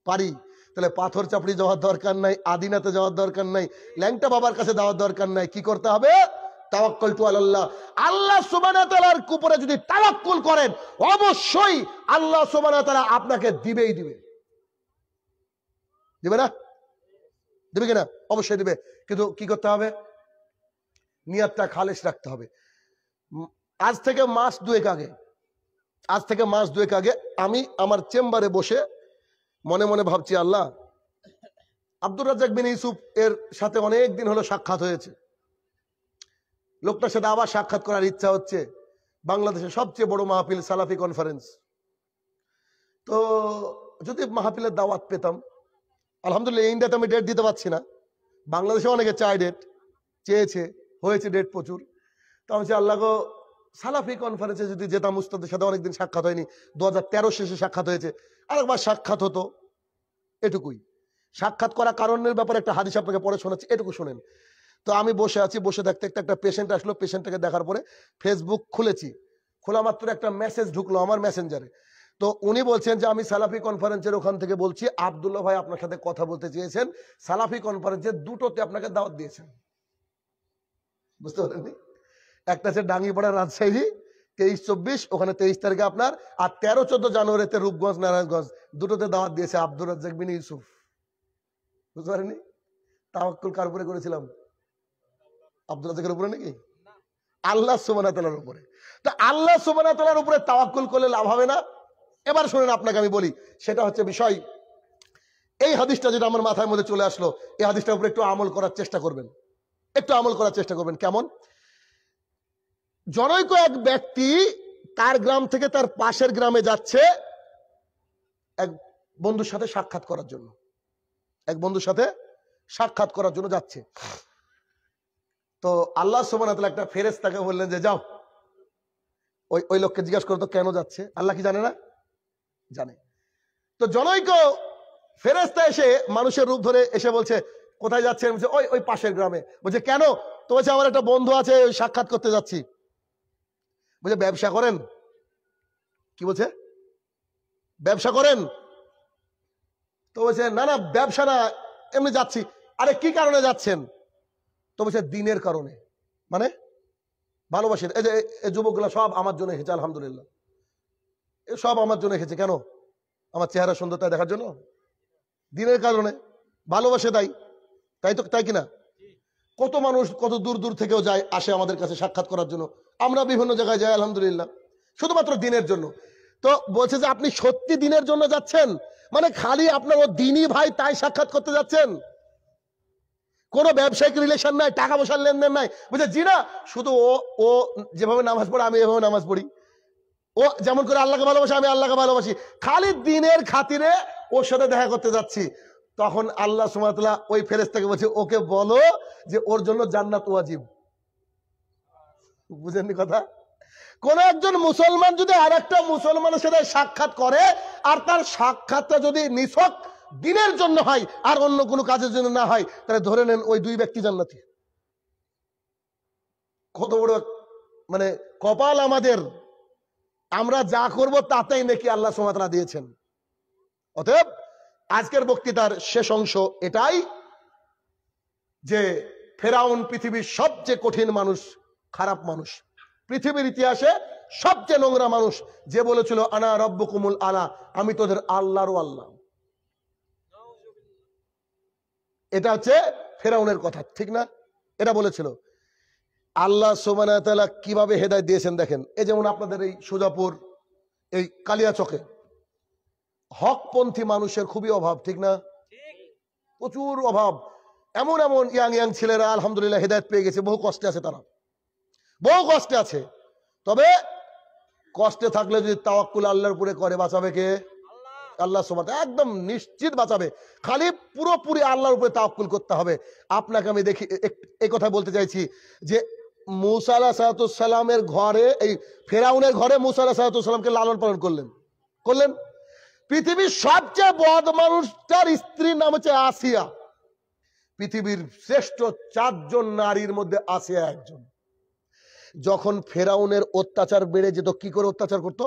পারি তাহলে পাথর চাপড়ি যাওয়ার দরকার নাই আদিনাতে যাওয়ার দরকার নাই ল্যাংটা বাবার কাছে দেওয়ার দরকার নাই কি করতে হবে আল্লাহ যদি করেন অবশ্যই আল্লাহ আপনাকে দিবেই দিবে দিবে না দিবে কিনা অবশ্যই দিবে কিন্তু কি করতে হবে নিয়াতটা খালেস রাখতে হবে আজ থেকে মাস দুয়েক আগে আজ থেকে মাস দুয়েক আগে আমি আমার চেম্বারে বসে মনে মনে ভাবছি আল্লাহ আব্দুর রাজাক বিন ইউসুফ এর সাথে অনেক দিন হলো সাক্ষাৎ হয়েছে লোকটার সাথে আবার সাক্ষাৎ করার ইচ্ছা হচ্ছে বাংলাদেশের সবচেয়ে বড় মাহফিল সালাফি কনফারেন্স তো যদি মাহফিলের দাওয়াত পেতাম আলহামদুলিল্লাহ ইন্ডিয়াতে আমি ডেট দিতে পারছি না বাংলাদেশে অনেকে চায় ডেট চেয়েছে হয়েছে ডেট প্রচুর তো আমি আল্লাহ গো সালাফি কনফারেন্সে যদি যেতাম উস্তাদের সাথে অনেকদিন সাক্ষাৎ হয়নি দু হাজার শেষে সাক্ষাৎ হয়েছে আরেকবার সাক্ষাৎ হতো এটুকুই সাক্ষাৎ করা কারণের ব্যাপারে একটা হাদিস আপনাকে পরে শোনাচ্ছি এটুকু শোনেন তো আমি বসে আছি বসে থাকতে একটা একটা পেশেন্ট আসলো পেশেন্টটাকে দেখার পরে ফেসবুক খুলেছি খোলা মাত্র একটা মেসেজ ঢুকলো আমার মেসেঞ্জারে তো উনি বলছেন যে আমি সালাফি কনফারেন্সের ওখান থেকে বলছি আবদুল্লাহ ভাই আপনার সাথে কথা বলতে চেয়েছেন সালাফি কনফারেন্সের দুটোতে আপনাকে দাওয়াত দিয়েছেন বুঝতে পারেননি একটা আছে পড়া রাজশাহী তেইশ চব্বিশ ওখানে তেইশ তারিখে আপনার আর তেরো চোদ্দ জানুয়ারিতে রূপগঞ্জ নারায়ণগঞ্জ দুটোতে দাওয়াত দিয়েছে আব্দুল রাজ্জাক বিন ইউসুফ বুঝতে পারেনি তাওয়াক্কুল কার উপরে করেছিলাম আব্দুল রাজ্জাকের উপরে নাকি আল্লাহ সোমানাতলার উপরে তো আল্লাহ সোমানাতলার উপরে তাওয়াক্কুল করলে লাভ হবে না এবার শুনেন আপনাকে আমি বলি সেটা হচ্ছে বিষয় এই হাদিসটা যেটা আমার মাথার মধ্যে চলে আসলো এই হাদিসটার উপরে একটু আমল করার চেষ্টা করবেন একটু আমল করার চেষ্টা করবেন কেমন জনৈক এক ব্যক্তি তার গ্রাম থেকে তার পাশের গ্রামে যাচ্ছে এক বন্ধুর সাথে সাক্ষাৎ করার জন্য এক বন্ধুর সাথে সাক্ষাৎ করার জন্য যাচ্ছে তো আল্লাহ সোমান একটা ফেরেস তাকে বললেন যে যাও ওই ওই লোককে জিজ্ঞাসা করতো কেন যাচ্ছে আল্লাহ কি জানে না জানে তো জনৈক ফেরেস্তা এসে মানুষের রূপ ধরে এসে বলছে কোথায় যাচ্ছে ওই ওই পাশের গ্রামে বলছে কেন তো বলছে আমার একটা বন্ধু আছে ওই সাক্ষাৎ করতে যাচ্ছি বলছে ব্যবসা করেন কি বলছে ব্যবসা করেন তো বলছে না না ব্যবসা না এমনি যাচ্ছি আরে কি কারণে যাচ্ছেন তো বলছে দিনের কারণে মানে ভালোবাসেন এই যে এই যুবকগুলো সব আমার জন্য হেঁচে আলহামদুলিল্লাহ এ সব আমার জন্য হেঁচে কেন আমার চেহারা সুন্দরতা দেখার জন্য দিনের কারণে ভালোবাসে তাই তাই তো তাই কিনা কত মানুষ কত দূর দূর থেকেও যায় আসে আমাদের কাছে সাক্ষাৎ করার জন্য আমরা বিভিন্ন জায়গায় যাই আলহামদুলিল্লাহ শুধুমাত্র দিনের জন্য তো বলছে যে আপনি সত্যি দিনের জন্য যাচ্ছেন মানে খালি আপনার ও দিনই ভাই তাই সাক্ষাৎ করতে যাচ্ছেন কোনো ব্যবসায়িক রিলেশন নাই টাকা পয়সার লেনদেন নাই বলছে জি না শুধু ও ও যেভাবে নামাজ পড়ে আমি এভাবে নামাজ পড়ি ও যেমন করে আল্লাহকে ভালোবাসি আমি আল্লাহকে ভালোবাসি খালি দিনের খাতিরে ওর সাথে দেখা করতে যাচ্ছি তখন আল্লাহ সুমাতলা ওই ফেরেস্তাকে বলছে ওকে বলো যে ওর জন্য জান্নাত ওয়াজিব বুঝেননি কথা কোন একজন মুসলমান যদি আর একটা মুসলমানের সাথে সাক্ষাৎ করে আর তার সাক্ষাৎটা যদি নিছক দিনের জন্য হয় আর অন্য কোনো কাজের জন্য না হয় তাহলে ধরে নেন ওই দুই ব্যক্তি জান্নাতি কত বড় মানে কপাল আমাদের আমরা যা করব তাতেই নাকি আল্লাহ সোমাতলা দিয়েছেন অতএব আজকের বক্তৃতার শেষ অংশ এটাই যে ফেরাউন পৃথিবীর সবচেয়ে কঠিন মানুষ খারাপ মানুষ পৃথিবীর ইতিহাসে সবচেয়ে নোংরা মানুষ যে বলেছিল আনা রব্য কুমুল আলা আমি তোদের আল্লাহরও আল্লাহ এটা হচ্ছে ফেরাউনের কথা ঠিক না এটা বলেছিল আল্লাহ সোমানা কিভাবে হেদায় দিয়েছেন দেখেন এই যেমন আপনাদের এই সোজাপুর এই কালিয়াচকে হকপন্থী মানুষের খুবই অভাব ঠিক না প্রচুর অভাব এমন এমন ইয়াং ইয়াং ছেলেরা আলহামদুলিল্লাহ হেদায়ত পেয়ে গেছে বহু কষ্টে আছে তারা বহু কষ্টে আছে তবে কষ্টে থাকলে যদি তাওয়াক্কুল আল্লাহর উপরে করে বাঁচাবে কে আল্লাহ সোমাতে একদম নিশ্চিত বাঁচাবে খালি পুরোপুরি আল্লাহর উপরে তাওয়াক্কুল করতে হবে আপনাকে আমি দেখি এই কথা বলতে চাইছি যে মুসা আল্লাহ ঘরে এই ফেরাউনের ঘরে মুসা আল্লাহ লালন পালন করলেন করলেন পৃথিবীর সবচেয়ে বদ মানুষটার স্ত্রীর নাম হচ্ছে আসিয়া পৃথিবীর শ্রেষ্ঠ চারজন নারীর মধ্যে আসিয়া একজন যখন ফেরাউনের অত্যাচার বেড়ে যেত কি করে অত্যাচার করত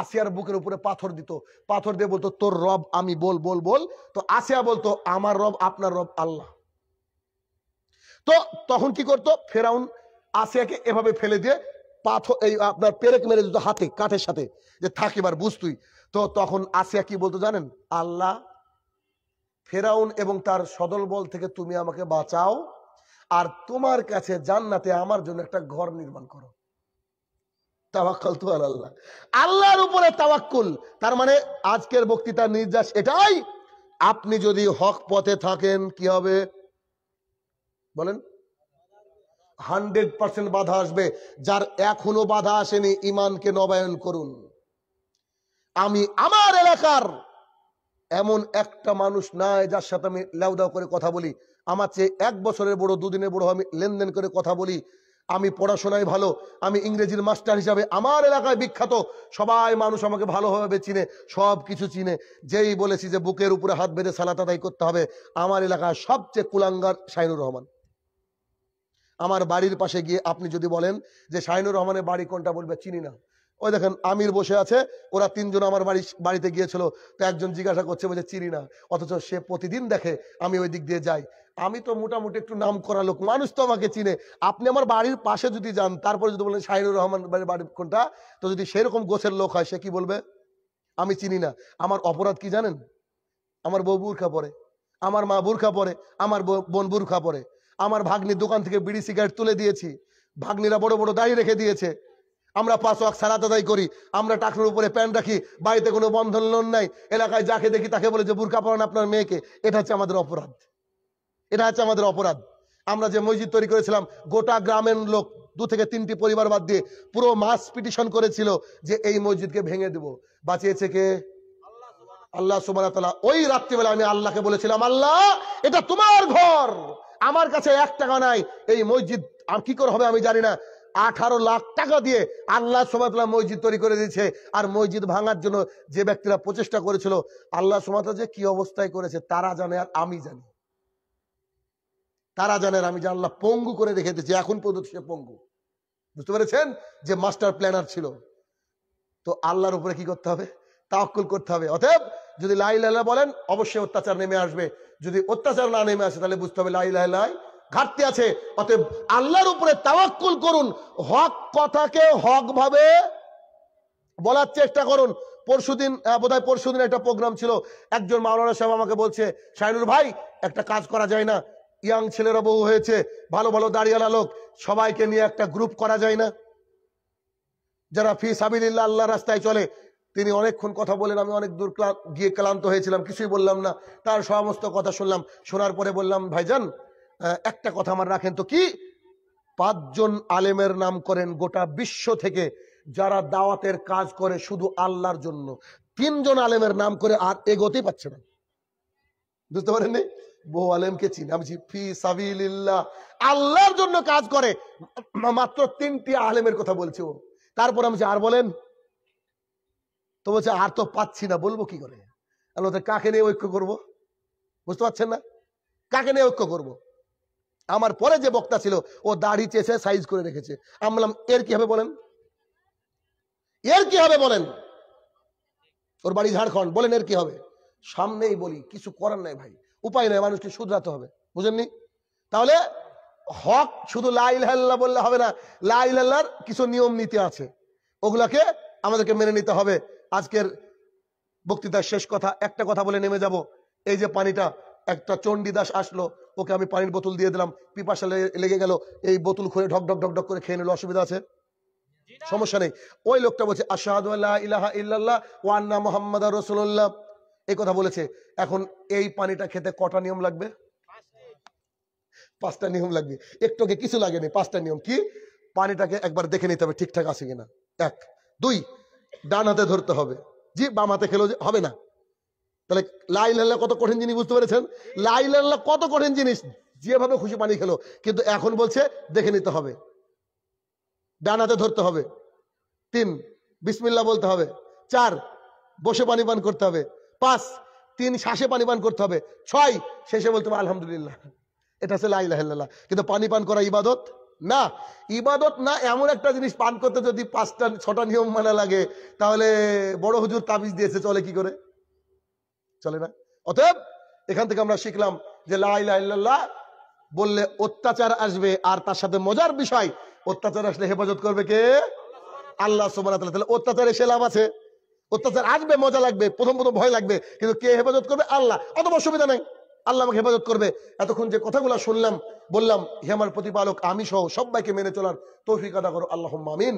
আসিয়ার বুকের উপরে পাথর দিত পাথর দিয়ে বলতো তোর রব আমি বল বল বল তো আসিয়া বলতো আমার রব আপনার রব আল্লাহ তো তখন কি করত ফেরাউন আসিয়াকে এভাবে ফেলে দিয়ে পাথর এই আপনার পেরেক মেরে দিত হাতে কাঠের সাথে যে থাকিবার বুঝতুই তো তখন আসিয়া কি বলতো জানেন আল্লাহ ফেরাউন এবং তার সদল বল থেকে তুমি আমাকে বাঁচাও আর তোমার কাছে জান্নাতে আমার জন্য একটা ঘর নির্মাণ করো তাওয়াক্কাল তু আল্লাহ আল্লাহর উপরে তাওয়াক্কুল তার মানে আজকের বক্তৃতার নির্যাস এটাই আপনি যদি হক পথে থাকেন কি হবে বলেন হান্ড্রেড পার্সেন্ট বাধা আসবে যার এখনো বাধা আসেনি ইমানকে নবায়ন করুন আমি আমার এলাকার এমন একটা মানুষ নাই যার সাথে আমি লেউদাও করে কথা বলি আমার চেয়ে এক বছরের বড় দুদিনের বড় আমি লেনদেন করে কথা বলি আমি পড়াশোনায় ভালো আমি ইংরেজির মাস্টার হিসাবে আমার এলাকায় বিখ্যাত সবাই মানুষ আমাকে ভালোভাবে চিনে সব কিছু চিনে যেই বলেছি যে বুকের উপরে হাত বেঁধে সালাত আদায় করতে হবে আমার এলাকার সবচেয়ে কুলাঙ্গার শাইনুর রহমান আমার বাড়ির পাশে গিয়ে আপনি যদি বলেন যে শাহিনুর রহমানের বাড়ি কোনটা বলবে চিনি না ওই দেখেন আমির বসে আছে ওরা তিনজন আমার বাড়ি বাড়িতে গিয়েছিল তো একজন জিজ্ঞাসা করছে বলছে চিনি না অথচ সে প্রতিদিন দেখে আমি ওই দিক দিয়ে যাই আমি তো মোটামুটি একটু নাম করা লোক মানুষ তো আমাকে চিনে আপনি আমার বাড়ির পাশে যদি যান তারপরে যদি বলেন শাহিনুর রহমান বাড়ি কোনটা তো যদি সেরকম গোছের লোক হয় সে কি বলবে আমি চিনি না আমার অপরাধ কি জানেন আমার বউ বুর্খা পরে আমার মা বুর্খা পরে আমার বোন বুর্খা পরে আমার ভাগ্নি দোকান থেকে বিড়ি সিগারেট তুলে দিয়েছি ভাগ্নিরা বড় বড় দাঁড়িয়ে রেখে দিয়েছে আমরা পাঁচ ওয়াক সালাত আদায় করি আমরা টাকার উপরে প্যান্ট রাখি বাড়িতে কোনো বন্ধন লোন নাই এলাকায় যাকে দেখি তাকে বলে যে বুর্খা পরান আপনার মেয়েকে এটা হচ্ছে আমাদের অপরাধ এটা হচ্ছে আমাদের অপরাধ আমরা যে মসজিদ তৈরি করেছিলাম গোটা গ্রামের লোক দু থেকে তিনটি পরিবার বাদ দিয়ে পুরো মাস পিটিশন করেছিল যে এই মসজিদকে ভেঙে দেব বাঁচিয়েছে কে আল্লাহ সুবাহ ওই রাত্রিবেলা আমি আল্লাহকে বলেছিলাম আল্লাহ এটা তোমার ঘর আমার কাছে এক টাকা নাই এই মসজিদ কি করে হবে আমি জানি না আঠারো লাখ টাকা দিয়ে আল্লাহ সুমাতলা মসজিদ তৈরি করে দিয়েছে আর মসজিদ ভাঙার জন্য যে ব্যক্তিরা প্রচেষ্টা করেছিল আল্লাহ সুমাতলা যে কি অবস্থায় করেছে তারা জানে আর আমি জানি তারা জানেন আমি জানলা পঙ্গু করে রেখে দিয়েছি এখন পর্যন্ত সে পঙ্গু বুঝতে পেরেছেন যে মাস্টার প্ল্যানার ছিল তো আল্লাহর উপরে কি করতে হবে তাওকুল করতে হবে অতএব যদি লাই লাইলা বলেন অবশ্যই অত্যাচার নেমে আসবে যদি অত্যাচার না নেমে আসে তাহলে বুঝতে হবে লাই লাইলাই ঘাটতি আছে অতএব আল্লাহর উপরে তাওয়াক্কুল করুন হক কথাকে হক ভাবে বলার চেষ্টা করুন পরশুদিন বোধহয় পরশুদিন একটা প্রোগ্রাম ছিল একজন মাওলানা সাহেব আমাকে বলছে শাহিনুর ভাই একটা কাজ করা যায় না ইয়াং ছেলেরা বউ হয়েছে ভালো ভালো দাঁড়িয়ালা লোক সবাইকে নিয়ে একটা গ্রুপ করা যায় না যারা ফি সাবিল্লা আল্লাহ রাস্তায় চলে তিনি অনেকক্ষণ কথা বলেন আমি অনেক দূর গিয়ে ক্লান্ত হয়েছিলাম কিছুই বললাম না তার সমস্ত কথা শুনলাম শোনার পরে বললাম ভাইজান একটা কথা আমার রাখেন তো কি পাঁচজন আলেমের নাম করেন গোটা বিশ্ব থেকে যারা দাওয়াতের কাজ করে শুধু আল্লাহর জন্য তিনজন আলেমের নাম করে আর এগোতেই পারছে না বুঝতে পারেননি বহু আলেমকে চিনামছি ফি আল্লাহর জন্য কাজ করে মাত্র তিনটি আলেমের কথা বলছে ও তারপর আমি আর বলেন তো বলছে আর তো পাচ্ছি না বলবো কি করে কাকে নিয়ে ঐক্য করব বুঝতে পারছেন না কাকে নিয়ে ঐক্য করব। আমার পরে যে বক্তা ছিল ও দাড়ি চেয়েছে সাইজ করে রেখেছে আমি বললাম এর কি হবে বলেন এর কি হবে বলেন ওর বাড়ি ঝাড়খণ্ড বলেন এর কি হবে সামনেই বলি কিছু করার নাই ভাই উপায় নয় মানুষকে শুধরাতে হবে বুঝেননি তাহলে হক শুধু লাইল্লাহ বললে হবে না হাল্লার কিছু নিয়ম নীতি আছে ওগুলাকে আমাদেরকে মেনে নিতে হবে আজকের বক্তৃতার শেষ কথা একটা কথা বলে নেমে যাব এই যে পানিটা একটা চণ্ডীদাস আসলো ওকে আমি পানির বোতল দিয়ে দিলাম পিপাসা লেগে গেল এই বোতল খুলে ঢক ঢক ঢক ঢক করে খেয়ে নিল অসুবিধা আছে সমস্যা নেই ওই লোকটা বলছে আসাদ ইলাহা ইল্লাল্লাহ ওয়ান্না মোহাম্মদ রসুল্লাহ এই কথা বলেছে এখন এই পানিটা খেতে কটা নিয়ম লাগবে পাঁচটা নিয়ম লাগবে একটুকে কিছু লাগেনি পাঁচটা নিয়ম কি পানিটাকে একবার দেখে নিতে হবে ঠিকঠাক আছে কিনা এক দুই ডান হাতে ধরতে হবে জি বাম হাতে খেলেও হবে না তাহলে লাই লাল্লা কত কঠিন জিনিস বুঝতে পেরেছেন লাই লাল্লা কত কঠিন জিনিস যেভাবে খুশি পানি খেলো কিন্তু এখন বলছে দেখে নিতে হবে ডান হাতে ধরতে হবে তিন বিসমিল্লা বলতে হবে চার বসে পানি পান করতে হবে পাঁচ তিন শ্বাসে পানি পান করতে হবে ছয় শেষে বলতে হবে আলহামদুলিল্লাহ এটা হচ্ছে লাইলাহ কিন্তু পানি পান করা ইবাদত না ইবাদত না এমন একটা জিনিস পান করতে যদি পাঁচটা ছটা নিয়ম মানা লাগে তাহলে বড় হুজুর তাবিজ দিয়েছে চলে কি করে চলে না অতএব এখান থেকে আমরা শিখলাম যে লাইলাহ বললে অত্যাচার আসবে আর তার সাথে মজার বিষয় অত্যাচার আসলে হেফাজত করবে কে আল্লাহ সুবাহ তাহলে অত্যাচারে সেলাম লাভ আছে অত্যাচার আসবে মজা লাগবে প্রথম প্রথম ভয় লাগবে কিন্তু কে হেফাজত করবে আল্লাহ অত অসুবিধা নাই আল্লাহ আমাকে হেফাজত করবে এতক্ষণ যে কথাগুলো শুনলাম বললাম হে আমার প্রতিপালক আমি সহ সবাইকে মেনে চলার তৌফিক আদা করো আল্লাহ মামিন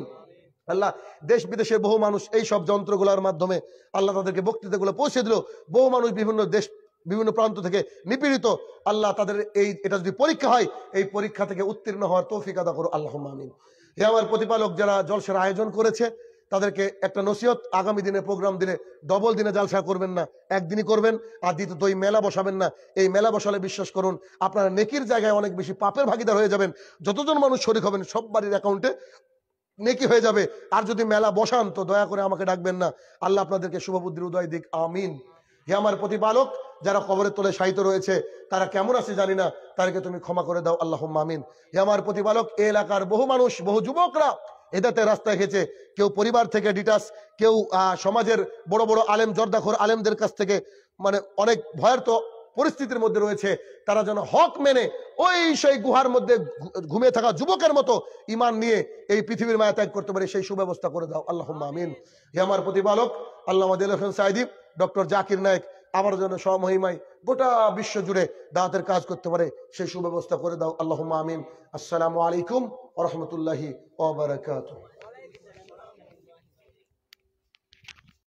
আল্লাহ দেশ বিদেশের বহু মানুষ এই সব যন্ত্রগুলোর মাধ্যমে আল্লাহ তাদেরকে বক্তৃতাগুলো পৌঁছে দিল বহু মানুষ বিভিন্ন দেশ বিভিন্ন প্রান্ত থেকে নিপীড়িত আল্লাহ তাদের এই এটা যদি পরীক্ষা হয় এই পরীক্ষা থেকে উত্তীর্ণ হওয়ার তৌফিক আদা করো আল্লাহ মামিন হে আমার প্রতিপালক যারা জলসের আয়োজন করেছে তাদেরকে একটা নসিহত আগামী দিনে প্রোগ্রাম দিলে ডবল দিনে জালসা করবেন না একদিনই করবেন আর দ্বিতীয়ত দুই মেলা বসাবেন না এই মেলা বসালে বিশ্বাস করুন আপনারা নেকির জায়গায় অনেক বেশি পাপের ভাগিদার হয়ে যাবেন যতজন মানুষ শরিক হবেন সব বাড়ির অ্যাকাউন্টে নেকি হয়ে যাবে আর যদি মেলা বসান তো দয়া করে আমাকে ডাকবেন না আল্লাহ আপনাদেরকে শুভবুদ্ধির উদয় দিক আমিন হে আমার প্রতিপালক যারা কবরের তলে সাহিত্য রয়েছে তারা কেমন আছে জানি না তাদেরকে তুমি ক্ষমা করে দাও আল্লাহ আমিন হে আমার প্রতিপালক এ এলাকার বহু মানুষ বহু যুবকরা এদাতে রাস্তায় খেয়েছে কেউ পরিবার থেকে ডিটাস কেউ সমাজের বড় বড় আলেম জর্দাখোর আলেমদের কাছ থেকে মানে অনেক ভয়ের তো পরিস্থিতির মধ্যে রয়েছে তারা যেন হক মেনে ওই সেই গুহার মধ্যে ঘুমিয়ে থাকা যুবকের মতো ইমান নিয়ে এই পৃথিবীর মায়া ত্যাগ করতে পারে সেই সুব্যবস্থা করে দাও আল্লাহ আমিন হে আমার প্রতিপালক আল্লাহ সাইদিব ডক্টর জাকির নায়ক আমার জন্য স্বমহিমায় গোটা বিশ্ব জুড়ে দাঁতের কাজ করতে পারে সেই সুব্যবস্থা করে দাও আল্লাহ আমিন আসসালামু আলাইকুম রহমতুল্লাহি ওবরাকাতুহ